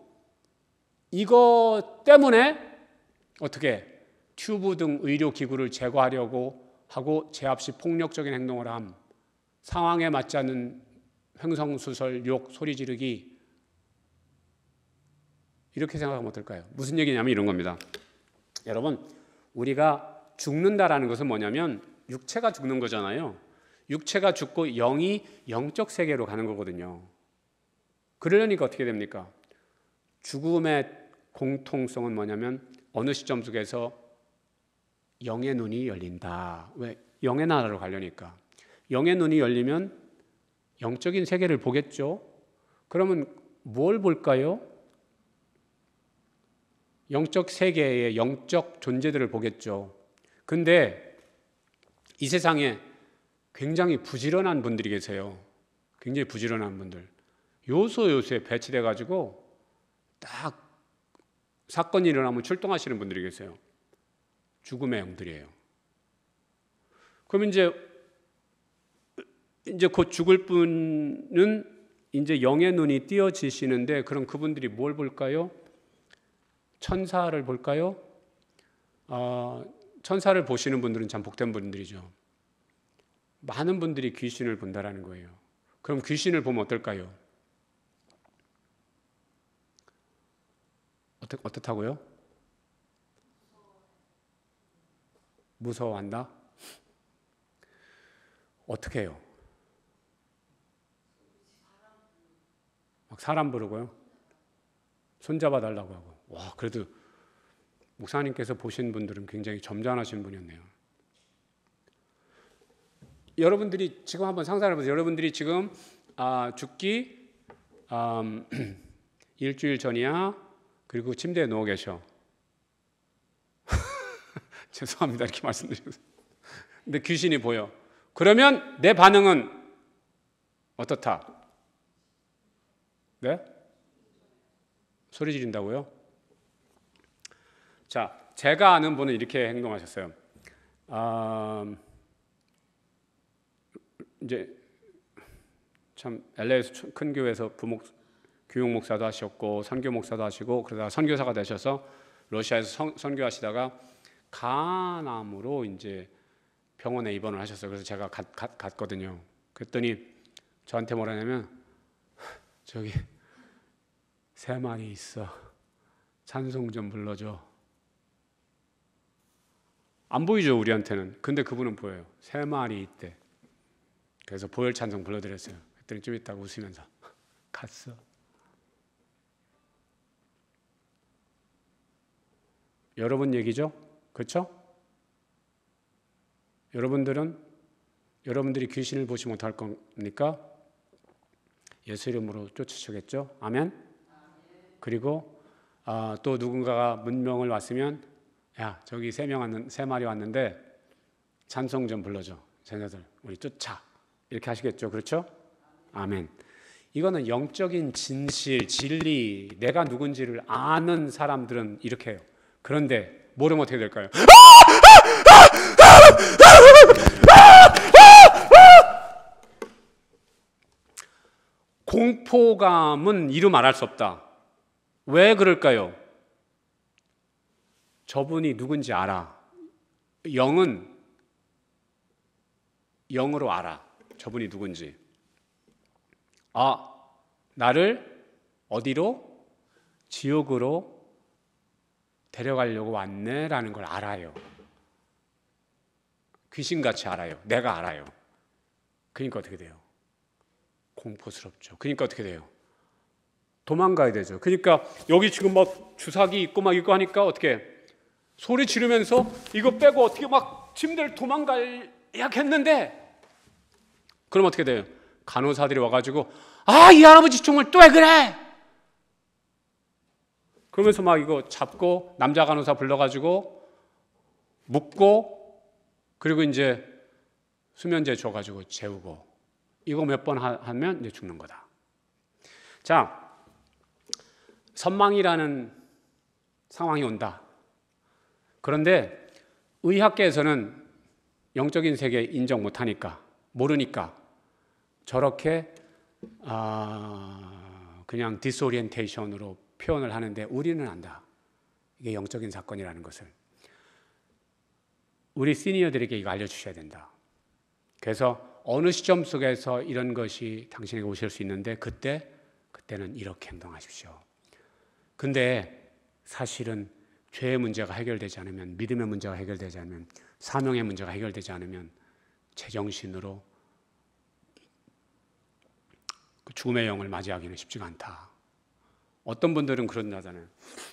이거 때문에 어떻게 튜브 등 의료기구를 제거하려고 하고 제압시 폭력적인 행동을 함, 상황에 맞지 않는 횡성수설, 욕, 소리 지르기, 이렇게 생각하면 어떨까요? 무슨 얘기냐면 이런 겁니다. 여러분, 우리가 죽는다라는 것은 뭐냐면 육체가 죽는 거잖아요. 육체가 죽고 영이 영적 세계로 가는 거거든요. 그러려니까 어떻게 됩니까? 죽음의 공통성은 뭐냐면 어느 시점 속에서 영의 눈이 열린다. 왜? 영의 나라로 가려니까. 영의 눈이 열리면 영적인 세계를 보겠죠. 그러면 뭘 볼까요? 영적 세계의 영적 존재들을 보겠죠. 근데 이 세상에 굉장히 부지런한 분들이 계세요. 굉장히 부지런한 분들. 요소 요소에 배치돼 가지고 딱 사건이 일어나면 출동하시는 분들이 계세요. 죽음의 영들이에요. 그럼 이제 이제 곧 죽을 분은 이제 영의 눈이 띄어지시는데 그럼 그분들이 뭘 볼까요? 천사를 볼까요? 어, 천사를 보시는 분들은 참 복된 분들이죠. 많은 분들이 귀신을 본다라는 거예요. 그럼 귀신을 보면 어떨까요? 어떻, 어떻다고요? 무서워한다? 어떻게 해요? 막 사람 부르고요. 손잡아 달라고 하고. 와, 그래도 목사님께서 보신 분들은 굉장히 점잖으신 분이었네요. 여러분들이 지금 한번 상상해 보세요. 여러분들이 지금 아, 죽기 아, 일주일 전이야. 그리고 침대에 누워 계셔. 죄송합니다. 이렇게 말씀드리고. 근데 귀신이 보여. 그러면 내 반응은 어떻다? 네? 소리 지른다고요? 자, 제가 아는 분은 이렇게 행동하셨어요. 아, 이제 참 LA에서 큰 교회에서 부목 교육 목사도 하셨고 선교 목사도 하시고 그러다가 선교사가 되셔서 러시아에서 선, 선교하시다가 간암으로 이제 병원에 입원을 하셨어요. 그래서 제가 갔, 갔, 갔거든요. 그랬더니 저한테 뭐라냐면 저기 세 마리 있어 찬송 좀 불러줘. 안 보이죠 우리한테는. 근데 그분은 보여요. 세 마리 있대. 그래서 보혈 찬송 불러드렸어요. 그랬더니 좀 이따가 웃으면서 갔어. 여러분 얘기죠? 그렇죠? 여러분들은 여러분들이 귀신을 보지 못할 겁니까? 예수 이름으로 쫓으시겠죠? 아멘. 그리고 아, 또 누군가가 문명을 왔으면 야 저기 세 명 왔는 세 마리 왔는데 찬송 좀 불러줘. 자들 우리 쫓아 이렇게 하시겠죠, 그렇죠? 아멘. 이거는 영적인 진실, 진리, 내가 누군지를 아는 사람들은 이렇게 해요. 그런데 모르면 어떻게 될까요? 공포감은 이루 말할 수 없다. 왜 그럴까요? 저분이 누군지 알아. 영은 영으로 알아. 저분이 누군지. 아, 나를 어디로? 지옥으로 데려가려고 왔네라는 걸 알아요. 귀신같이 알아요. 내가 알아요. 그러니까 어떻게 돼요? 공포스럽죠. 그러니까 어떻게 돼요? 도망가야 되죠. 그러니까 여기 지금 막 주사기 있고 막 있고 하니까 어떻게 소리 지르면서 이거 빼고 어떻게 막 침대를 도망가야 했는데 그럼 어떻게 돼요? 간호사들이 와가지고 아이 할아버지 총을 또왜 그래? 그러면서 막 이거 잡고 남자 간호사 불러가지고 묶고 그리고 이제 수면제 줘가지고 재우고 이거 몇 번 하면 이제 죽는 거다. 자, 선망이라는 상황이 온다. 그런데 의학계에서는 영적인 세계 인정 못하니까 모르니까 저렇게 아, 그냥 디스오리엔테이션으로 표현을 하는데 우리는 안다. 이게 영적인 사건이라는 것을 우리 시니어들에게 이거 알려주셔야 된다. 그래서 어느 시점 속에서 이런 것이 당신에게 오실 수 있는데 그때 그때는 이렇게 행동하십시오. 근데 사실은 죄의 문제가 해결되지 않으면 믿음의 문제가 해결되지 않으면 사명의 문제가 해결되지 않으면 제정신으로 그 죽음의 영을 맞이하기는 쉽지가 않다. 어떤 분들은 그런다잖아요.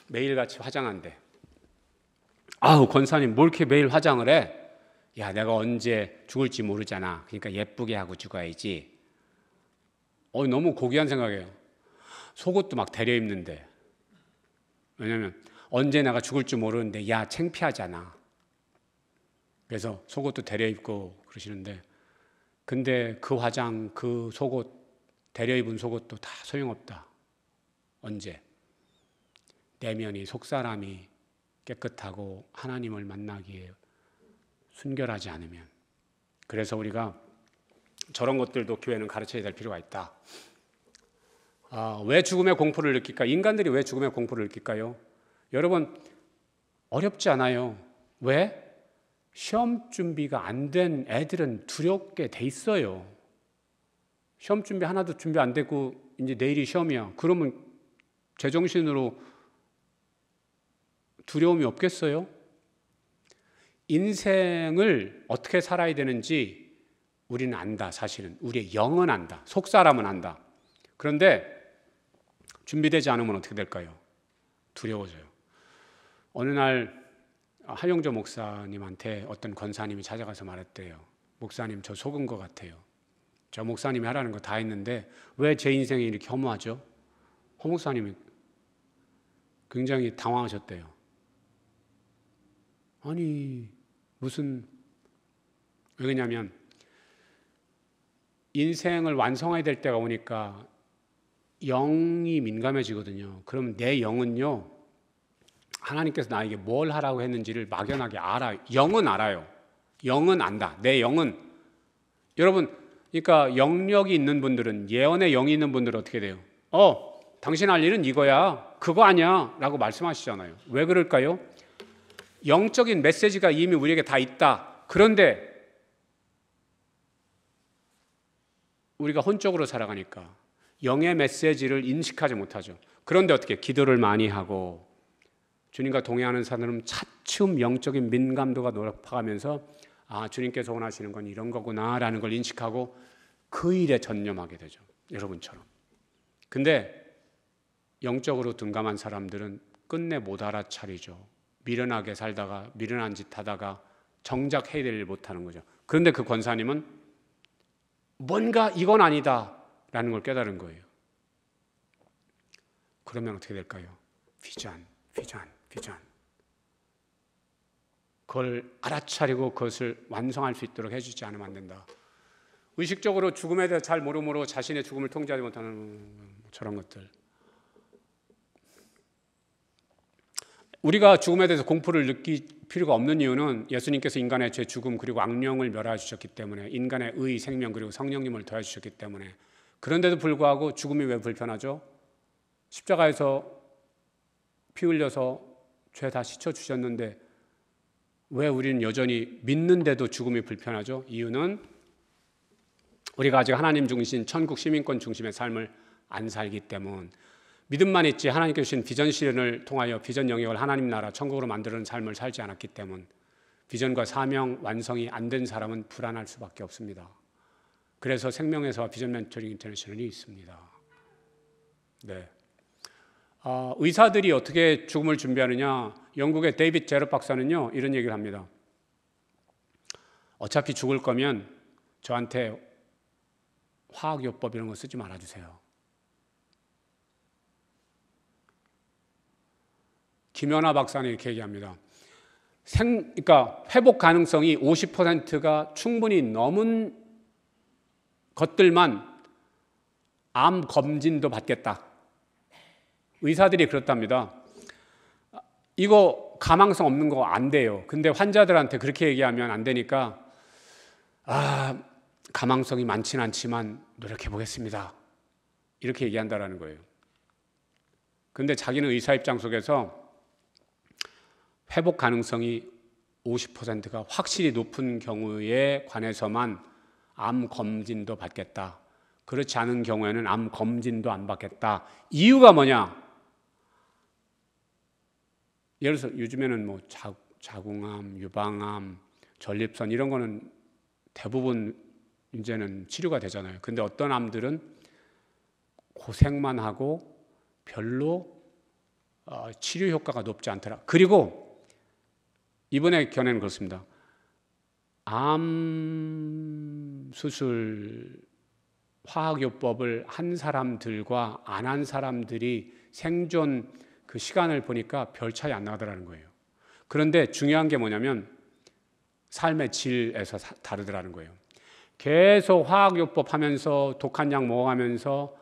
매일같이 화장한대. 아우 권사님 뭘 이렇게 매일 화장을 해? 야 내가 언제 죽을지 모르잖아. 그러니까 예쁘게 하고 죽어야지. 어 너무 고귀한 생각이에요. 속옷도 막 데려 입는데. 왜냐면 언제 내가 죽을 지 모르는데 야 창피하잖아. 그래서 속옷도 데려 입고 그러시는데 근데 그 화장 그 속옷 데려 입은 속옷도 다 소용없다. 언제 내면이 속사람이 깨끗하고 하나님을 만나기에 순결하지 않으면 그래서 우리가 저런 것들도 교회는 가르쳐야 될 필요가 있다. 아, 왜 죽음의 공포를 느낄까? 인간들이 왜 죽음의 공포를 느낄까요? 여러분, 어렵지 않아요. 왜? 시험 준비가 안 된 애들은 두렵게 돼 있어요. 시험 준비 하나도 준비 안 되고 이제 내일이 시험이야. 그러면 제정신으로 두려움이 없겠어요? 인생을 어떻게 살아야 되는지 우리는 안다, 사실은. 우리의 영은 안다. 속 사람은 안다. 그런데 준비되지 않으면 어떻게 될까요? 두려워져요. 어느 날 하용조 목사님한테 어떤 권사님이 찾아가서 말했대요. 목사님 저 속은 것 같아요. 저 목사님이 하라는 거 다 했는데 왜 제 인생이 이렇게 허무하죠? 허 목사님이 굉장히 당황하셨대요. 아니 무슨 왜냐면 인생을 완성해야 될 때가 오니까 영이 민감해지거든요. 그럼 내 영은요 하나님께서 나에게 뭘 하라고 했는지를 막연하게 알아요. 영은 알아요. 영은 안다. 내 영은 여러분, 그러니까 영력이 있는 분들은 예언의 영이 있는 분들은 어떻게 돼요? 어, 당신 할 일은 이거야. 그거 아니야라고 말씀하시잖아요. 왜 그럴까요? 영적인 메시지가 이미 우리에게 다 있다. 그런데 우리가 혼적으로 살아가니까 영의 메시지를 인식하지 못하죠. 그런데 어떻게 기도를 많이 하고 주님과 동행하는 사람은 차츰 영적인 민감도가 높아가면서 아 주님께서 원하시는 건 이런 거구나라는 걸 인식하고 그 일에 전념하게 되죠. 여러분처럼. 근데 영적으로 둔감한 사람들은 끝내 못 알아차리죠. 미련하게 살다가 미련한 짓 하다가 정작 해야 될 일 못하는 거죠. 그런데 그 권사님은 뭔가 이건 아니다라는 걸 깨달은 거예요. 그러면 어떻게 될까요? 비전, 비전. 비전. 그걸 알아차리고 그것을 완성할 수 있도록 해주지 않으면 안 된다. 의식적으로 죽음에 대해 잘 모르므로 자신의 죽음을 통제하지 못하는 저런 것들. 우리가 죽음에 대해서 공포를 느낄 필요가 없는 이유는 예수님께서 인간의 죄 죽음 그리고 악령을 멸하 주셨기 때문에 인간의 의 생명 그리고 성령님을 더해 주셨기 때문에 그런데도 불구하고 죽음이 왜 불편하죠? 십자가에서 피 흘려서 죄다 씻어 주셨는데 왜 우리는 여전히 믿는데도 죽음이 불편하죠? 이유는 우리가 아직 하나님 중심, 천국 시민권 중심의 삶을 안 살기 때문. 믿음만 있지 하나님께 주신 비전 실현을 통하여 비전 영역을 하나님 나라 천국으로 만드는 삶을 살지 않았기 때문. 비전과 사명 완성이 안 된 사람은 불안할 수밖에 없습니다. 그래서 생명에서 비전 멘토링 인터내셔널이 있습니다. 네. 아, 의사들이 어떻게 죽음을 준비하느냐 영국의 데이빗 제럿 박사는요 이런 얘기를 합니다. 어차피 죽을 거면 저한테 화학요법 이런 거 쓰지 말아주세요. 김연아 박사는 이렇게 얘기합니다. 생, 그러니까 회복 가능성이 50%가 충분히 넘은 것들만 암 검진도 받겠다. 의사들이 그렇답니다. 이거 가망성 없는 거 안 돼요. 근데 환자들한테 그렇게 얘기하면 안 되니까 아, 가망성이 많진 않지만 노력해 보겠습니다. 이렇게 얘기한다라는 거예요. 근데 자기는 의사 입장 속에서 회복 가능성이 50%가 확실히 높은 경우에 관해서만 암 검진도 받겠다. 그렇지 않은 경우에는 암 검진도 안 받겠다. 이유가 뭐냐? 예를 들어서 요즘에는 뭐 자, 자궁암, 유방암, 전립선 이런 거는 대부분 이제는 치료가 되잖아요. 근데 어떤 암들은 고생만 하고 별로 어, 치료 효과가 높지 않더라. 그리고 이번에 견해는 그렇습니다. 암 수술 화학요법을 한 사람들과 안 한 사람들이 생존 그 시간을 보니까 별 차이 안 나더라는 거예요. 그런데 중요한 게 뭐냐면 삶의 질에서 다르더라는 거예요. 계속 화학요법 하면서 독한 약 먹어가면서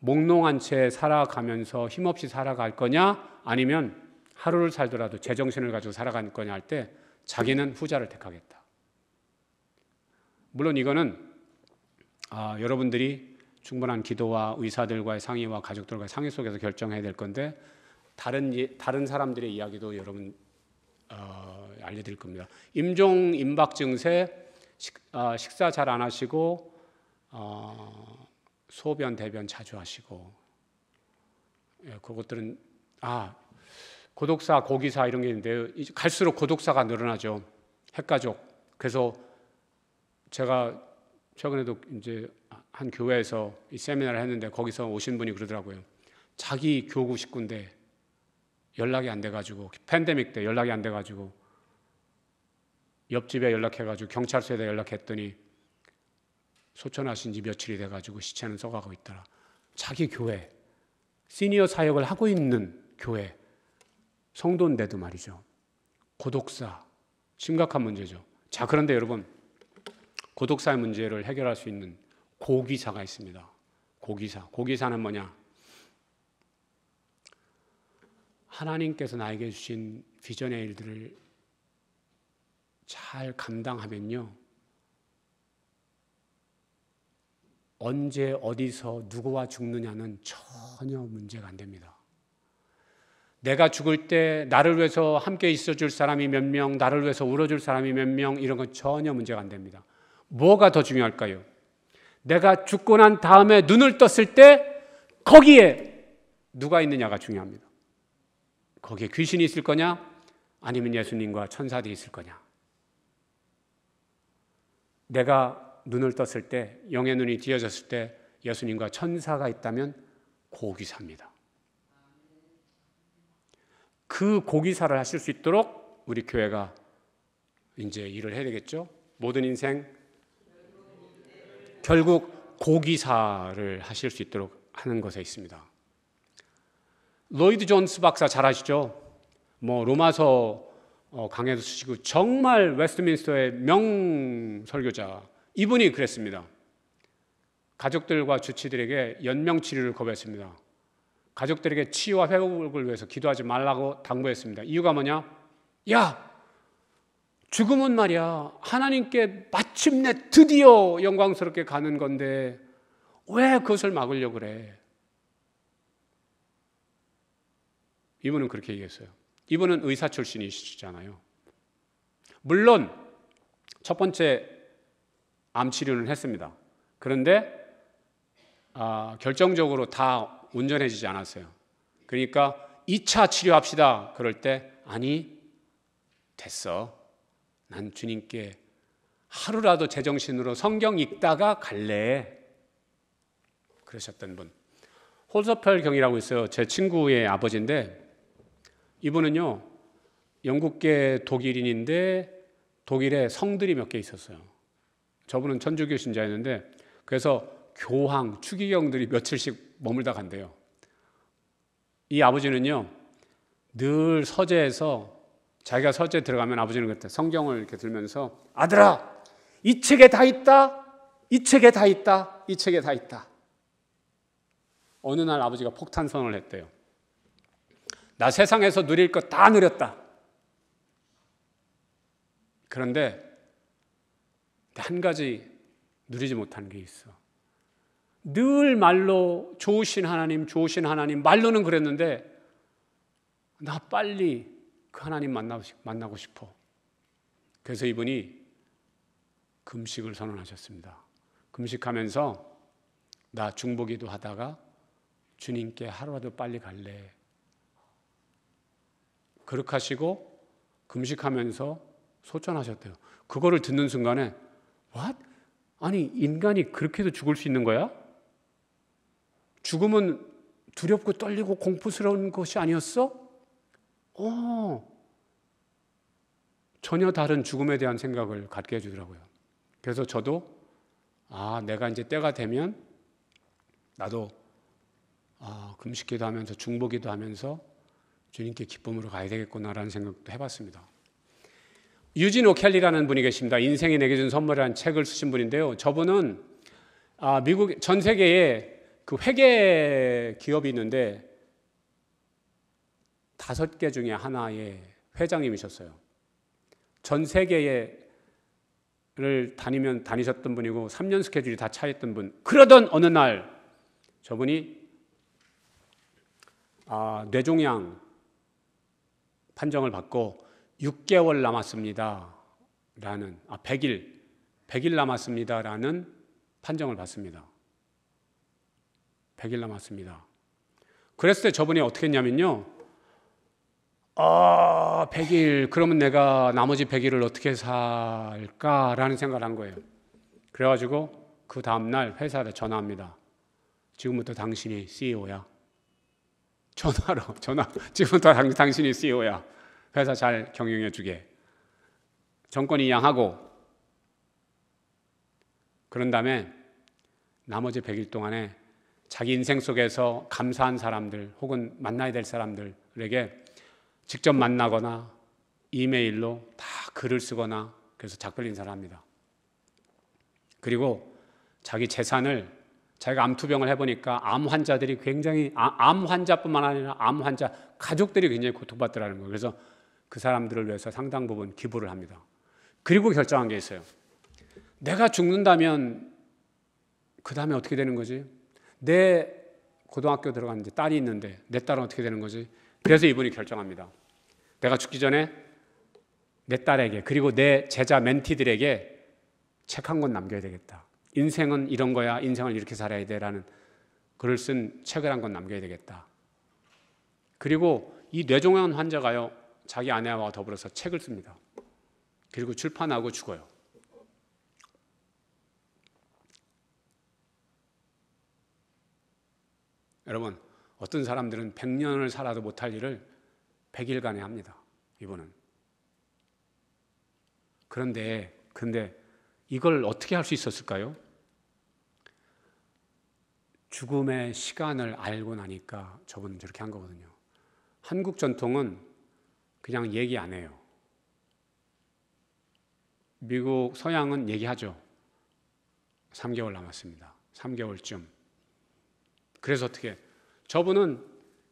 몽롱한 채 살아가면서 힘없이 살아갈 거냐 아니면 하루를 살더라도 제정신을 가지고 살아갈 거냐 할 때 자기는 후자를 택하겠다. 물론 이거는 아, 여러분들이 충분한 기도와 의사들과의 상의와 가족들과의 상의 속에서 결정해야 될 건데 다른 예, 다른 사람들의 이야기도 여러분 어, 알려드릴 겁니다. 임종 임박 증세 식, 어, 식사 잘 안 하시고 어, 소변 대변 자주 하시고 예, 그것들은 아 고독사 고기사 이런 게 있는데 갈수록 고독사가 늘어나죠 핵가족 그래서 제가 최근에도 이제 한 교회에서 세미나를 했는데 거기서 오신 분이 그러더라고요 자기 교구 식구인데 연락이 안 돼가지고 팬데믹 때 연락이 안 돼가지고 옆집에 연락해가지고 경찰서에다 연락했더니 소천하신 지 며칠이 돼가지고 시체는 써가고 있더라. 자기 교회 시니어 사역을 하고 있는 교회 성도인데도 말이죠. 고독사 심각한 문제죠. 자 그런데 여러분 고독사의 문제를 해결할 수 있는 고기사가 있습니다. 고기사 고기사는 뭐냐? 하나님께서 나에게 주신 비전의 일들을 잘 감당하면요. 언제 어디서 누구와 죽느냐는 전혀 문제가 안 됩니다. 내가 죽을 때 나를 위해서 함께 있어 줄 사람이 몇 명, 나를 위해서 울어 줄 사람이 몇 명 이런 건 전혀 문제가 안 됩니다. 뭐가 더 중요할까요? 내가 죽고 난 다음에 눈을 떴을 때 거기에 누가 있느냐가 중요합니다. 거기에 귀신이 있을 거냐? 아니면 예수님과 천사들이 있을 거냐? 내가 눈을 떴을 때, 영의 눈이 띄어졌을 때 예수님과 천사가 있다면 고귀사입니다. 그 고귀사를 하실 수 있도록 우리 교회가 이제 일을 해야 되겠죠? 모든 인생 결국 고귀사를 하실 수 있도록 하는 것에 있습니다. 로이드 존스 박사 잘 아시죠? 뭐 로마서 어, 강해도 쓰시고 정말 웨스트민스터의 명 설교자 이분이 그랬습니다. 가족들과 주치들에게 연명 치료를 거부했습니다. 가족들에게 치유와 회복을 위해서 기도하지 말라고 당부했습니다. 이유가 뭐냐? 야, 죽음은 말이야. 하나님께 마침내 드디어 영광스럽게 가는 건데 왜 그것을 막으려 그래? 이분은 그렇게 얘기했어요. 이분은 의사 출신이시잖아요. 물론 첫 번째 암 치료는 했습니다. 그런데 아, 결정적으로 다 온전해지지 않았어요. 그러니까 2차 치료합시다. 그럴 때 아니 됐어. 난 주님께 하루라도 제정신으로 성경 읽다가 갈래. 그러셨던 분. 홀서펠 경이라고 있어요. 제 친구의 아버지인데 이분은요, 영국계 독일인인데 독일에 성들이 몇 개 있었어요. 저분은 천주교 신자였는데 그래서 교황, 추기경들이 며칠씩 머물다 간대요. 이 아버지는요, 늘 서재에서 자기가 서재 들어가면 아버지는 그때 성경을 이렇게 들면서 아들아, 이 책에 다 있다, 이 책에 다 있다, 이 책에 다 있다. 어느 날 아버지가 폭탄 선언을 했대요. 나 세상에서 누릴 것 다 누렸다. 그런데 한 가지 누리지 못하는 게 있어. 늘 말로 좋으신 하나님, 좋으신 하나님, 말로는 그랬는데 나 빨리 그 하나님 만나고 싶어. 그래서 이분이 금식을 선언하셨습니다. 금식하면서 나 중보기도 하다가 주님께 하루라도 빨리 갈래. 그렇게 하시고 금식하면서 소천하셨대요. 그거를 듣는 순간에 what? 아니 인간이 그렇게도 죽을 수 있는 거야? 죽음은 두렵고 떨리고 공포스러운 것이 아니었어? 어. 전혀 다른 죽음에 대한 생각을 갖게 해주더라고요. 그래서 저도 아 내가 이제 때가 되면 나도 아, 금식기도 하면서 중보기도 하면서 주님께 기쁨으로 가야 되겠구나라는 생각도 해봤습니다. 유진 오켈리라는 분이 계십니다. 인생이 내게 준 선물이라는 책을 쓰신 분인데요. 저분은 아, 미국 전 세계에 그 회계 기업이 있는데 다섯 개 중에 하나의 회장님이셨어요. 전 세계를 다니면 다니셨던 분이고 3년 스케줄이 다 차있던 분. 그러던 어느 날 저분이 아, 뇌종양 판정을 받고 6개월 남았습니다. 라는, 아, 100일, 100일 남았습니다. 라는 판정을 받습니다. 100일 남았습니다. 그랬을 때 저분이 어떻게 했냐면요. 아, 100일, 그러면 내가 나머지 100일을 어떻게 살까라는 생각을 한 거예요. 그래가지고 그 다음날 회사에 전화합니다. 지금부터 당신이 CEO야. 전화로 전화 지금부터 당, 당신이 CEO야 회사 잘 경영해 주게 정권이 양하고 그런 다음에 나머지 100일 동안에 자기 인생 속에서 감사한 사람들 혹은 만나야 될 사람들에게 직접 만나거나 이메일로 다 글을 쓰거나 그래서 작별인사를 합니다. 그리고 자기 재산을 자기가 암투병을 해보니까 암 환자들이 굉장히 아, 암 환자뿐만 아니라 암 환자 가족들이 굉장히 고통받더라는 거예요. 그래서 그 사람들을 위해서 상당 부분 기부를 합니다. 그리고 결정한 게 있어요. 내가 죽는다면 그 다음에 어떻게 되는 거지? 내 고등학교 들어갔는데 딸이 있는데 내 딸은 어떻게 되는 거지? 그래서 이분이 결정합니다. 내가 죽기 전에 내 딸에게 그리고 내 제자 멘티들에게 책 한 권 남겨야 되겠다. 인생은 이런 거야. 인생을 이렇게 살아야 돼라는 글을 쓴 책을 한 권 남겨야 되겠다. 그리고 이 뇌종양 환자가요. 자기 아내와 더불어서 책을 씁니다. 그리고 출판하고 죽어요. 여러분, 어떤 사람들은 100년을 살아도 못할 일을 100일간에 합니다. 이분은. 그런데 근데 이걸 어떻게 할 수 있었을까요? 죽음의 시간을 알고 나니까 저분은 저렇게 한 거거든요. 한국 전통은 그냥 얘기 안 해요. 미국 서양은 얘기하죠. 3개월 남았습니다. 3개월쯤. 그래서 어떻게 저분은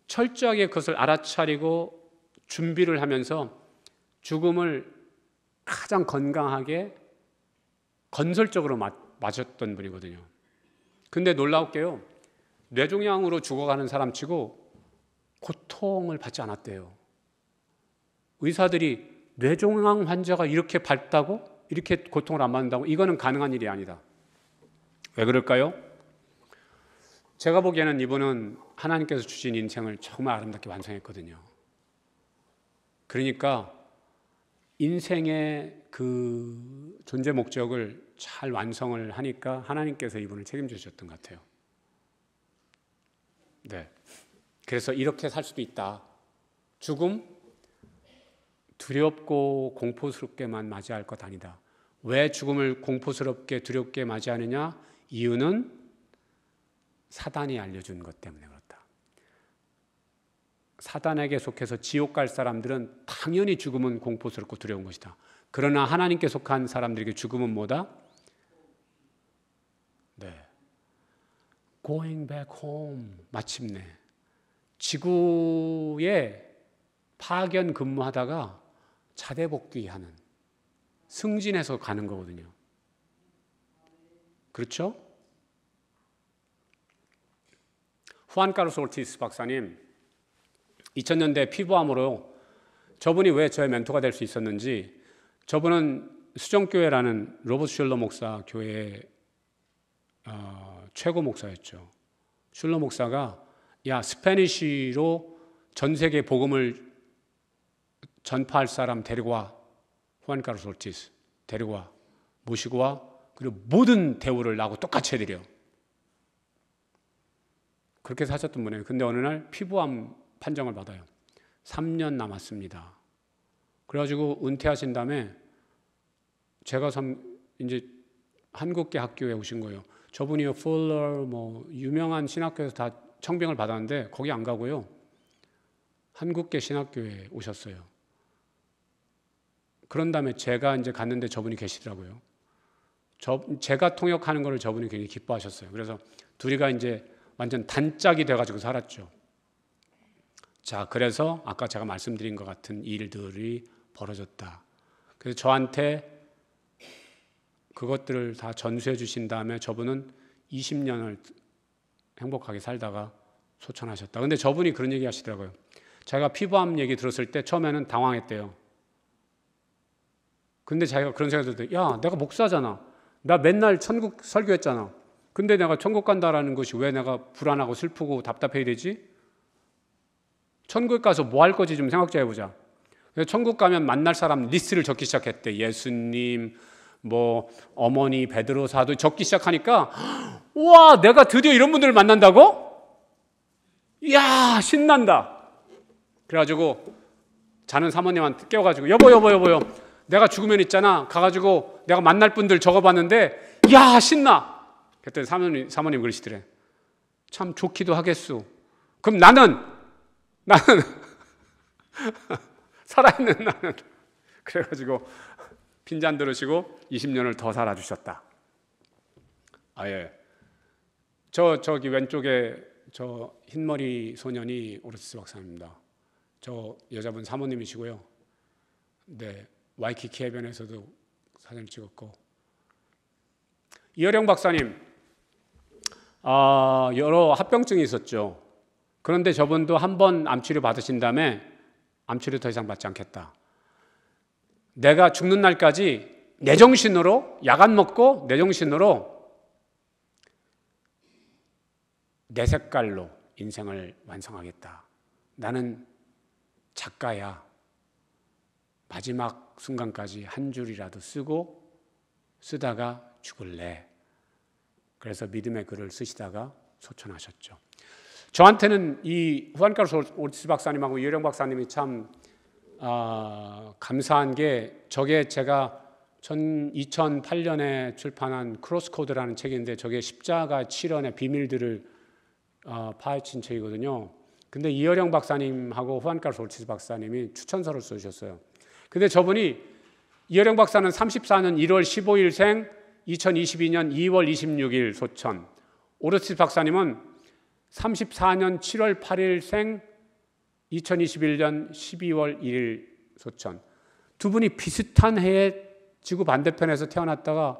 철저하게 그것을 알아차리고 준비를 하면서 죽음을 가장 건강하게 건설적으로 맞, 맞았던 분이거든요. 근데 놀라울게요. 뇌종양으로 죽어가는 사람치고 고통을 받지 않았대요. 의사들이 뇌종양 환자가 이렇게 밝다고 이렇게 고통을 안 받는다고 이거는 가능한 일이 아니다. 왜 그럴까요? 제가 보기에는 이분은 하나님께서 주신 인생을 정말 아름답게 완성했거든요. 그러니까 인생의 그 존재 목적을 잘 완성을 하니까 하나님께서 이분을 책임져 주셨던 것 같아요. 네. 그래서 이렇게 살 수도 있다. 죽음 두렵고 공포스럽게만 맞이할 것 아니다. 왜 죽음을 공포스럽게 두렵게 맞이하느냐? 이유는 사단이 알려준 것 때문에 그렇다. 사단에게 속해서 지옥 갈 사람들은 당연히 죽음은 공포스럽고 두려운 것이다. 그러나 하나님께 속한 사람들에게 죽음은 뭐다? going back home. 마침내 지구에 파견 근무하다가 자대 복귀하는 승진해서 가는 거거든요. 그렇죠? 후안 카르스 올티스 박사님 2000년대 피부암으로 저분이 왜 저의 멘토가 될 수 있었는지 저분은 수정교회라는 로버트 슐러 목사 교회에 어, 최고 목사였죠. 슐러 목사가 야 스페니쉬로 전 세계 복음을 전파할 사람 데리고 와 후안 카르스 올티스 데리고 와 모시고 와 그리고 모든 대우를 나고 똑같이 해드려 그렇게 사셨던 분이에요. 근데 어느 날 피부암 판정을 받아요. 3년 남았습니다. 그래가지고 은퇴하신 다음에 제가 삼, 이제 한국계 학교에 오신 거예요. 저분이요 풀러 뭐 유명한 신학교에서 다청병을 받았는데 거기 안 가고요. 한국계 신학교에 오셨어요. 그런 다음에 제가 이제 갔는데 저분이 계시더라고요. 저 제가 통역하는 것을 저분이 굉장히 기뻐하셨어요. 그래서 둘이가 이제 완전 단짝이 돼가지고 살았죠. 자, 그래서 아까 제가 말씀드린 것 같은 일들이 벌어졌다. 그래서 저한테 그것들을 다 전수해 주신 다음에 저분은 20년을 행복하게 살다가 소천하셨다. 근데 저분이 그런 얘기 하시더라고요. 자기가 피부암 얘기 들었을 때 처음에는 당황했대요. 근데 자기가 그런 생각이 들었대. 야, 내가 목사잖아. 나 맨날 천국 설교했잖아. 근데 내가 천국 간다라는 것이 왜 내가 불안하고 슬프고 답답해야 되지? 천국 가서 뭐 할 거지 좀 생각 좀 해보자. 천국 가면 만날 사람 리스트를 적기 시작했대. 예수님, 뭐 어머니 베드로 사도 적기 시작하니까 와 내가 드디어 이런 분들을 만난다고? 이야 신난다. 그래가지고 자는 사모님한테 깨워가지고 여보 여보 여보요 내가 죽으면 있잖아 가가지고 내가 만날 분들 적어봤는데 이야 신나. 그랬더니 사모님, 사모님 그러시더래. 참 좋기도 하겠소. 그럼 나는 나는 살아있는 나는 그래가지고 핀잔 들으시고 20년을 더 살아주셨다. 아예. 저, 저기 왼쪽에 저 흰머리 소년이 오르스 박사입니다. 저 여자분 사모님이시고요. 네, 와이키키 해변에서도 사진 찍었고. 이어령 박사님, 아, 여러 합병증이 있었죠. 그런데 저분도 한 번 암치료 받으신 다음에 암치료 더 이상 받지 않겠다. 내가 죽는 날까지 내 정신으로 야간 먹고 내 정신으로 내 색깔로 인생을 완성하겠다. 나는 작가야. 마지막 순간까지 한 줄이라도 쓰고 쓰다가 죽을래. 그래서 믿음의 글을 쓰시다가 소천하셨죠. 저한테는 이 후안카르 오티스 박사님하고 유령 박사님이 참 어, 감사한 게 저게 제가 전 2008년에 출판한 크로스코드라는 책인데 저게 십자가 치련의 비밀들을 어, 파헤친 책이거든요. 근데 이어령 박사님하고 후안카르 솔치스 박사님이 추천서를 써주셨어요. 근데 저분이 이어령 박사는 34년 1월 15일생 2022년 2월 26일 소천 오르치스 박사님은 34년 7월 8일생 2021년 12월 1일 소천. 두 분이 비슷한 해에 지구 반대편에서 태어났다가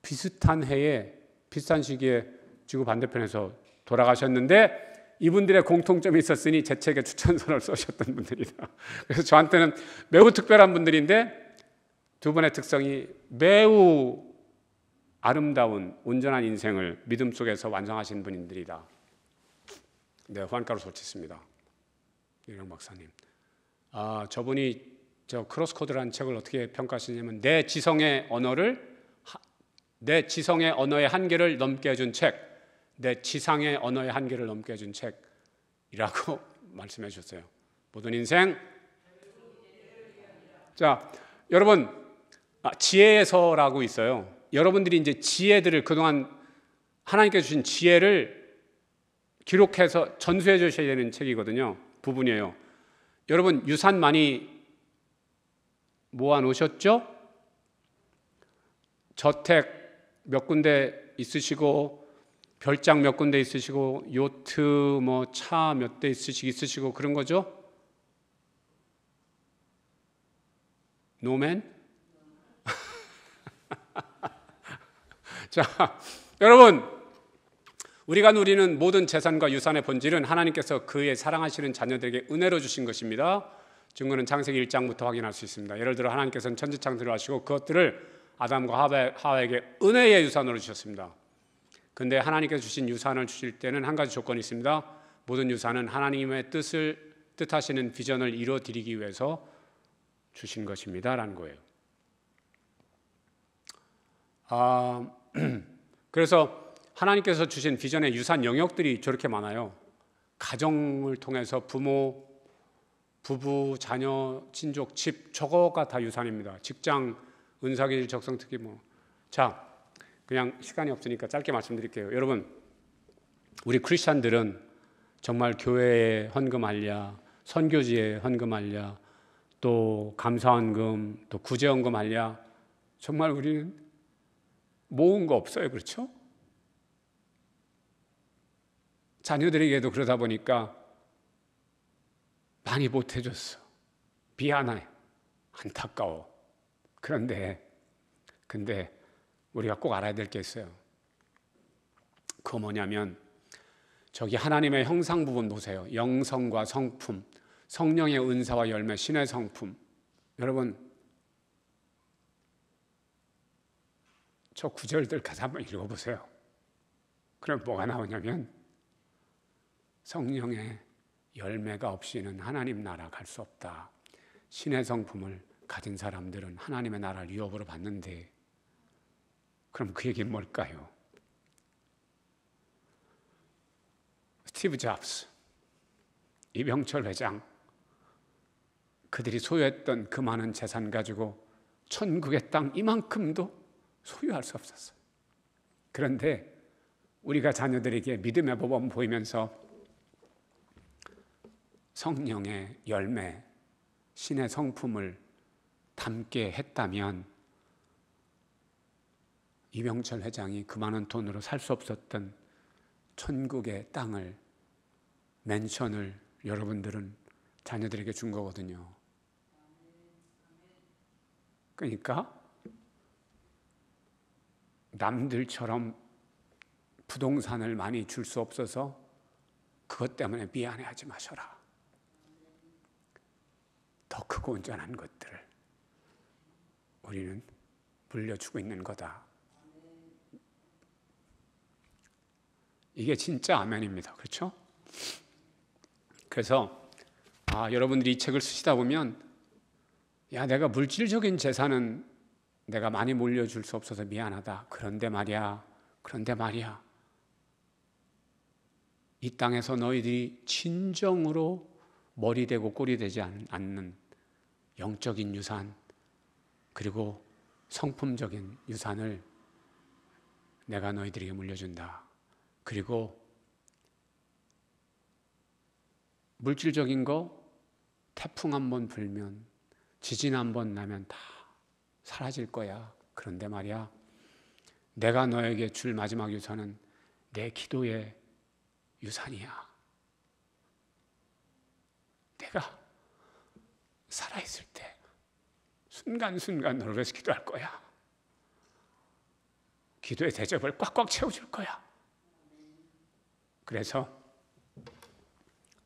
비슷한 해에 비슷한 시기에 지구 반대편에서 돌아가셨는데 이분들의 공통점이 있었으니 제 책에 추천서를 써셨던 분들이다. 그래서 저한테는 매우 특별한 분들인데 두 분의 특성이 매우 아름다운 온전한 인생을 믿음 속에서 완성하신 분들이다. 네, 환가로 소치습니다 이랑 박사님. 아, 저분이 저 크로스코드라는 책을 어떻게 평가하시냐면 내 지성의 언어를 내 지성의 언어의 한계를 넘게 해준 책, 내 지상의 언어의 한계를 넘게 해준 책이라고 말씀해 주셨어요. 모든 인생. 자, 여러분 아, 지혜에서라고 있어요. 여러분들이 이제 지혜들을 그동안 하나님께 주신 지혜를 기록해서 전수해 주셔야 되는 책이거든요. 부분이에요. 여러분, 유산 많이 모아 놓으셨죠? 저택 몇 군데 있으시고, 별장 몇 군데 있으시고, 요트, 뭐, 차 몇 대 있으시, 고 그런 거죠? 노맨? 자, 여러분, 우리가 누리는 모든 재산과 유산의 본질은 하나님께서 그의 사랑하시는 자녀들에게 은혜로 주신 것입니다. 증거는 창세기 1장부터 확인할 수 있습니다. 예를 들어 하나님께서는 천지 창조를 하시고 그것들을 아담과 하와에게 은혜의 유산으로 주셨습니다. 근데 하나님께서 주신 유산을 주실 때는 한 가지 조건이 있습니다. 모든 유산은 하나님의 뜻을 뜻하시는 비전을 이루어 드리기 위해서 주신 것입니다라는 거예요. 아, 그래서 하나님께서 주신 비전의 유산 영역들이 저렇게 많아요. 가정을 통해서 부모, 부부, 자녀, 친족, 집 저거가 다 유산입니다. 직장, 은사길, 적성 특기 뭐. 자, 그냥 시간이 없으니까 짧게 말씀드릴게요. 여러분, 우리 크리스천들은 정말 교회에 헌금 할랴, 선교지에 헌금 할랴, 또 감사 헌금, 또 구제 헌금 할랴. 정말 우리는 모은 거 없어요. 그렇죠? 자녀들에게도 그러다 보니까 많이 못해줬어. 미안해. 안타까워. 그런데, 근데 우리가 꼭 알아야 될 게 있어요. 그 뭐냐면, 저기 하나님의 형상 부분 보세요. 영성과 성품, 성령의 은사와 열매, 신의 성품. 여러분, 저 구절들까지 한번 읽어보세요. 그럼 뭐가 나오냐면, 성령의 열매가 없이는 하나님 나라 갈 수 없다. 신의 성품을 가진 사람들은 하나님의 나라를 위협으로 받는데 그럼 그 얘기는 뭘까요? 스티브 잡스, 이병철 회장 그들이 소유했던 그 많은 재산 가지고 천국의 땅 이만큼도 소유할 수 없었어요. 그런데 우리가 자녀들에게 믿음의 법원 보이면서 성령의 열매, 신의 성품을 담게 했다면 이병철 회장이 그 많은 돈으로 살 수 없었던 천국의 땅을 맨션을 여러분들은 자녀들에게 준 거거든요. 그러니까 남들처럼 부동산을 많이 줄 수 없어서 그것 때문에 미안해하지 마셔라. 더 크고 온전한 것들을 우리는 물려주고 있는 거다. 이게 진짜 아멘입니다. 그렇죠? 그래서 아, 여러분들이 이 책을 쓰시다 보면 야, 내가 물질적인 재산은 내가 많이 물려줄 수 없어서 미안하다. 그런데 말이야. 그런데 말이야. 이 땅에서 너희들이 진정으로 머리 되고 꼬리 되지 않는 영적인 유산, 그리고 성품적인 유산을 내가 너희들에게 물려준다. 그리고 물질적인 거 태풍 한 번 불면 지진 한 번 나면 다 사라질 거야. 그런데 말이야. 내가 너에게 줄 마지막 유산은 내 기도의 유산이야. 내가 살아있을 때 순간순간 너를 위해서 기도할 거야. 기도의 대접을 꽉꽉 채워줄 거야. 그래서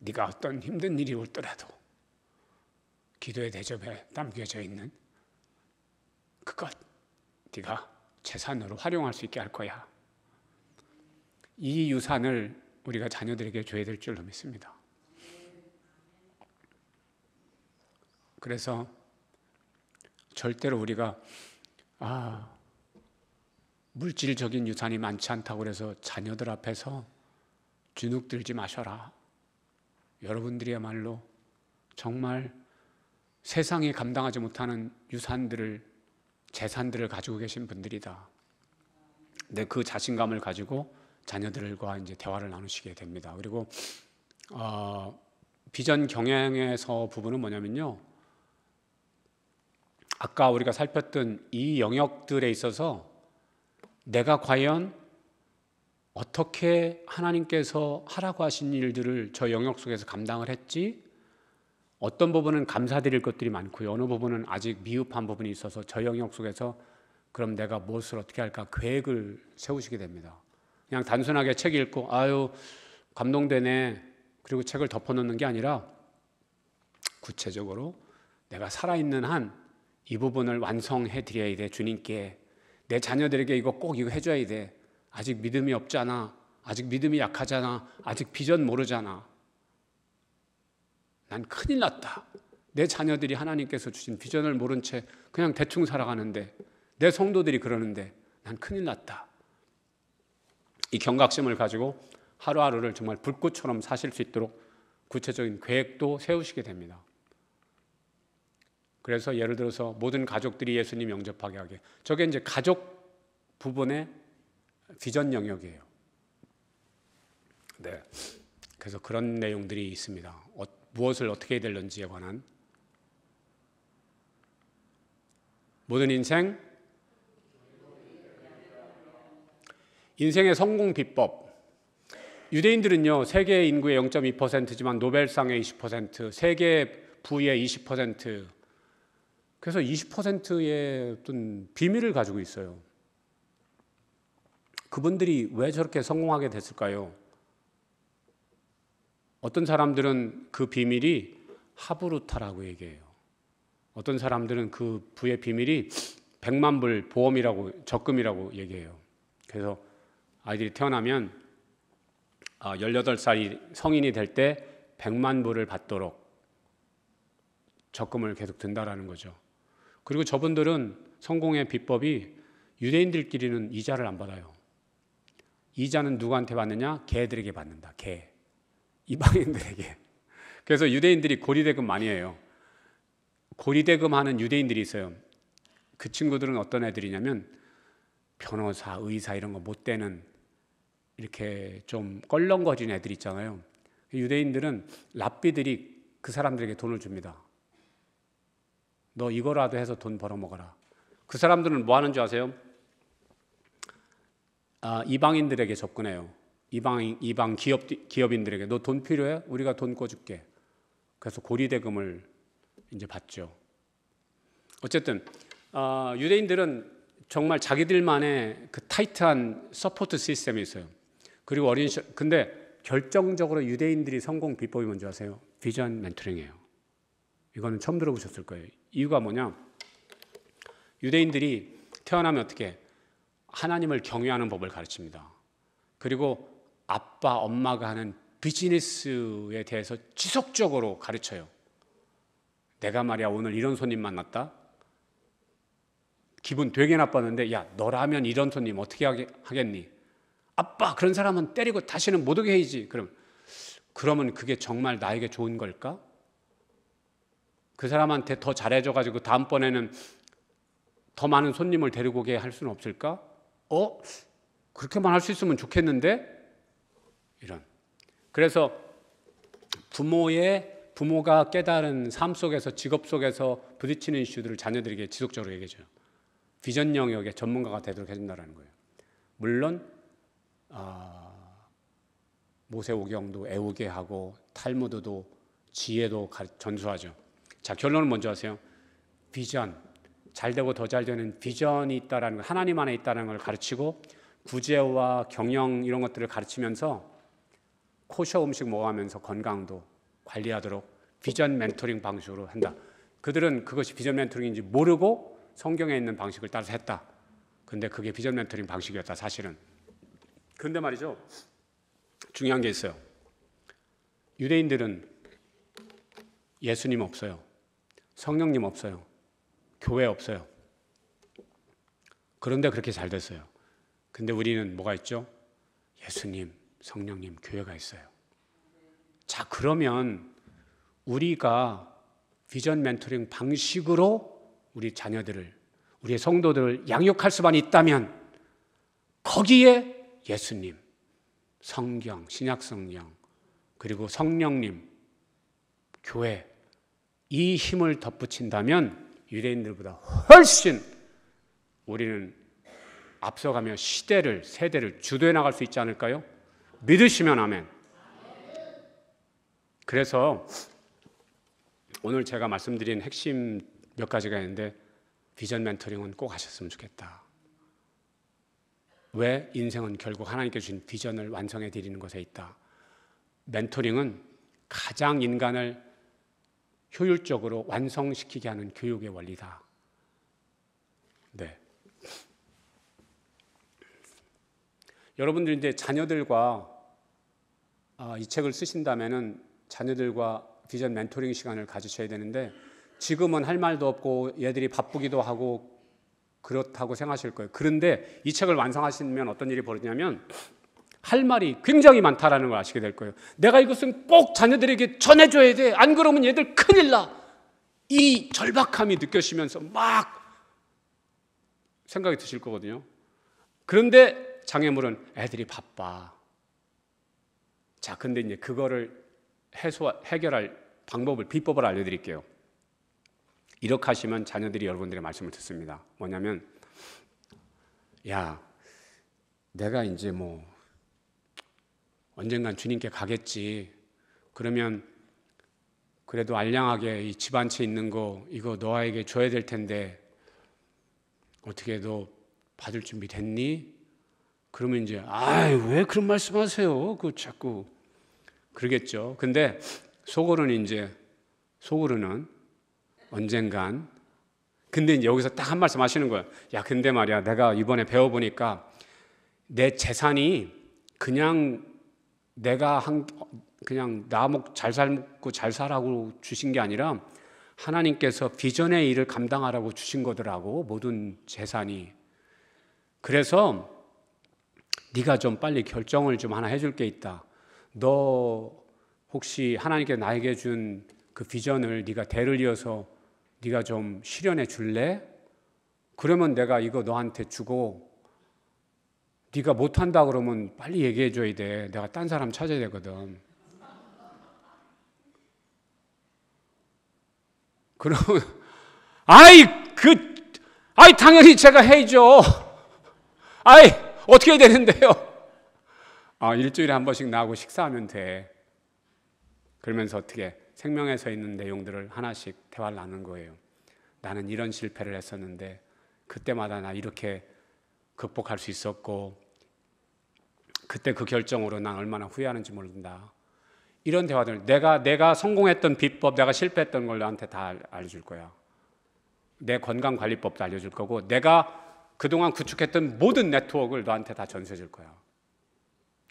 네가 어떤 힘든 일이 올더라도 기도의 대접에 담겨져 있는 그것 네가 재산으로 활용할 수 있게 할 거야. 이 유산을 우리가 자녀들에게 줘야 될 줄로 믿습니다. 그래서 절대로 우리가 아 물질적인 유산이 많지 않다고 그래서 자녀들 앞에서 주눅 들지 마셔라. 여러분들이야말로 정말 세상이 감당하지 못하는 유산들을 재산들을 가지고 계신 분들이다. 근데 그 자신감을 가지고 자녀들과 이제 대화를 나누시게 됩니다. 그리고 어, 비전 경향에서 부분은 뭐냐면요. 아까 우리가 살폈던 이 영역들에 있어서 내가 과연 어떻게 하나님께서 하라고 하신 일들을 저 영역 속에서 감당을 했지? 어떤 부분은 감사드릴 것들이 많고요. 어느 부분은 아직 미흡한 부분이 있어서 저 영역 속에서 그럼 내가 무엇을 어떻게 할까 계획을 세우시게 됩니다. 그냥 단순하게 책 읽고 아유 감동되네 그리고 책을 덮어놓는 게 아니라 구체적으로 내가 살아있는 한이 부분을 완성해 드려야 돼. 주님께 내 자녀들에게 이거 꼭 이거 해줘야 돼. 아직 믿음이 없잖아. 아직 믿음이 약하잖아. 아직 비전 모르잖아. 난 큰일 났다. 내 자녀들이 하나님께서 주신 비전을 모른 채 그냥 대충 살아가는데 내 성도들이 그러는데 난 큰일 났다. 이 경각심을 가지고 하루하루를 정말 불꽃처럼 사실 수 있도록 구체적인 계획도 세우시게 됩니다. 그래서 예를 들어서 모든 가족들이 예수님 영접하게 하게. 저게 이제 가족 부분의 비전 영역이에요. 네. 그래서 그런 내용들이 있습니다. 어, 무엇을 어떻게 해야 될는지에 관한 모든 인생 인생의 성공 비법 유대인들은요 세계 인구의 0.2%지만 노벨상의 20% 세계 부의 그래서 20%의 어떤 비밀을 가지고 있어요. 그분들이 왜 저렇게 성공하게 됐을까요? 어떤 사람들은 그 비밀이 하부루타라고 얘기해요. 어떤 사람들은 그 부의 비밀이 100만 불 보험이라고 적금이라고 얘기해요. 그래서 아이들이 태어나면 18살이 아, 성인이 될 때 100만 불을 받도록 적금을 계속 든다라는 거죠. 그리고 저분들은 성공의 비법이 유대인들끼리는 이자를 안 받아요. 이자는 누구한테 받느냐? 개들에게 받는다. 개. 이방인들에게. 그래서 유대인들이 고리대금 많이 해요. 고리대금 하는 유대인들이 있어요. 그 친구들은 어떤 애들이냐면 변호사, 의사 이런 거 못 되는 이렇게 좀 껄렁거리는 애들 있잖아요. 유대인들은 랍비들이 그 사람들에게 돈을 줍니다. 너 이거라도 해서 돈 벌어먹어라. 그 사람들은 뭐 하는 줄 아세요? 아, 이방인들에게 접근해요. 이방 이방 기업 기업인들에게 너 돈 필요해? 우리가 돈 꿔줄게. 그래서 고리대금을 이제 받죠. 어쨌든 어, 유대인들은 정말 자기들만의 그 타이트한 서포트 시스템이 있어요. 그리고 어린 시 근데 결정적으로 유대인들이 성공 비법이 뭔지 아세요? 비전 멘토링이에요. 이거는 처음 들어보셨을 거예요. 이유가 뭐냐? 유대인들이 태어나면 어떻게 하나님을 경외하는 법을 가르칩니다. 그리고 아빠, 엄마가 하는 비즈니스에 대해서 지속적으로 가르쳐요. 내가 말이야 오늘 이런 손님 만났다. 기분 되게 나빴는데 야 너라면 이런 손님 어떻게 하겠니? 아빠 그런 사람은 때리고 다시는 못 오게 해야지. 그럼 그러면 그게 정말 나에게 좋은 걸까? 그 사람한테 더 잘해줘가지고 다음번에는 더 많은 손님을 데리고 오게 할 수는 없을까? 어? 그렇게만 할 수 있으면 좋겠는데? 이런. 그래서 부모의 부모가 깨달은 삶 속에서 직업 속에서 부딪히는 이슈들을 자녀들에게 지속적으로 얘기해줘요. 비전 영역의 전문가가 되도록 해준다라는 거예요. 물론 어, 모세오경도 애우게 하고 탈무드도 지혜도 전수하죠. 자, 결론을 먼저 하세요. 비전. 잘 되고 더 잘 되는 비전이 있다라는 걸, 하나님 안에 있다는 걸 가르치고 구제와 경영 이런 것들을 가르치면서 코셔 음식 먹으면서 건강도 관리하도록 비전 멘토링 방식으로 한다. 그들은 그것이 비전 멘토링인지 모르고 성경에 있는 방식을 따라 했다. 근데 그게 비전 멘토링 방식이었다, 사실은. 근데 말이죠. 중요한 게 있어요. 유대인들은 예수님 없어요. 성령님 없어요. 교회 없어요. 그런데 그렇게 잘 됐어요. 근데 우리는 뭐가 있죠? 예수님, 성령님, 교회가 있어요. 자, 그러면 우리가 비전 멘토링 방식으로 우리 자녀들을, 우리의 성도들을 양육할 수만 있다면 거기에 예수님, 성경, 신약성경, 그리고 성령님, 교회, 이 힘을 덧붙인다면 유대인들보다 훨씬 우리는 앞서가며 시대를, 세대를 주도해 나갈 수 있지 않을까요? 믿으시면 아멘. 그래서 오늘 제가 말씀드린 핵심 몇 가지가 있는데 비전 멘토링은 꼭 하셨으면 좋겠다. 왜 인생은 결국 하나님께 주신 비전을 완성해 드리는 것에 있다. 멘토링은 가장 인간을 효율적으로 완성시키게 하는 교육의 원리다. 네. 여러분들 이제 자녀들과 아, 이 책을 쓰신다면은 자녀들과 비전 멘토링 시간을 가지셔야 되는데 지금은 할 말도 없고 얘들이 바쁘기도 하고 그렇다고 생각하실 거예요. 그런데 이 책을 완성하시면 어떤 일이 벌어지냐면 할 말이 굉장히 많다라는 걸 아시게 될 거예요. 내가 이것은 꼭 자녀들에게 전해줘야 돼. 안 그러면 얘들 큰일 나. 이 절박함이 느껴지면서 막 생각이 드실 거거든요. 그런데 장애물은 애들이 바빠. 자, 근데 이제 그거를 해소, 해결할 방법을, 비법을 알려드릴게요. 이렇게 하시면 자녀들이 여러분들의 말씀을 듣습니다. 뭐냐면, 야, 내가 이제 뭐 언젠간 주님께 가겠지. 그러면 그래도 알량하게 이집한채 있는 거 이거 너에게 줘야 될 텐데 어떻게 너 받을 준비 됐니? 그러면 이제 아왜 그런 말씀하세요? 그 자꾸 그러겠죠. 근데 속으로는 이제 속으로는 언젠간 근데 이제 여기서 딱 한 말씀 하시는 거예요. 야 근데 말이야 내가 이번에 배워보니까 내 재산이 그냥 내가 한 그냥 나목 잘 살고 잘 살라고 주신 게 아니라 하나님께서 비전의 일을 감당하라고 주신 거더라고 모든 재산이. 그래서 네가 좀 빨리 결정을 좀 하나 해줄 게 있다. 너 혹시 하나님께 나에게 준 그 비전을 네가 대를 이어서 네가 좀 실현해 줄래? 그러면 내가 이거 너한테 주고 네가 못한다 그러면 빨리 얘기해 줘야 돼. 내가 딴 사람 찾아야 되거든. 그러면 아이 그 아이 당연히 제가 해줘. 아이 어떻게 해야 되는데요? 아 일주일에 한 번씩 나하고 식사하면 돼. 그러면서 어떻게 생명에서 있는 내용들을 하나씩 대화를 나눈 거예요. 나는 이런 실패를 했었는데 그때마다 나 이렇게 극복할 수 있었고 그때 그 결정으로 난 얼마나 후회하는지 모른다. 이런 대화들 내가 내가 성공했던 비법, 내가 실패했던 걸 나한테 다 알려줄 거야. 내 건강 관리법도 알려줄 거고, 내가 그동안 구축했던 모든 네트워크를 너한테 다 전수해줄 거야.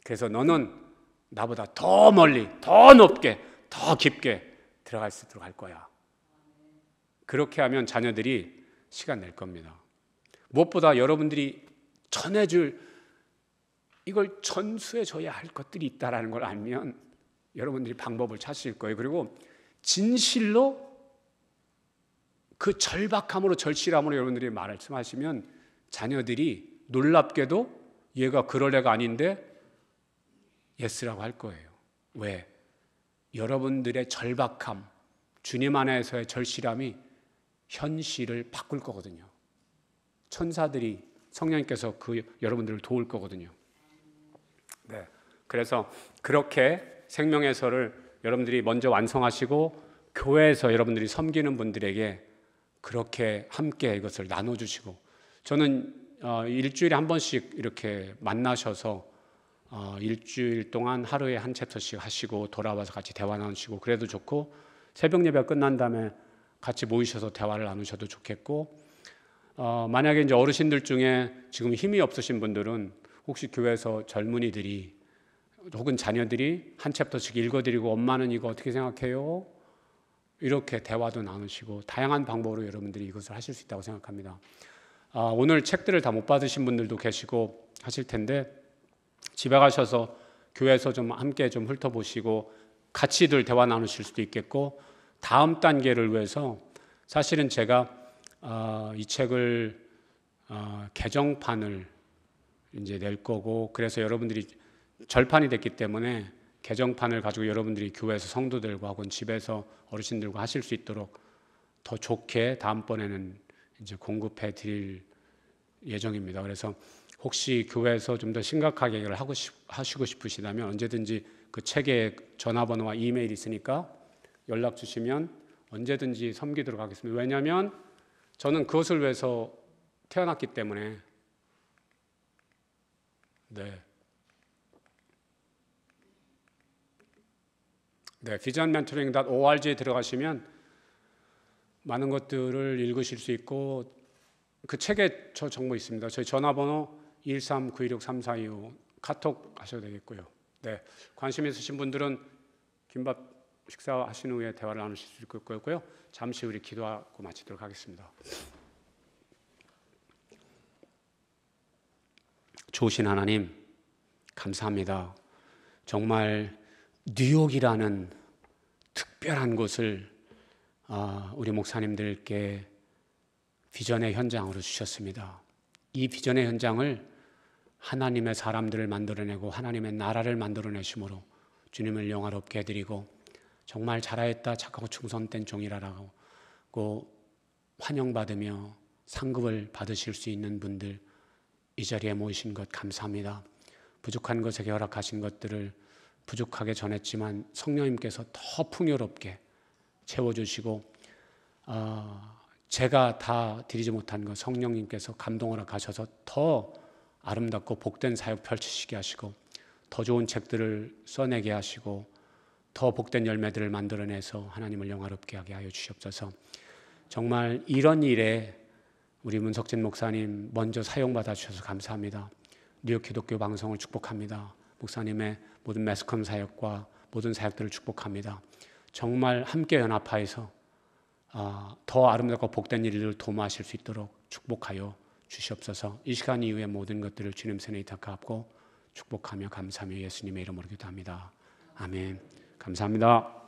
그래서 너는 나보다 더 멀리, 더 높게, 더 깊게 들어갈 수 있도록 할 거야. 그렇게 하면 자녀들이 시간 낼 겁니다. 무엇보다 여러분들이 전해줄 이걸 전수해줘야 할 것들이 있다라는 걸 알면 여러분들이 방법을 찾으실 거예요. 그리고 진실로 그 절박함으로 절실함으로 여러분들이 말씀하시면 자녀들이 놀랍게도 얘가 그럴 애가 아닌데 예스라고 할 거예요. 왜? 여러분들의 절박함, 주님 안에서의 절실함이 현실을 바꿀 거거든요. 천사들이 성령께서그 여러분들을 도울 거거든요. 네. 그래서 그렇게 생명의서를 여러분들이 먼저 완성하시고 교회에서 여러분들이 섬기는 분들에게 그렇게 함께 이것을 나눠주시고 저는 어, 일주일에 한 번씩 이렇게 만나셔서 어, 일주일 동안 하루에 한 챕터씩 하시고 돌아와서 같이 대화 나누시고 그래도 좋고 새벽 예배 끝난 다음에 같이 모이셔서 대화를 나누셔도 좋겠고 어, 만약에 이제 어르신들 중에 지금 힘이 없으신 분들은 혹시 교회에서 젊은이들이 혹은 자녀들이 한 챕터씩 읽어드리고 엄마는 이거 어떻게 생각해요? 이렇게 대화도 나누시고 다양한 방법으로 여러분들이 이것을 하실 수 있다고 생각합니다. 아, 오늘 책들을 다 못 받으신 분들도 계시고 하실 텐데 집에 가셔서 교회에서 좀 함께 좀 훑어보시고 같이들 대화 나누실 수도 있겠고 다음 단계를 위해서 사실은 제가 어, 이 책을 어, 개정판을 이제 낼 거고 그래서 여러분들이 절판이 됐기 때문에 개정판을 가지고 여러분들이 교회에서 성도들과 혹은 집에서 어르신들과 하실 수 있도록 더 좋게 다음번에는 이제 공급해 드릴 예정입니다. 그래서 혹시 교회에서 좀 더 심각하게 얘기를 하고 싶, 하시고 싶으시다면 언제든지 그 책에 전화번호와 이메일 있으니까 연락 주시면 언제든지 섬기도록 하겠습니다. 왜냐하면 저는 그것을 위해서 태어났기 때문에 네. 네, 비전멘토링.org에 들어가시면 많은 것들을 읽으실 수 있고 그 책에 저 정보 있습니다. 저희 전화번호 139163425 카톡 하셔도 되겠고요. 네, 관심 있으신 분들은 김밥 식사하신 후에 대화를 나누실 수 있을 거고요. 잠시 우리 기도하고 마치도록 하겠습니다. 좋으신 하나님, 감사합니다. 정말 뉴욕이라는 특별한 곳을 아, 우리 목사님들께 비전의 현장으로 주셨습니다. 이 비전의 현장을 하나님의 사람들을 만들어내고 하나님의 나라를 만들어내심으로 주님을 영화롭게 해드리고 정말 잘하였다 착하고 충성된 종이라라고 환영받으며 상급을 받으실 수 있는 분들 이 자리에 모이신 것 감사합니다. 부족한 것에게 허하신 것들을 부족하게 전했지만 성령님께서 더 풍요롭게 채워주시고 어, 제가 다 드리지 못한 것 성령님께서 감동하셔서더 아름답고 복된 사역 펼치시게 하시고 더 좋은 책들을 써내게 하시고 더 복된 열매들을 만들어내서 하나님을 영화롭게 하게 하여 주시옵소서. 정말 이런 일에 우리 문석진 목사님 먼저 사용받아 주셔서 감사합니다. 뉴욕 기독교 방송을 축복합니다. 목사님의 모든 매스컴 사역과 모든 사역들을 축복합니다. 정말 함께 연합하여서 아, 더 아름답고 복된 일들을 도모하실 수 있도록 축복하여 주시옵소서. 이 시간 이후에 모든 것들을 주님 손에 탁하고 축복하며 감사하며 예수님의 이름으로 기도합니다. 아멘. 감사합니다.